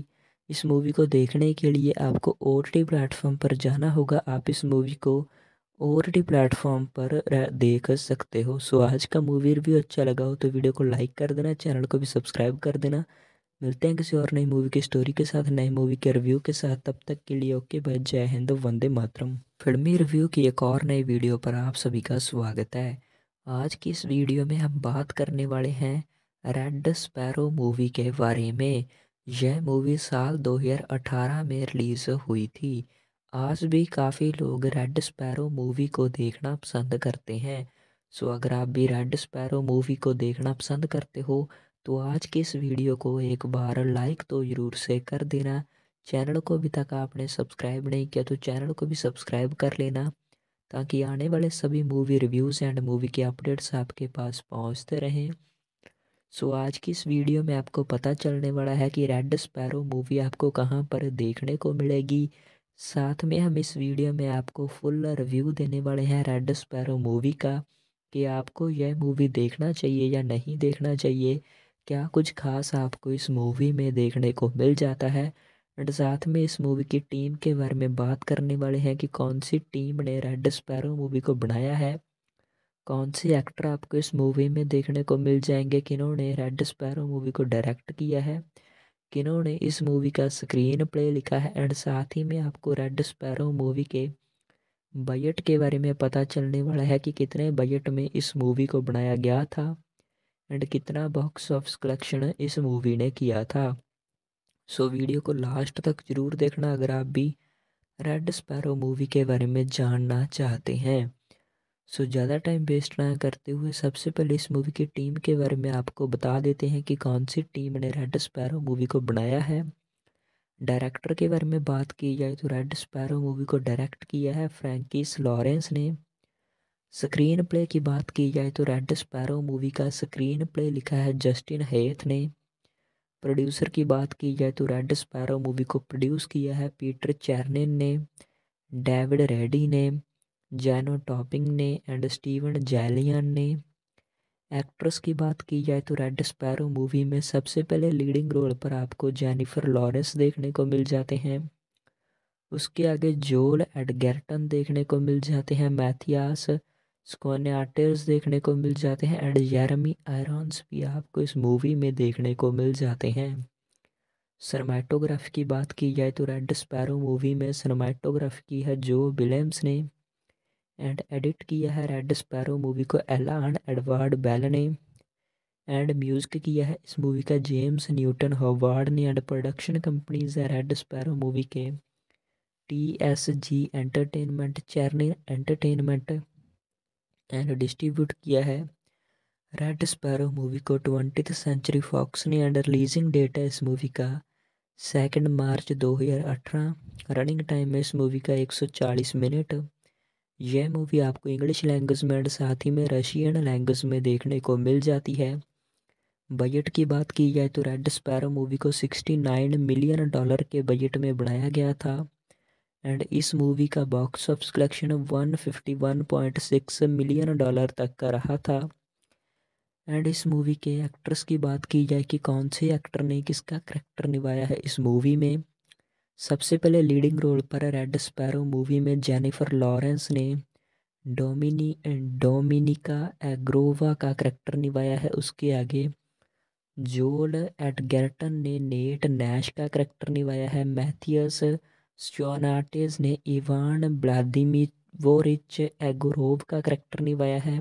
इस मूवी को देखने के लिए आपको ओ टी प्लेटफॉर्म पर जाना होगा आप इस मूवी को ओ टी प्लेटफॉर्म पर देख सकते हो सो आज का मूवी रिव्यू अच्छा लगा हो तो वीडियो को लाइक कर देना चैनल को भी सब्सक्राइब कर देना मिलते हैं किसी और नई मूवी की स्टोरी के साथ नई मूवी के रिव्यू के साथ तब तक के लिए ओके बाय जय हिंद वंदे मातरम फिल्मी रिव्यू की एक और नई वीडियो पर आप सभी का स्वागत है आज की इस वीडियो में हम बात करने वाले हैं रेड स्पैरो मूवी के बारे में यह मूवी साल 2018 में रिलीज़ हुई थी आज भी काफ़ी लोग रेड स्पैरो मूवी को देखना पसंद करते हैं सो अगर आप भी रेड स्पैरो मूवी को देखना पसंद करते हो तो आज की इस वीडियो को एक बार लाइक तो ज़रूर से कर देना चैनल को अभी तक आपने सब्सक्राइब नहीं किया तो चैनल को भी सब्सक्राइब कर लेना ताकि आने वाले सभी मूवी रिव्यूज़ एंड मूवी के अपडेट्स आपके पास पहुंचते रहें सो so, आज की इस वीडियो में आपको पता चलने वाला है कि रेड स्पैरो मूवी आपको कहाँ पर देखने को मिलेगी साथ में हम इस वीडियो में आपको फुल रिव्यू देने वाले हैं रेड स्पैरो मूवी का कि आपको यह मूवी देखना चाहिए या नहीं देखना चाहिए क्या कुछ खास आपको इस मूवी में देखने को मिल जाता है एंड साथ में इस मूवी की टीम के बारे में बात करने वाले हैं कि कौन सी टीम ने रेड स्पैरो मूवी को बनाया है कौन से एक्टर आपको इस मूवी में देखने को मिल जाएंगे किन्होंने रेड स्पैरो मूवी को डायरेक्ट किया है किन्होंने इस मूवी का स्क्रीन प्ले लिखा है एंड साथ ही में आपको रेड स्पैरो मूवी के बजट के बारे में पता चलने वाला है कि कितने बजट में इस मूवी को बनाया गया था एंड कितना बॉक्स ऑफिस कलेक्शन इस मूवी ने किया था सो वीडियो को लास्ट तक ज़रूर देखना अगर आप भी रेड स्पैरो मूवी के बारे में जानना चाहते हैं सो ज़्यादा टाइम वेस्ट ना करते हुए सबसे पहले इस मूवी की टीम के बारे में आपको बता देते हैं कि कौन सी टीम ने रेड स्पैरो मूवी को बनाया है डायरेक्टर के बारे में बात की जाए तो रेड स्पैरो मूवी को डायरेक्ट किया है फ्रैंकिस लॉरेंस ने स्क्रीन प्ले की बात की जाए तो रेड स्पैरो मूवी का स्क्रीन प्ले लिखा है जस्टिन हेथ ने प्रोड्यूसर की बात की जाए तो रेड स्पैरो मूवी को प्रोड्यूस किया है पीटर चैरनिन ने डेविड रेडी ने जैनो टॉपिंग ने एंड स्टीवन जैलियन ने एक्ट्रेस की बात की जाए तो रेड स्पैरो मूवी में सबसे पहले लीडिंग रोल पर आपको जेनिफर लॉरेंस देखने को मिल जाते हैं उसके आगे जोल एडगर्टन देखने को मिल जाते हैं मैथियास स्कॉने आर्टिस्ट देखने को मिल जाते हैं एंड जैरमी आयरॉन्स भी आपको इस मूवी में देखने को मिल जाते हैं सरमाइटोग्राफी की बात की जाए तो रेड स्पैरो मूवी में सरमाइटोग्राफी की है जो विलियम्स ने एंड एडिट किया है रेड स्पैरो मूवी को एलान एडवर्ड बेल ने एंड म्यूजिक किया है इस मूवी का जेम्स न्यूटन हॉवार्ड ने एंड प्रोडक्शन कंपनीज है रेड स्पैरो मूवी के T S G entertainment Chernin entertainment and distribute किया है रेड स्पैरो मूवी को ट्वेंटी सेंचुरी फॉक्स ने एंड रिलीजिंग डेट है इस मूवी का सेकेंड मार्च 2018 रनिंग टाइम है इस मूवी का 140 मिनट यह मूवी आपको इंग्लिश लैंग्वेज में एंड साथ ही में रशियन लैंग्वेज में देखने को मिल जाती है बजट की बात की जाए तो रेड स्पैरो मूवी को 69 मिलियन डॉलर के बजट में बनाया गया था एंड इस मूवी का box office collection 151.6 million dollar तक का रहा था एंड इस मूवी के एक्ट्रेस की बात की जाए कि कौन से एक्टर ने किसका करेक्टर निभाया है इस मूवी में सबसे पहले लीडिंग रोल पर रेड स्पैरो मूवी में जेनिफर लॉरेंस ने डोमिनी डोमिनिका एग्रोवा का करैक्टर निभाया है उसके आगे जोल एडगर्टन ने नेट नैश का करेक्टर निभाया है मैथियस स्योनाटिस ने इवान रिच एगोरोव का करैक्टर निभाया है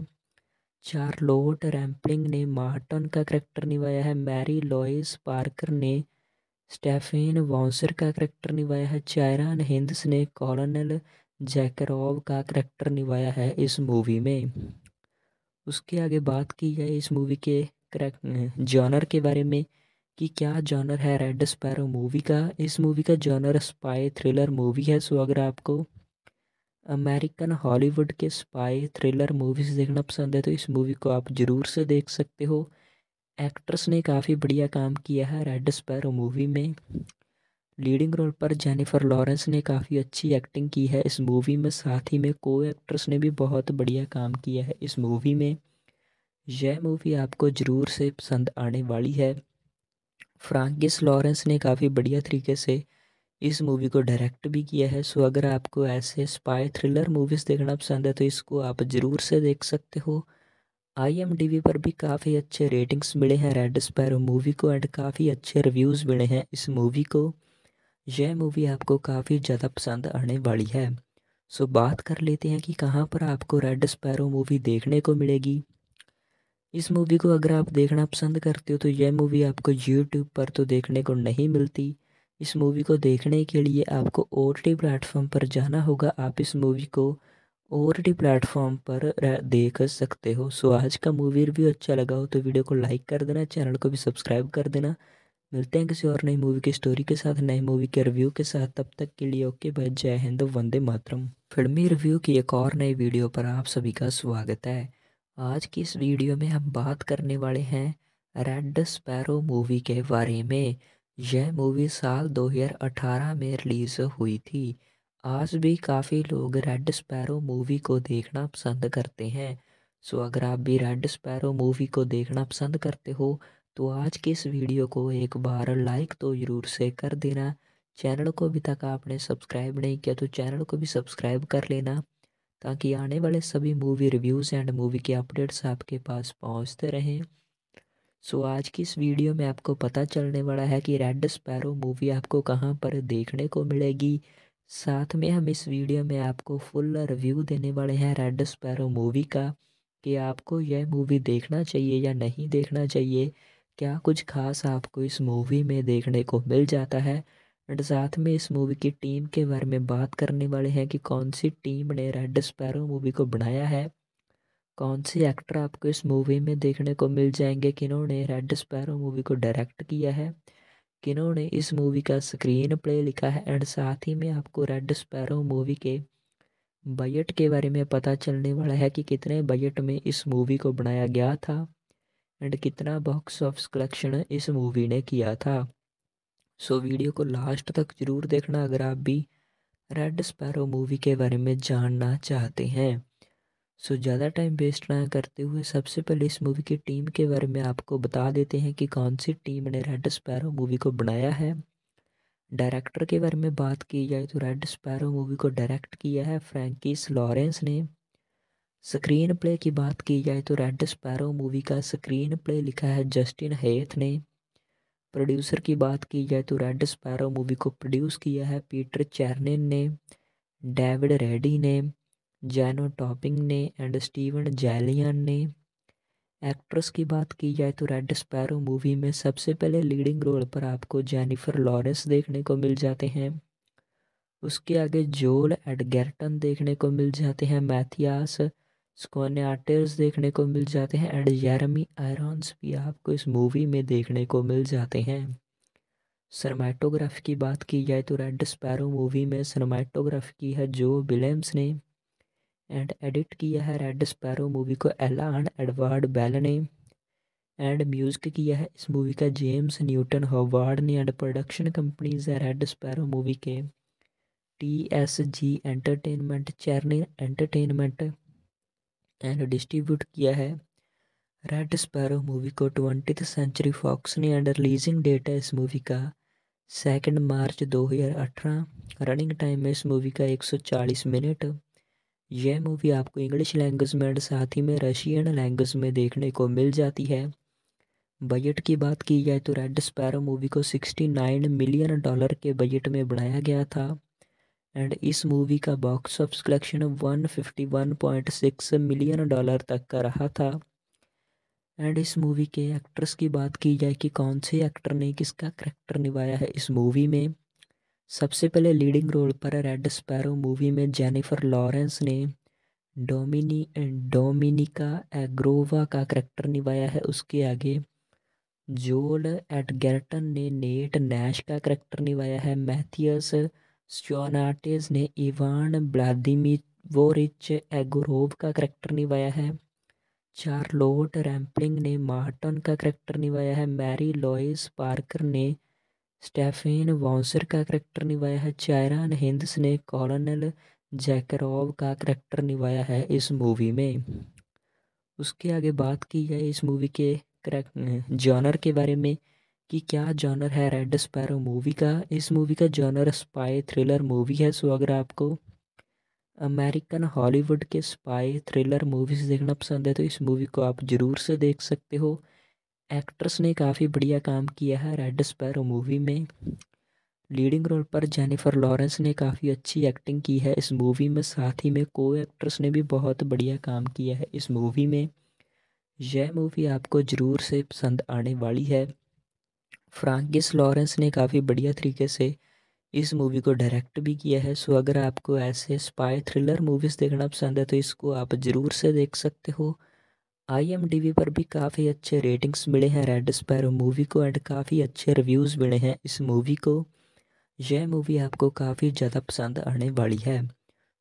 चार्लोट रैम्पलिंग ने मार्टन का करैक्टर निभाया है मैरी लॉइस पार्कर ने स्टेफेन वॉन्सर का करैक्टर निभाया है चायरान हिंदस ने कॉलोनल जैकरोव का करैक्टर निभाया है इस मूवी में उसके आगे बात की जाए इस मूवी के जॉनर के बारे में कि क्या जॉनर है रेड स्पैरो मूवी का इस मूवी का जॉनर स्पाई थ्रिलर मूवी है सो अगर आपको अमेरिकन हॉलीवुड के स्पाई थ्रिलर मूवीज़ देखना पसंद है तो इस मूवी को आप ज़रूर से देख सकते हो एक्ट्रेस ने काफ़ी बढ़िया काम किया है रेड स्पैरो मूवी में लीडिंग रोल पर जेनिफर लॉरेंस ने काफ़ी अच्छी एक्टिंग की है इस मूवी में साथ ही में को एक्ट्रेस ने भी बहुत बढ़िया काम किया है इस मूवी में यह मूवी आपको ज़रूर से पसंद आने वाली है फ्रांकिस लॉरेंस ने काफ़ी बढ़िया तरीके से इस मूवी को डायरेक्ट भी किया है सो अगर आपको ऐसे स्पाई थ्रिलर मूवीज़ देखना पसंद है तो इसको आप ज़रूर से देख सकते हो आई पर भी काफ़ी अच्छे रेटिंग्स मिले हैं रेड स्पैरो मूवी को एंड काफ़ी अच्छे रिव्यूज़ मिले हैं इस मूवी को यह मूवी आपको काफ़ी ज़्यादा पसंद आने वाली है सो बात कर लेते हैं कि कहाँ पर आपको रेड स्पैरो मूवी देखने को मिलेगी इस मूवी को अगर आप देखना पसंद करते हो तो यह मूवी आपको यूट्यूब पर तो देखने को नहीं मिलती इस मूवी को देखने के लिए आपको ओ टी प्लेटफॉर्म पर जाना होगा आप इस मूवी को ओ टी प्लेटफॉर्म पर देख सकते हो सो आज का मूवी रिव्यू अच्छा लगा हो तो वीडियो को लाइक कर देना चैनल को भी सब्सक्राइब कर देना मिलते हैं किसी और नई मूवी की स्टोरी के साथ नए मूवी के रिव्यू के साथ तब तक के लिए ओके भाई जय हिंद वंदे मातरम फिल्मी रिव्यू की एक और नई वीडियो पर आप सभी का स्वागत है आज की इस वीडियो में हम बात करने वाले हैं रेड स्पैरो मूवी के बारे में यह मूवी साल 2018 में रिलीज़ हुई थी आज भी काफ़ी लोग रेड स्पैरो मूवी को देखना पसंद करते हैं सो अगर आप भी रेड स्पैरो मूवी को देखना पसंद करते हो तो आज की इस वीडियो को एक बार लाइक तो ज़रूर से कर देना चैनल को अभी तक आपने सब्सक्राइब नहीं किया तो चैनल को भी सब्सक्राइब कर लेना ताकि आने वाले सभी मूवी रिव्यूज़ एंड मूवी के अपडेट्स आपके पास पहुंचते रहें सो so, आज की इस वीडियो में आपको पता चलने वाला है कि रेड स्पैरो मूवी आपको कहाँ पर देखने को मिलेगी साथ में हम इस वीडियो में आपको फुल रिव्यू देने वाले हैं रेड स्पैरो मूवी का कि आपको यह मूवी देखना चाहिए या नहीं देखना चाहिए क्या कुछ खास आपको इस मूवी में देखने को मिल जाता है एंड साथ में इस मूवी की टीम के बारे में बात करने वाले हैं कि कौन सी टीम ने रेड स्पैरो मूवी को बनाया है कौन से एक्टर आपको इस मूवी में देखने को मिल जाएंगे किन्होंने रेड स्पैरो मूवी को डायरेक्ट किया है किन्होंने इस मूवी का स्क्रीन प्ले लिखा है एंड साथ ही में आपको रेड स्पैरो मूवी के बजट के बारे में पता चलने वाला है कि कितने बजट में इस मूवी को बनाया गया था एंड कितना बॉक्स ऑफिस कलेक्शन इस मूवी ने किया था सो वीडियो को लास्ट तक ज़रूर देखना अगर आप भी रेड स्पैरो मूवी के बारे में जानना चाहते हैं सो ज़्यादा टाइम वेस्ट ना करते हुए सबसे पहले इस मूवी की टीम के बारे में आपको बता देते हैं कि कौन सी टीम ने रेड स्पैरो मूवी को बनाया है डायरेक्टर के बारे में बात की जाए तो रेड स्पैरो मूवी को डायरेक्ट किया है फ्रैंकिस लॉरेंस ने स्क्रीन प्ले की बात की जाए तो रेड स्पैरो मूवी का स्क्रीन प्ले लिखा है जस्टिन हेथ ने प्रोड्यूसर की बात की जाए तो रेड स्पैरो मूवी को प्रोड्यूस किया है पीटर चैरनिन ने डेविड रेडी ने जैनो टॉपिंग ने एंड स्टीवन जैलियन ने एक्ट्रेस की बात की जाए तो रेड स्पैरो मूवी में सबसे पहले लीडिंग रोल पर आपको जेनिफर लॉरेंस देखने को मिल जाते हैं उसके आगे जोल एडगर्टन देखने को मिल जाते हैं मैथियास इसको अन्य आर्टिस्ट देखने को मिल जाते हैं एंड जैरमी आयरॉन्स भी आपको इस मूवी में देखने को मिल जाते हैं सरमाइटोग्राफी की बात की जाए तो रेड स्पैरो मूवी में सरमाइटोग्राफी की है जो विलियम्स ने एंड एडिट किया है रेड स्पैरो मूवी को एलान एडवर्ड बेल ने एंड म्यूज़िक किया है इस मूवी का जेम्स न्यूटन हॉवार्ड ने एंड प्रोडक्शन कंपनीज है रेड स्पैरो मूवी के T S G entertainment Chernin entertainment and distribute किया है रेड स्पैरो मूवी को ट्वेंटी सेंचुरी फॉक्स ने एंड रिलीजिंग डेट है इस मूवी का सेकेंड मार्च 2018 रनिंग टाइम है इस मूवी का 140 मिनट यह मूवी आपको इंग्लिश लैंग्वेज में एंड साथ ही में रशियन लैंग्वेज में देखने को मिल जाती है बजट की बात की जाए तो रेड स्पैरो मूवी को 69 मिलियन डॉलर के बजट में बनाया गया था एंड इस मूवी का box office collection 151.6 million dollar तक का रहा था एंड इस मूवी के एक्ट्रेस की बात की जाए कि कौन से एक्टर ने किसका करेक्टर निभाया है इस मूवी में सबसे पहले लीडिंग रोल पर रेड स्पैरो मूवी में जेनिफर लॉरेंस ने डोमिनी डोमिनिका एग्रोवा का करैक्टर निभाया है उसके आगे जोल एटगर्टन ने नेट नैश का करैक्टर निभाया है मैथियस स्टोनाटिस ने इवान व्लादिमिवोरिच एगोरोव का करैक्टर निभाया है चार्लोट रैम्पलिंग ने मार्टन का करैक्टर निभाया है मैरी लॉइस पार्कर ने स्टेफेन वॉन्सर का करैक्टर निभाया है चायरान हिंदस ने कॉलोनल जैकरोव का करैक्टर निभाया है इस मूवी में उसके आगे बात की जाए इस मूवी के जॉनर के बारे में कि क्या जॉनर है रेड स्पैरो मूवी का इस मूवी का जॉनर स्पाई थ्रिलर मूवी है सो अगर आपको अमेरिकन हॉलीवुड के स्पाई थ्रिलर मूवीज़ देखना पसंद है तो इस मूवी को आप ज़रूर से देख सकते हो एक्ट्रेस ने काफ़ी बढ़िया काम किया है रेड स्पैरो मूवी में लीडिंग रोल पर जेनिफर लॉरेंस ने काफ़ी अच्छी एक्टिंग की है इस मूवी में साथ ही में को एक्ट्रेस ने भी बहुत बढ़िया काम किया है इस मूवी में यह मूवी आपको ज़रूर से पसंद आने वाली है फ्रांकिस लॉरेंस ने काफ़ी बढ़िया तरीके से इस मूवी को डायरेक्ट भी किया है सो अगर आपको ऐसे स्पाई थ्रिलर मूवीज़ देखना पसंद है तो इसको आप ज़रूर से देख सकते हो आई पर भी काफ़ी अच्छे रेटिंग्स मिले हैं रेड स्पैरो मूवी को एंड काफ़ी अच्छे रिव्यूज़ मिले हैं इस मूवी को यह मूवी आपको काफ़ी ज़्यादा पसंद आने वाली है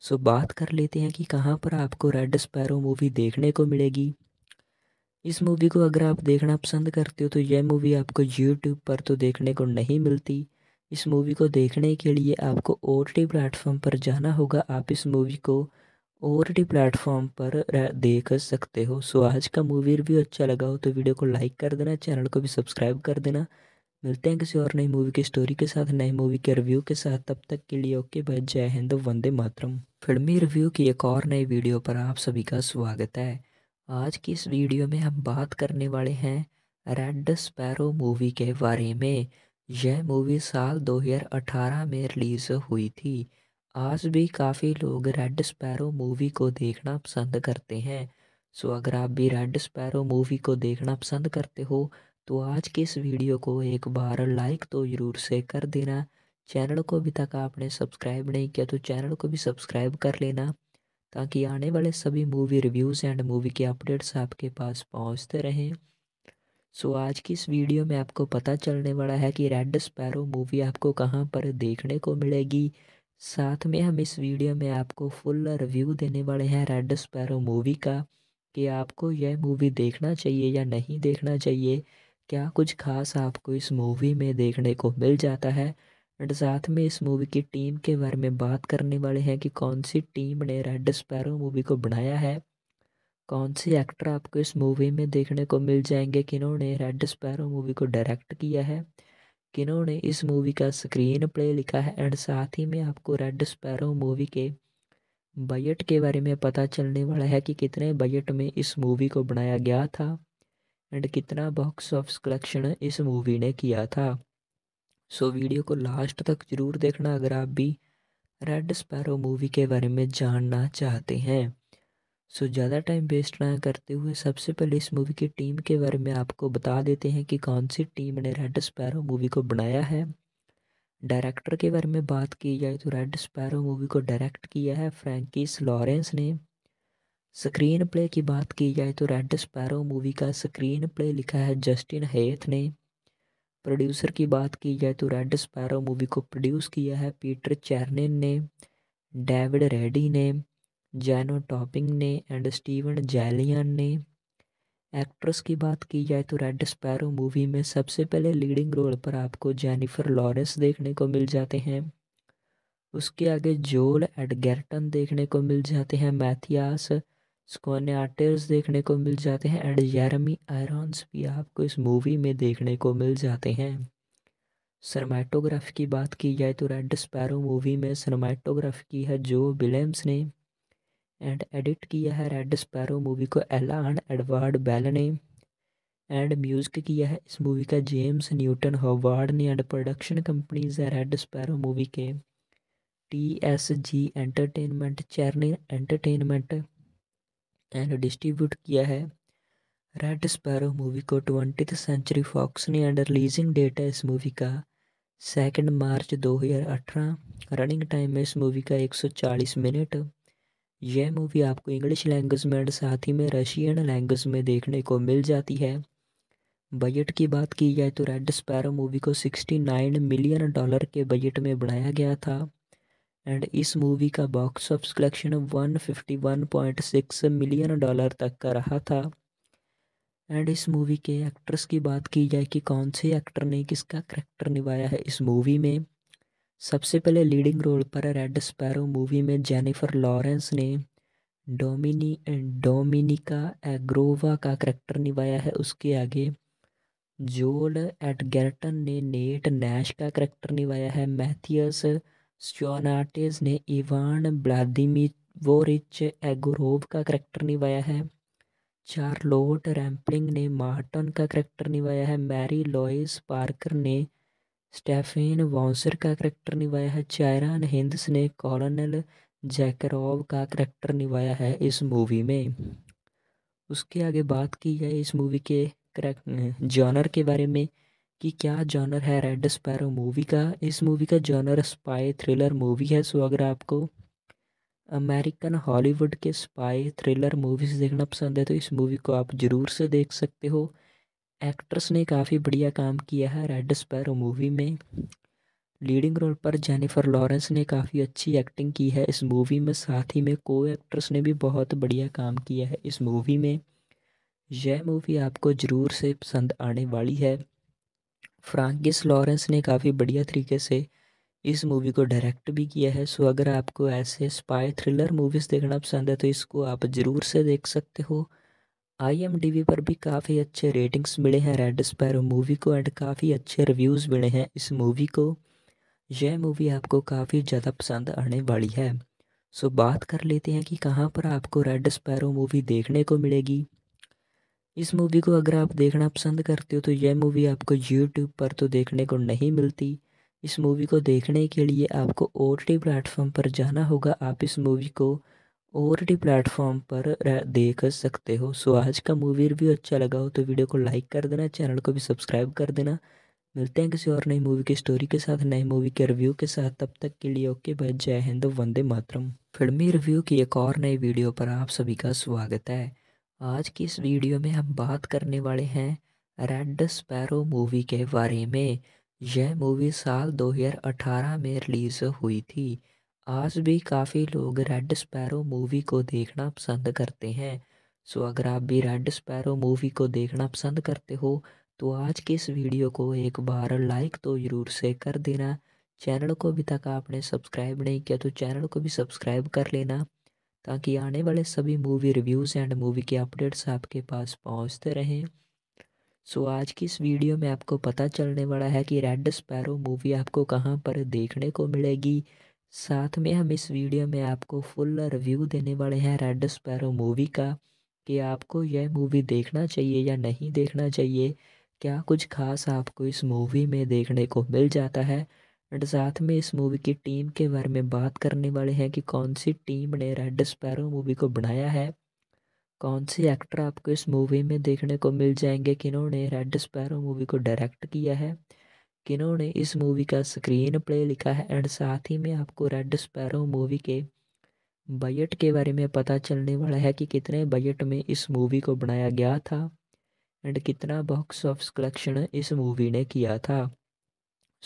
सो बात कर लेते हैं कि कहाँ पर आपको रेड स्पैरो मूवी देखने को मिलेगी इस मूवी को अगर आप देखना पसंद करते हो तो यह मूवी आपको यूट्यूब पर तो देखने को नहीं मिलती इस मूवी को देखने के लिए आपको ओ टी प्लेटफॉर्म पर जाना होगा आप इस मूवी को ओ टी प्लेटफॉर्म पर देख सकते हो सो आज का मूवी रिव्यू अच्छा लगा हो तो वीडियो को लाइक कर देना चैनल को भी सब्सक्राइब कर देना मिलते हैं किसी और नई मूवी की स्टोरी के साथ नई मूवी के रिव्यू के साथ तब तक के लिए ओके भाई जय हिंद वंदे मातरम फिल्मी रिव्यू की एक और नई वीडियो पर आप सभी का स्वागत है आज की इस वीडियो में हम बात करने वाले हैं रेड स्पैरो मूवी के बारे में यह मूवी साल 2018 में रिलीज़ हुई थी आज भी काफ़ी लोग रेड स्पैरो मूवी को देखना पसंद करते हैं सो अगर आप भी रेड स्पैरो मूवी को देखना पसंद करते हो तो आज के इस वीडियो को एक बार लाइक तो ज़रूर से कर देना चैनल को अभी तक आपने सब्सक्राइब नहीं किया तो चैनल को भी सब्सक्राइब कर लेना ताकि आने वाले सभी मूवी रिव्यूज़ एंड मूवी के अपडेट्स आपके पास पहुंचते रहें सो so, आज की इस वीडियो में आपको पता चलने वाला है कि रेड स्पैरो मूवी आपको कहां पर देखने को मिलेगी साथ में हम इस वीडियो में आपको फुल रिव्यू देने वाले हैं रेड स्पैरो मूवी का कि आपको यह मूवी देखना चाहिए या नहीं देखना चाहिए क्या कुछ खास आपको इस मूवी में देखने को मिल जाता है एंड साथ में इस मूवी की टीम के बारे में बात करने वाले हैं कि कौन सी टीम ने रेड स्पैरो मूवी को बनाया है कौन से एक्टर आपको इस मूवी में देखने को मिल जाएंगे किन्होंने रेड स्पैरो मूवी को डायरेक्ट किया है किन्होंने इस मूवी का स्क्रीन प्ले लिखा है एंड साथ ही में आपको रेड स्पैरो मूवी के बजट के बारे में पता चलने वाला है कि कितने बजट में इस मूवी को बनाया गया था एंड कितना बॉक्स ऑफिस कलेक्शन इस मूवी ने किया था सो वीडियो को लास्ट तक ज़रूर देखना अगर आप भी रेड स्पैरो मूवी के बारे में जानना चाहते हैं सो ज़्यादा टाइम वेस्ट ना करते हुए सबसे पहले इस मूवी की टीम के बारे में आपको बता देते हैं कि कौन सी टीम ने रेड स्पैरो मूवी को बनाया है डायरेक्टर के बारे में बात की जाए तो रेड स्पैरो मूवी को डायरेक्ट किया है फ्रैंकिस लॉरेंस ने स्क्रीन प्ले की बात की जाए तो रेड स्पैरो मूवी का स्क्रीन प्ले लिखा है जस्टिन हेथ ने प्रोड्यूसर की बात की जाए तो रेड स्पैरो मूवी को प्रोड्यूस किया है पीटर चैरनिन ने डेविड रेडी ने जैनो टॉपिंग ने एंड स्टीवन जैलियन ने एक्ट्रेस की बात की जाए तो रेड स्पैरो मूवी में सबसे पहले लीडिंग रोल पर आपको जेनिफर लॉरेंस देखने को मिल जाते हैं उसके आगे जोल एडगर्टन देखने को मिल जाते हैं मैथियास आर्टिस्ट देखने को मिल जाते हैं एंड यारमी आयरस भी आपको इस मूवी में देखने को मिल जाते हैं सरमाटोग्राफी की बात की जाए तो रेड स्पैरो मूवी में सरमाटोग्राफी की है जो विलियम्स ने एंड एडिट किया है रेड स्पैरो मूवी को एंड एडवर्ड बेल ने एंड म्यूज़िक किया है इस मूवी का जेम्स न्यूटन हॉवार्ड ने एंड प्रोडक्शन कंपनीज है रेड स्पैरो मूवी के T S G entertainment Chernin entertainment and distribute किया है रेड स्पैरो मूवी को ट्वेंटी सेंचुरी फॉक्स ने एंड रिलीजिंग डेट है इस मूवी का सेकेंड मार्च 2018 रनिंग टाइम है इस मूवी का 140 मिनट यह मूवी आपको इंग्लिश लैंग्वेज में एंड साथ ही में रशियन लैंग्वेज में देखने को मिल जाती है बजट की बात की जाए तो रेड स्पैरो मूवी को 69 मिलियन डॉलर के बजट में बनाया गया था एंड इस मूवी का box office collection 151.6 million dollar तक का रहा था एंड इस मूवी के एक्ट्रेस की बात की जाए कि कौन से एक्टर ने किसका करैक्टर निभाया है इस मूवी में सबसे पहले लीडिंग रोल पर रेड स्पैरो मूवी में जेनिफर लॉरेंस ने डोमिनी डोमिनिका एग्रोवा का करेक्टर निभाया है उसके आगे जोल एट ने नेट नैश का करेक्टर निभाया है मैथियस स्टोनाटिस ने इवान रिच एगोरोव का करैक्टर निभाया है चार्लोट रैम्पलिंग ने मार्टन का करैक्टर निभाया है मैरी लॉइस पार्कर ने स्टेफेन वॉन्सर का करैक्टर निभाया है चायरान हिंदस ने कॉलोनल जैकरोव का करैक्टर निभाया है इस मूवी में उसके आगे बात की जाए इस मूवी के करैक्ट जॉनर के बारे में कि क्या जॉनर है रेड स्पैरो मूवी का इस मूवी का जॉनर स्पाई थ्रिलर मूवी है सो अगर आपको अमेरिकन हॉलीवुड के स्पाई थ्रिलर मूवीज़ देखना पसंद है तो इस मूवी को आप ज़रूर से देख सकते हो एक्ट्रेस ने काफ़ी बढ़िया काम किया है रेड स्पैरो मूवी में लीडिंग रोल पर जेनिफर लॉरेंस ने काफ़ी अच्छी एक्टिंग की है इस मूवी में साथ ही में को एक्ट्रेस ने भी बहुत बढ़िया काम किया है इस मूवी में यह मूवी आपको ज़रूर से पसंद आने वाली है फ्रांकिस लॉरेंस ने काफ़ी बढ़िया तरीके से इस मूवी को डायरेक्ट भी किया है सो अगर आपको ऐसे स्पाई थ्रिलर मूवीज़ देखना पसंद है तो इसको आप ज़रूर से देख सकते हो आई पर भी काफ़ी अच्छे रेटिंग्स मिले हैं रेड स्पैरो मूवी को एंड काफ़ी अच्छे रिव्यूज़ मिले हैं इस मूवी को यह मूवी आपको काफ़ी ज़्यादा पसंद आने वाली है सो बात कर लेते हैं कि कहाँ पर आपको रेड स्पैरो मूवी देखने को मिलेगी इस मूवी को अगर आप देखना पसंद करते हो तो यह मूवी आपको यूट्यूब पर तो देखने को नहीं मिलती इस मूवी को देखने के लिए आपको ओ टी प्लेटफॉर्म पर जाना होगा आप इस मूवी को ओ टी प्लेटफॉर्म पर देख सकते हो सो आज का मूवी रिव्यू अच्छा लगा हो तो वीडियो को लाइक कर देना चैनल को भी सब्सक्राइब कर देना मिलते हैं किसी और नई मूवी की स्टोरी के साथ नई मूवी के रिव्यू के साथ तब तक के लिए ओके भाई जय हिंद वंदे मातरम फिल्मी रिव्यू की एक और नई वीडियो पर आप सभी का स्वागत है आज की इस वीडियो में हम बात करने वाले हैं रेड स्पैरो मूवी के बारे में यह मूवी साल 2018 में रिलीज़ हुई थी आज भी काफ़ी लोग रेड स्पैरो मूवी को देखना पसंद करते हैं सो अगर आप भी रेड स्पैरो मूवी को देखना पसंद करते हो तो आज की इस वीडियो को एक बार लाइक तो ज़रूर से कर देना चैनल को अभी तक आपने सब्सक्राइब नहीं किया तो चैनल को भी सब्सक्राइब कर लेना ताकि आने वाले सभी मूवी रिव्यूज़ एंड मूवी के अपडेट्स आपके पास पहुंचते रहें सो आज की इस वीडियो में आपको पता चलने वाला है कि रेड स्पैरो मूवी आपको कहाँ पर देखने को मिलेगी साथ में हम इस वीडियो में आपको फुल रिव्यू देने वाले हैं रेड स्पैरो मूवी का कि आपको यह मूवी देखना चाहिए या नहीं देखना चाहिए क्या कुछ खास आपको इस मूवी में देखने को मिल जाता है एंड साथ में इस मूवी की टीम के बारे में बात करने वाले हैं कि कौन सी टीम ने रेड स्पैरो मूवी को बनाया है कौन से एक्टर आपको इस मूवी में देखने को मिल जाएंगे किन्होंने रेड स्पैरो मूवी को डायरेक्ट किया है किन्होंने इस मूवी का स्क्रीन प्ले लिखा है एंड साथ ही में आपको रेड स्पैरो मूवी के बजट के बारे में पता चलने वाला है कि कितने बजट में इस मूवी को बनाया गया था एंड कितना बॉक्स ऑफिस कलेक्शन इस मूवी ने किया था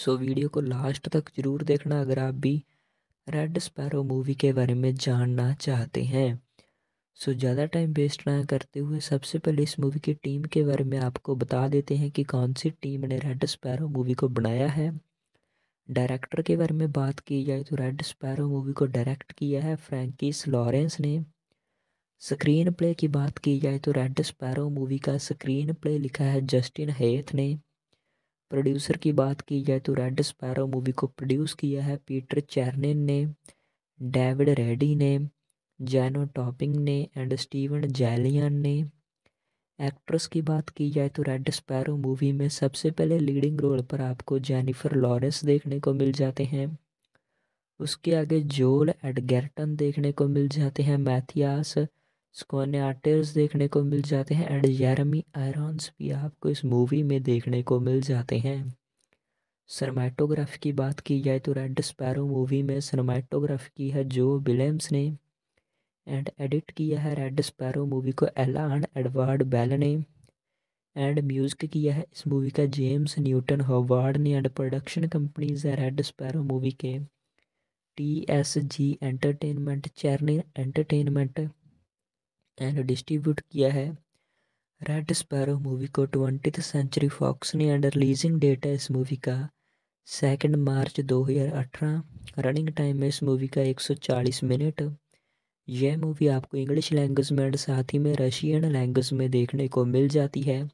सो वीडियो को लास्ट तक ज़रूर देखना अगर आप भी रेड स्पैरो मूवी के बारे में जानना चाहते हैं सो so, ज़्यादा टाइम वेस्ट ना करते हुए सबसे पहले इस मूवी की टीम के बारे में आपको बता देते हैं कि कौन सी टीम ने रेड स्पैरो मूवी को बनाया है डायरेक्टर के बारे में बात की जाए तो रेड स्पैरो मूवी को डायरेक्ट किया है फ्रैंकिस लॉरेंस ने स्क्रीन प्ले की बात की जाए तो रेड स्पैरो मूवी का स्क्रीन प्ले लिखा है जस्टिन हेथ ने प्रोड्यूसर की बात की जाए तो रेड स्पैरो मूवी को प्रोड्यूस किया है पीटर चैरनिन ने डेविड रेडी ने जैनो टॉपिंग ने एंड स्टीवन जैलियन ने एक्ट्रेस की बात की जाए तो रेड स्पैरो मूवी में सबसे पहले लीडिंग रोल पर आपको जेनिफर लॉरेंस देखने को मिल जाते हैं उसके आगे जोल एडगर्टन देखने को मिल जाते हैं मैथियास आर्टिस्ट देखने को मिल जाते हैं एंड जैरमी आयरॉन्स भी आपको इस मूवी में देखने को मिल जाते हैं सरमाइटोग्राफी की बात की जाए तो रेड स्पैरो मूवी में सरमाइटोग्राफी की है जो विलियम्स ने एंड एडिट किया है रेड स्पैरो मूवी को एला एंड एडवर्ड बेल ने एंड म्यूज़िक किया है इस मूवी का जेम्स न्यूटन हॉवार्ड ने एंड प्रोडक्शन कंपनीज है रेड स्पैरो मूवी के T S G entertainment Chernin entertainment and distribute किया है रेड स्पैरो मूवी को ट्वेंटी सेंचुरी फॉक्स ने एंड रिलीजिंग डेट है इस मूवी का सेकेंड मार्च 2018 रनिंग टाइम है इस मूवी का 140 मिनट यह मूवी आपको इंग्लिश लैंग्वेज में एंड साथ ही में रशियन लैंग्वेज में देखने को मिल जाती है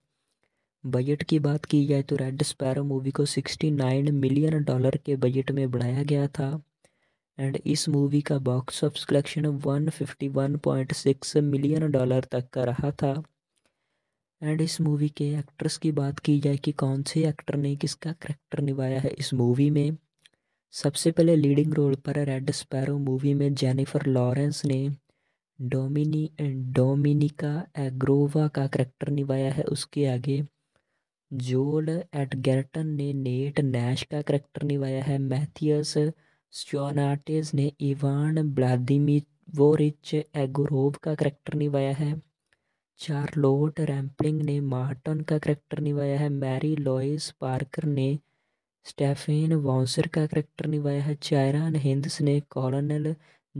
बजट की बात की जाए तो रेड स्पैरो मूवी को 69 मिलियन डॉलर के बजट में बनाया गया था एंड इस मूवी का box office collection 151.6 million dollar तक का रहा था एंड इस मूवी के एक्ट्रेस की बात की जाए कि कौन से एक्टर ने किसका करेक्टर निभाया है इस मूवी में सबसे पहले लीडिंग रोल पर रेड स्पैरो मूवी में जेनिफर लॉरेंस ने डोमिनी डोमिनिका एग्रोवा का करेक्टर निभाया है उसके आगे जोल एट गैरटन ने नेट नैश का करेक्टर निभाया है मैथियस स्टोनाटिस ने इवान व्लादिमिवोरिच एगोरोव का करैक्टर निभाया है चार्लोट रैम्पलिंग ने मार्टन का करैक्टर निभाया है मैरी लॉइस पार्कर ने स्टेफेन वॉन्सर का करैक्टर निभाया है चायरान हिंदस ने कॉलोनल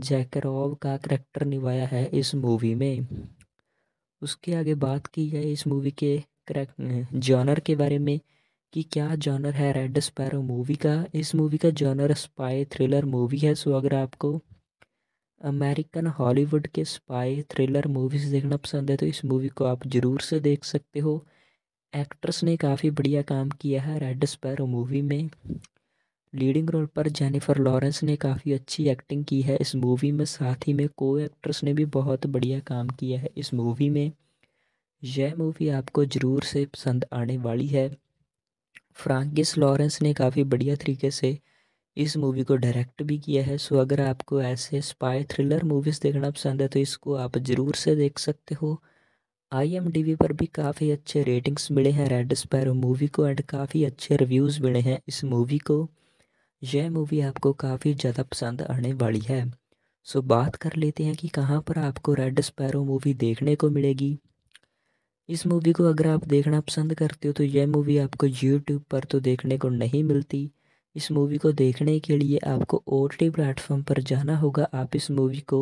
जैकरोव का करैक्टर निभाया है इस मूवी में उसके आगे बात की जाए इस मूवी के जॉनर के बारे में कि क्या जॉनर है रेड स्पैरो मूवी का इस मूवी का जॉनर स्पाई थ्रिलर मूवी है सो अगर आपको अमेरिकन हॉलीवुड के स्पाई थ्रिलर मूवीज़ देखना पसंद है तो इस मूवी को आप ज़रूर से देख सकते हो एक्ट्रेस ने काफ़ी बढ़िया काम किया है रेड स्पैरो मूवी में लीडिंग रोल पर जेनिफर लॉरेंस ने काफ़ी अच्छी एक्टिंग की है इस मूवी में साथ ही में को एक्ट्रेस ने भी बहुत बढ़िया काम किया है इस मूवी में यह मूवी आपको ज़रूर से पसंद आने वाली है फ्रांकिस लॉरेंस ने काफ़ी बढ़िया तरीके से इस मूवी को डायरेक्ट भी किया है सो अगर आपको ऐसे स्पाई थ्रिलर मूवीज़ देखना पसंद है तो इसको आप ज़रूर से देख सकते हो आई पर भी काफ़ी अच्छे रेटिंग्स मिले हैं रेड स्पैरो मूवी को एंड काफ़ी अच्छे रिव्यूज़ मिले हैं इस मूवी को यह मूवी आपको काफ़ी ज़्यादा पसंद आने वाली है सो बात कर लेते हैं कि कहाँ पर आपको रेड स्पैरो मूवी देखने को मिलेगी इस मूवी को अगर आप देखना पसंद करते हो तो यह मूवी आपको यूट्यूब पर तो देखने को नहीं मिलती इस मूवी को देखने के लिए आपको ओ टी प्लेटफॉर्म पर जाना होगा आप इस मूवी को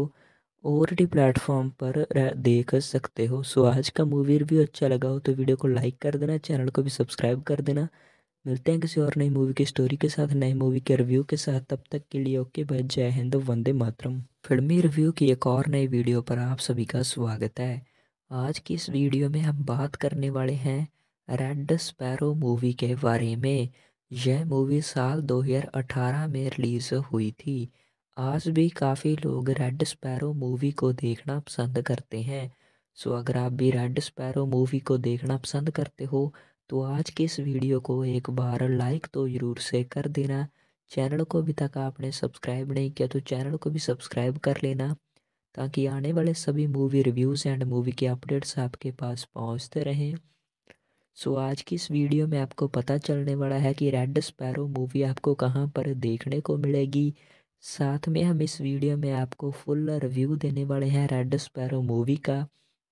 ओ टी प्लेटफॉर्म पर देख सकते हो सो आज का मूवी रिव्यू अच्छा लगा हो तो वीडियो को लाइक कर देना चैनल को भी सब्सक्राइब कर देना मिलते हैं किसी और नई मूवी की स्टोरी के साथ नए मूवी के रिव्यू के साथ तब तक के लिए ओके बाय जय हिंद वंदे मातरम फिल्मी रिव्यू की एक और नई वीडियो पर आप सभी का स्वागत है आज की इस वीडियो में हम बात करने वाले हैं रेड स्पैरो मूवी के बारे में यह मूवी साल 2018 में रिलीज़ हुई थी आज भी काफ़ी लोग रेड स्पैरो मूवी को देखना पसंद करते हैं सो अगर आप भी रेड स्पैरो मूवी को देखना पसंद करते हो तो आज की इस वीडियो को एक बार लाइक तो ज़रूर से कर देना चैनल को अभी तक आपने सब्सक्राइब नहीं किया तो चैनल को भी सब्सक्राइब कर लेना ताकि आने वाले सभी मूवी रिव्यूज़ एंड मूवी के अपडेट्स आपके पास पहुंचते रहें सो आज की इस वीडियो में आपको पता चलने वाला है कि रेड स्पैरो मूवी आपको कहां पर देखने को मिलेगी साथ में हम इस वीडियो में आपको फुल रिव्यू देने वाले हैं रेड स्पैरो मूवी का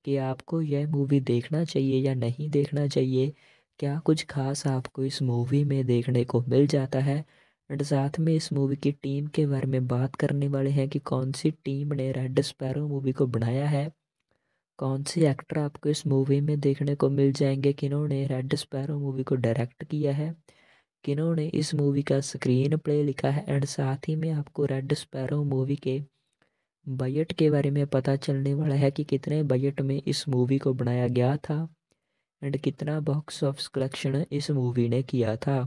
कि आपको यह मूवी देखना चाहिए या नहीं देखना चाहिए क्या कुछ खास आपको इस मूवी में देखने को मिल जाता है एंड साथ में इस मूवी की टीम के बारे में बात करने वाले हैं कि कौन सी टीम ने रेड स्पैरो मूवी को बनाया है कौन से एक्टर आपको इस मूवी में देखने को मिल जाएंगे किन्होंने रेड स्पैरो मूवी को डायरेक्ट किया है किन्होंने इस मूवी का स्क्रीन प्ले लिखा है एंड साथ ही में आपको रेड स्पैरो मूवी के बजट के बारे में पता चलने वाला है कि कितने बजट में इस मूवी को बनाया गया था एंड कितना बॉक्स ऑफिस कलेक्शन इस मूवी ने किया था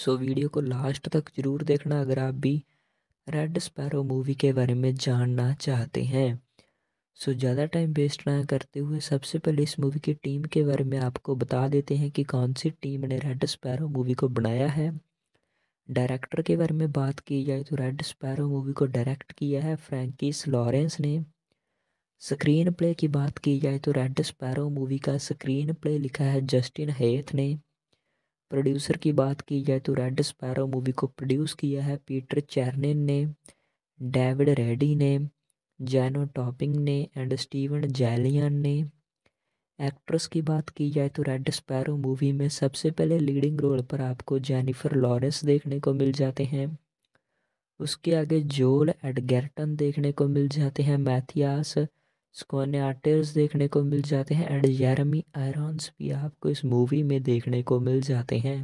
सो वीडियो को लास्ट तक ज़रूर देखना अगर आप भी रेड स्पैरो मूवी के बारे में जानना चाहते हैं सो ज़्यादा टाइम वेस्ट ना करते हुए सबसे पहले इस मूवी की टीम के बारे में आपको बता देते हैं कि कौन सी टीम ने रेड स्पैरो मूवी को बनाया है डायरेक्टर के बारे में बात की जाए तो रेड स्पैरो मूवी को डायरेक्ट किया है फ्रैंकिस लॉरेंस ने स्क्रीन प्ले की बात की जाए तो रेड स्पैरो मूवी का स्क्रीन प्ले लिखा है जस्टिन हेथ ने प्रोड्यूसर की बात की जाए तो रेड स्पैरो मूवी को प्रोड्यूस किया है पीटर चैरनिन ने डेविड रेडी ने जैनो टॉपिंग ने एंड स्टीवन जैलियन ने एक्ट्रेस की बात की जाए तो रेड स्पैरो मूवी में सबसे पहले लीडिंग रोल पर आपको जेनिफर लॉरेंस देखने को मिल जाते हैं उसके आगे जोल एडगर्टन देखने को मिल जाते हैं मैथियास आर्टिस्ट देखने को मिल जाते हैं एंड जेरमी आयरॉन्स भी आपको इस मूवी में देखने को मिल जाते हैं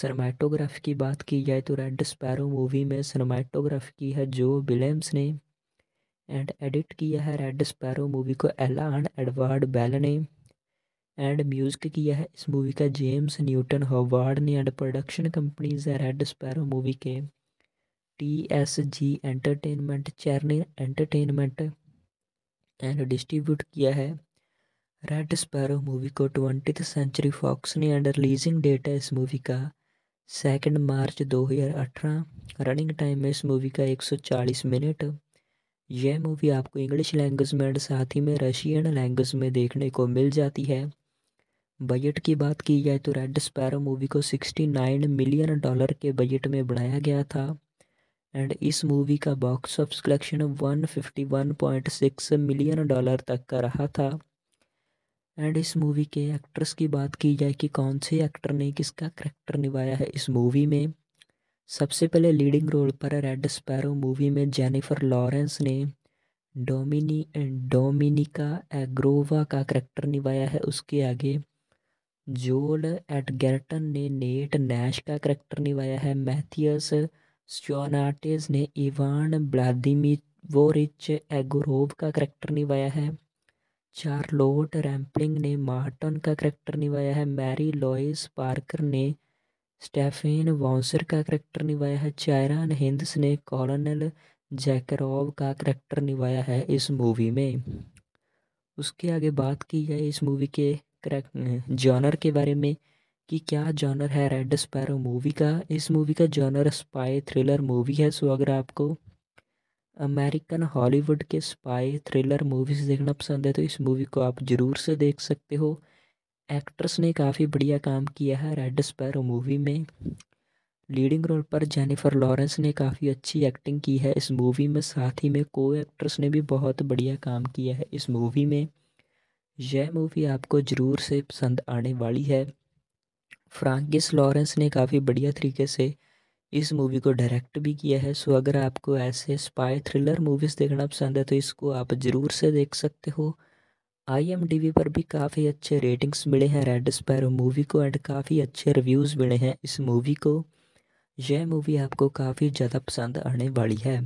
सरमाइटोग्राफी की बात की जाए तो रेड स्पैरो मूवी में सरमाइटोग्राफी की है जो विलियम्स ने एंड एडिट किया है रेड स्पैरो मूवी को एलान एडवर्ड बेल ने एंड म्यूज़िक किया है इस मूवी का जेम्स न्यूटन हॉवार्ड ने एंड प्रोडक्शन कंपनीज है रेड स्पैरो मूवी के T S G entertainment Chernin entertainment and distribute किया है रेड स्पैरो मूवी को ट्वेंटी सेंचुरी फॉक्स ने एंड रिलीजिंग डेट है इस मूवी का सेकेंड मार्च 2018 रनिंग टाइम है इस मूवी का 140 मिनट यह मूवी आपको इंग्लिश लैंग्वेज में एंड साथ ही में रशियन लैंग्वेज में देखने को मिल जाती है बजट की बात की जाए तो रेड स्पैरो मूवी को 69 मिलियन डॉलर के बजट में बनाया गया था एंड इस मूवी का box office collection 151.6 million dollar तक का रहा था एंड इस मूवी के एक्ट्रेस की बात की जाए कि कौन से एक्टर ने किसका करेक्टर निभाया है इस मूवी में सबसे पहले लीडिंग रोल पर रेड स्पैरो मूवी में जेनिफर लॉरेंस ने डोमिनी डोमिनिका एग्रोवा का करैक्टर निभाया है उसके आगे जोल एडगर्टन ने नेट नैश का करेक्टर निभाया है मैथियस स्टोनाटिस ने इवान रिच एगोरोव का करैक्टर निभाया है चार्लोट रैम्पलिंग ने मार्टन का करैक्टर निभाया है मैरी लॉइस पार्कर ने स्टेफेन वॉन्सर का करैक्टर निभाया है चायरान हिंदस ने कॉलोनल जैकरोव का करैक्टर निभाया है इस मूवी में उसके आगे बात की जाए इस मूवी के जॉनर के बारे में कि क्या जॉनर है रेड स्पैरो मूवी का इस मूवी का जॉनर स्पाई थ्रिलर मूवी है सो अगर आपको अमेरिकन हॉलीवुड के स्पाई थ्रिलर मूवीज़ देखना पसंद है तो इस मूवी को आप ज़रूर से देख सकते हो एक्ट्रेस ने काफ़ी बढ़िया काम किया है रेड स्पैरो मूवी में लीडिंग रोल पर जेनिफर लॉरेंस ने काफ़ी अच्छी एक्टिंग की है इस मूवी में साथ ही में को एक्ट्रेस ने भी बहुत बढ़िया काम किया है इस मूवी में यह मूवी आपको ज़रूर से पसंद आने वाली है फ्रांकिस लॉरेंस ने काफ़ी बढ़िया तरीके से इस मूवी को डायरेक्ट भी किया है सो अगर आपको ऐसे स्पाई थ्रिलर मूवीज़ देखना पसंद है तो इसको आप ज़रूर से देख सकते हो आई पर भी काफ़ी अच्छे रेटिंग्स मिले हैं रेड स्पैरो मूवी को एंड काफ़ी अच्छे रिव्यूज़ मिले हैं इस मूवी को यह मूवी आपको काफ़ी ज़्यादा पसंद आने वाली है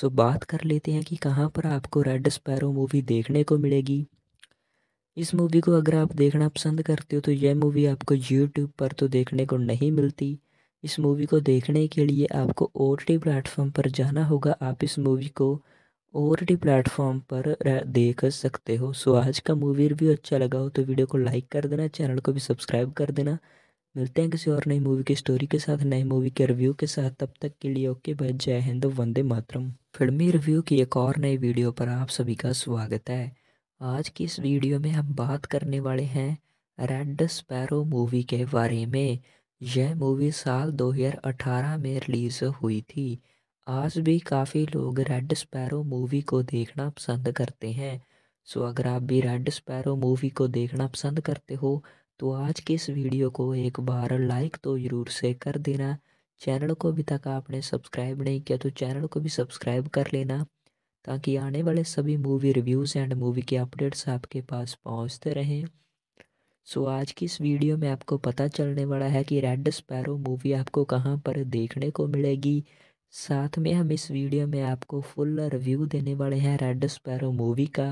सो बात कर लेते हैं कि कहाँ पर आपको रेड स्पैरो मूवी देखने को मिलेगी इस मूवी को अगर आप देखना पसंद करते हो तो यह मूवी आपको यूट्यूब पर तो देखने को नहीं मिलती इस मूवी को देखने के लिए आपको ओ टी प्लेटफॉर्म पर जाना होगा आप इस मूवी को ओ टी प्लेटफॉर्म पर देख सकते हो सो आज का मूवी रिव्यू अच्छा लगा हो तो वीडियो को लाइक कर देना चैनल को भी सब्सक्राइब कर देना मिलते हैं किसी और नई मूवी की स्टोरी के साथ नई मूवी के रिव्यू के साथ तब तक के लिए ओके बाय जय हिंद वंदे मातरम फिल्मी रिव्यू की एक और नई वीडियो पर आप सभी का स्वागत है आज की इस वीडियो में हम बात करने वाले हैं रेड स्पैरो मूवी के बारे में यह मूवी साल 2018 में रिलीज़ हुई थी आज भी काफ़ी लोग रेड स्पैरो मूवी को देखना पसंद करते हैं सो अगर आप भी रेड स्पैरो मूवी को देखना पसंद करते हो तो आज की इस वीडियो को एक बार लाइक तो ज़रूर से कर देना चैनल को अभी तक आपने सब्सक्राइब नहीं किया तो चैनल को भी सब्सक्राइब कर लेना ताकि आने वाले सभी मूवी रिव्यूज़ एंड मूवी के अपडेट्स आपके पास पहुंचते रहें सो so, आज की इस वीडियो में आपको पता चलने वाला है कि रेड स्पैरो मूवी आपको कहाँ पर देखने को मिलेगी साथ में हम इस वीडियो में आपको फुल रिव्यू देने वाले हैं रेड स्पैरो मूवी का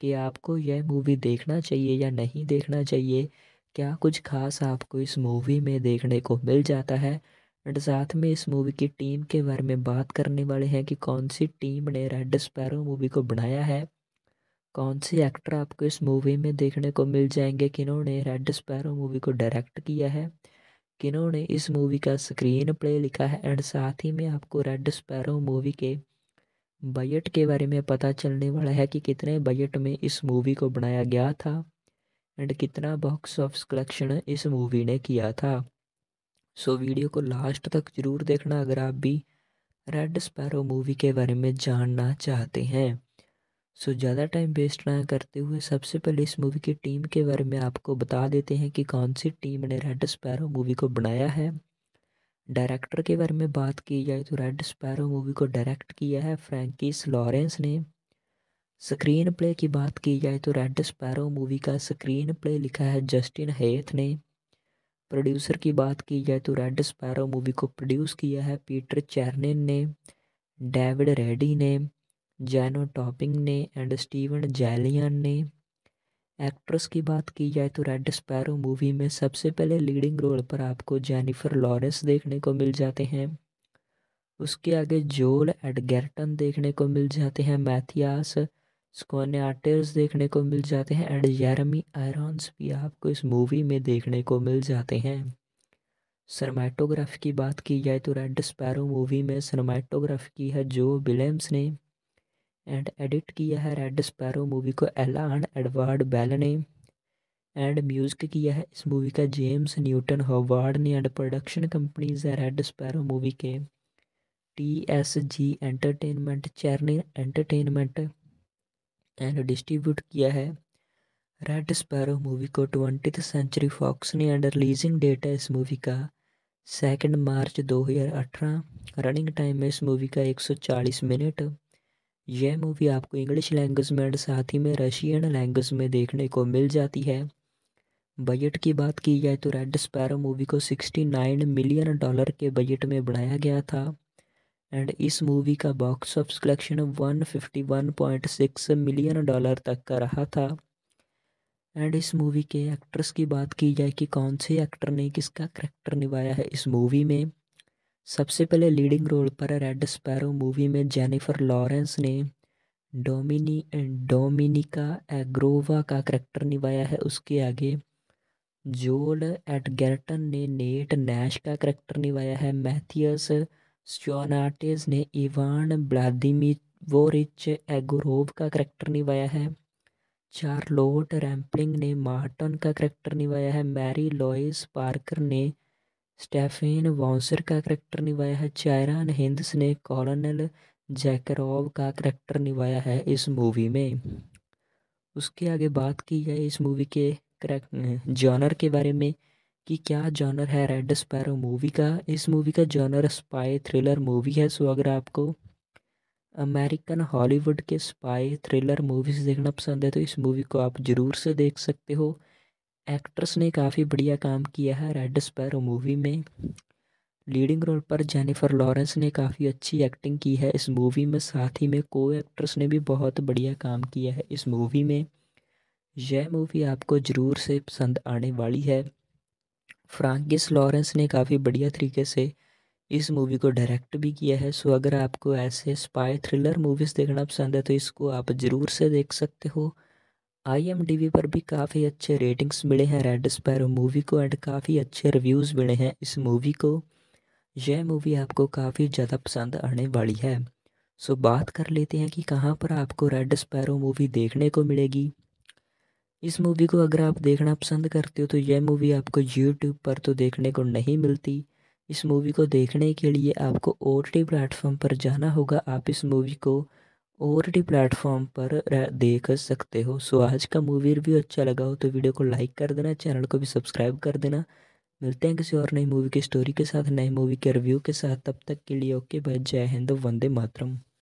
कि आपको यह मूवी देखना चाहिए या नहीं देखना चाहिए क्या कुछ खास आपको इस मूवी में देखने को मिल जाता है एंड साथ में इस मूवी की टीम के बारे में बात करने वाले हैं कि कौन सी टीम ने रेड स्पैरो मूवी को बनाया है कौन से एक्टर आपको इस मूवी में देखने को मिल जाएंगे किन्होंने रेड स्पैरो मूवी को डायरेक्ट किया है किन्होंने इस मूवी का स्क्रीन प्ले लिखा है एंड साथ ही में आपको रेड स्पैरो मूवी के बजट के बारे में पता चलने वाला है कि कितने बजट में इस मूवी को बनाया गया था एंड कितना बॉक्स ऑफिस कलेक्शन इस मूवी ने किया था सो वीडियो को लास्ट तक ज़रूर देखना अगर आप भी रेड स्पैरो मूवी के बारे में जानना चाहते हैं सो ज़्यादा टाइम वेस्ट ना करते हुए सबसे पहले इस मूवी की टीम के बारे में आपको बता देते हैं कि कौन सी टीम ने रेड स्पैरो मूवी को बनाया है डायरेक्टर के बारे में बात की जाए तो रेड स्पैरो मूवी को डायरेक्ट किया है फ्रैंकिस लॉरेंस ने स्क्रीन प्ले की बात की जाए तो रेड स्पैरो मूवी का स्क्रीन प्ले लिखा है जस्टिन हेथ ने प्रोड्यूसर की बात की जाए तो रेड स्पैरो मूवी को प्रोड्यूस किया है पीटर चैरनिन ने डेविड रेडी ने जैनो टॉपिंग ने एंड स्टीवन जैलियन ने एक्ट्रेस की बात की जाए तो रेड स्पैरो मूवी में सबसे पहले लीडिंग रोल पर आपको जेनिफर लॉरेंस देखने को मिल जाते हैं उसके आगे जोल एडगर्टन देखने को मिल जाते हैं मैथियास स्कॉन्याटर्स देखने को मिल जाते हैं एंड जैरमी आयरॉन्स भी आपको इस मूवी में देखने को मिल जाते हैं सरमाइटोग्राफी की बात की जाए तो रेड स्पैरो मूवी में सरमाइटोग्राफी की है जो विलियम्स ने एंड एडिट किया है रेड स्पैरो मूवी को एलान एडवर्ड बेल ने एंड म्यूज़िक किया है इस मूवी का जेम्स न्यूटन हॉवार्ड ने एंड प्रोडक्शन कंपनीज है रेड स्पैरो मूवी के T S G entertainment Chernin entertainment and distribute किया है रेड स्पैरो मूवी को ट्वेंटी सेंचुरी फॉक्स ने एंड रिलीजिंग डेट है इस मूवी का सेकेंड मार्च 2018 रनिंग टाइम है इस मूवी का 140 मिनट यह मूवी आपको इंग्लिश लैंग्वेज में एंड साथ ही में रशियन लैंग्वेज में देखने को मिल जाती है बजट की बात की जाए तो रेड स्पैरो मूवी को 69 मिलियन डॉलर के बजट में बनाया गया था एंड इस मूवी का box office collection 151.6 million dollar तक का रहा था एंड इस मूवी के एक्ट्रेस की बात की जाए कि कौन से एक्टर ने किसका करेक्टर निभाया है इस मूवी में सबसे पहले लीडिंग रोल पर रेड स्पैरो मूवी में जेनिफर लॉरेंस ने डोमिनी डोमिनिका एग्रोवा का करैक्टर निभाया है उसके आगे जोल एडगर्टन ने नेट नैश का करेक्टर निभाया है मैथियस स्टोनाटिस ने इवान रिच एगोरोव का करैक्टर निभाया है चार्लोट रैम्पलिंग ने मार्टन का करैक्टर निभाया है मैरी लॉइस पार्कर ने स्टेफेन वॉन्सर का करैक्टर निभाया है चायरान हिंदस ने कॉलोनल जैकरोव का करैक्टर निभाया है इस मूवी में उसके आगे बात की जाए इस मूवी के करैक्ट जॉनर के बारे में कि क्या जॉनर है रेड स्पैरो मूवी का इस मूवी का जॉनर स्पाई थ्रिलर मूवी है सो अगर आपको अमेरिकन हॉलीवुड के स्पाई थ्रिलर मूवीज़ देखना पसंद है तो इस मूवी को आप ज़रूर से देख सकते हो एक्ट्रेस ने काफ़ी बढ़िया काम किया है रेड स्पैरो मूवी में लीडिंग रोल पर जेनिफर लॉरेंस ने काफ़ी अच्छी एक्टिंग की है इस मूवी में साथ ही में को एक्ट्रेस ने भी बहुत बढ़िया काम किया है इस मूवी में यह मूवी आपको ज़रूर से पसंद आने वाली है फ्रांकिस लॉरेंस ने काफ़ी बढ़िया तरीके से इस मूवी को डायरेक्ट भी किया है सो अगर आपको ऐसे स्पाई थ्रिलर मूवीज़ देखना पसंद है तो इसको आप ज़रूर से देख सकते हो आई पर भी काफ़ी अच्छे रेटिंग्स मिले हैं रेड स्पैरो मूवी को एंड काफ़ी अच्छे रिव्यूज़ मिले हैं इस मूवी को यह मूवी आपको काफ़ी ज़्यादा पसंद आने वाली है सो बात कर लेते हैं कि कहाँ पर आपको रेड स्पैरो मूवी देखने को मिलेगी इस मूवी को अगर आप देखना पसंद करते हो तो यह मूवी आपको यूट्यूब पर तो देखने को नहीं मिलती इस मूवी को देखने के लिए आपको ओ टी प्लेटफॉर्म पर जाना होगा आप इस मूवी को ओ टी प्लेटफॉर्म पर देख सकते हो सो आज का मूवी रिव्यू अच्छा लगा हो तो वीडियो को लाइक कर देना चैनल को भी सब्सक्राइब कर देना मिलते हैं किसी और नई मूवी की स्टोरी के साथ नई मूवी के रिव्यू के साथ तब तक के लिए ओके बाय जय हिंद वंदे मातरम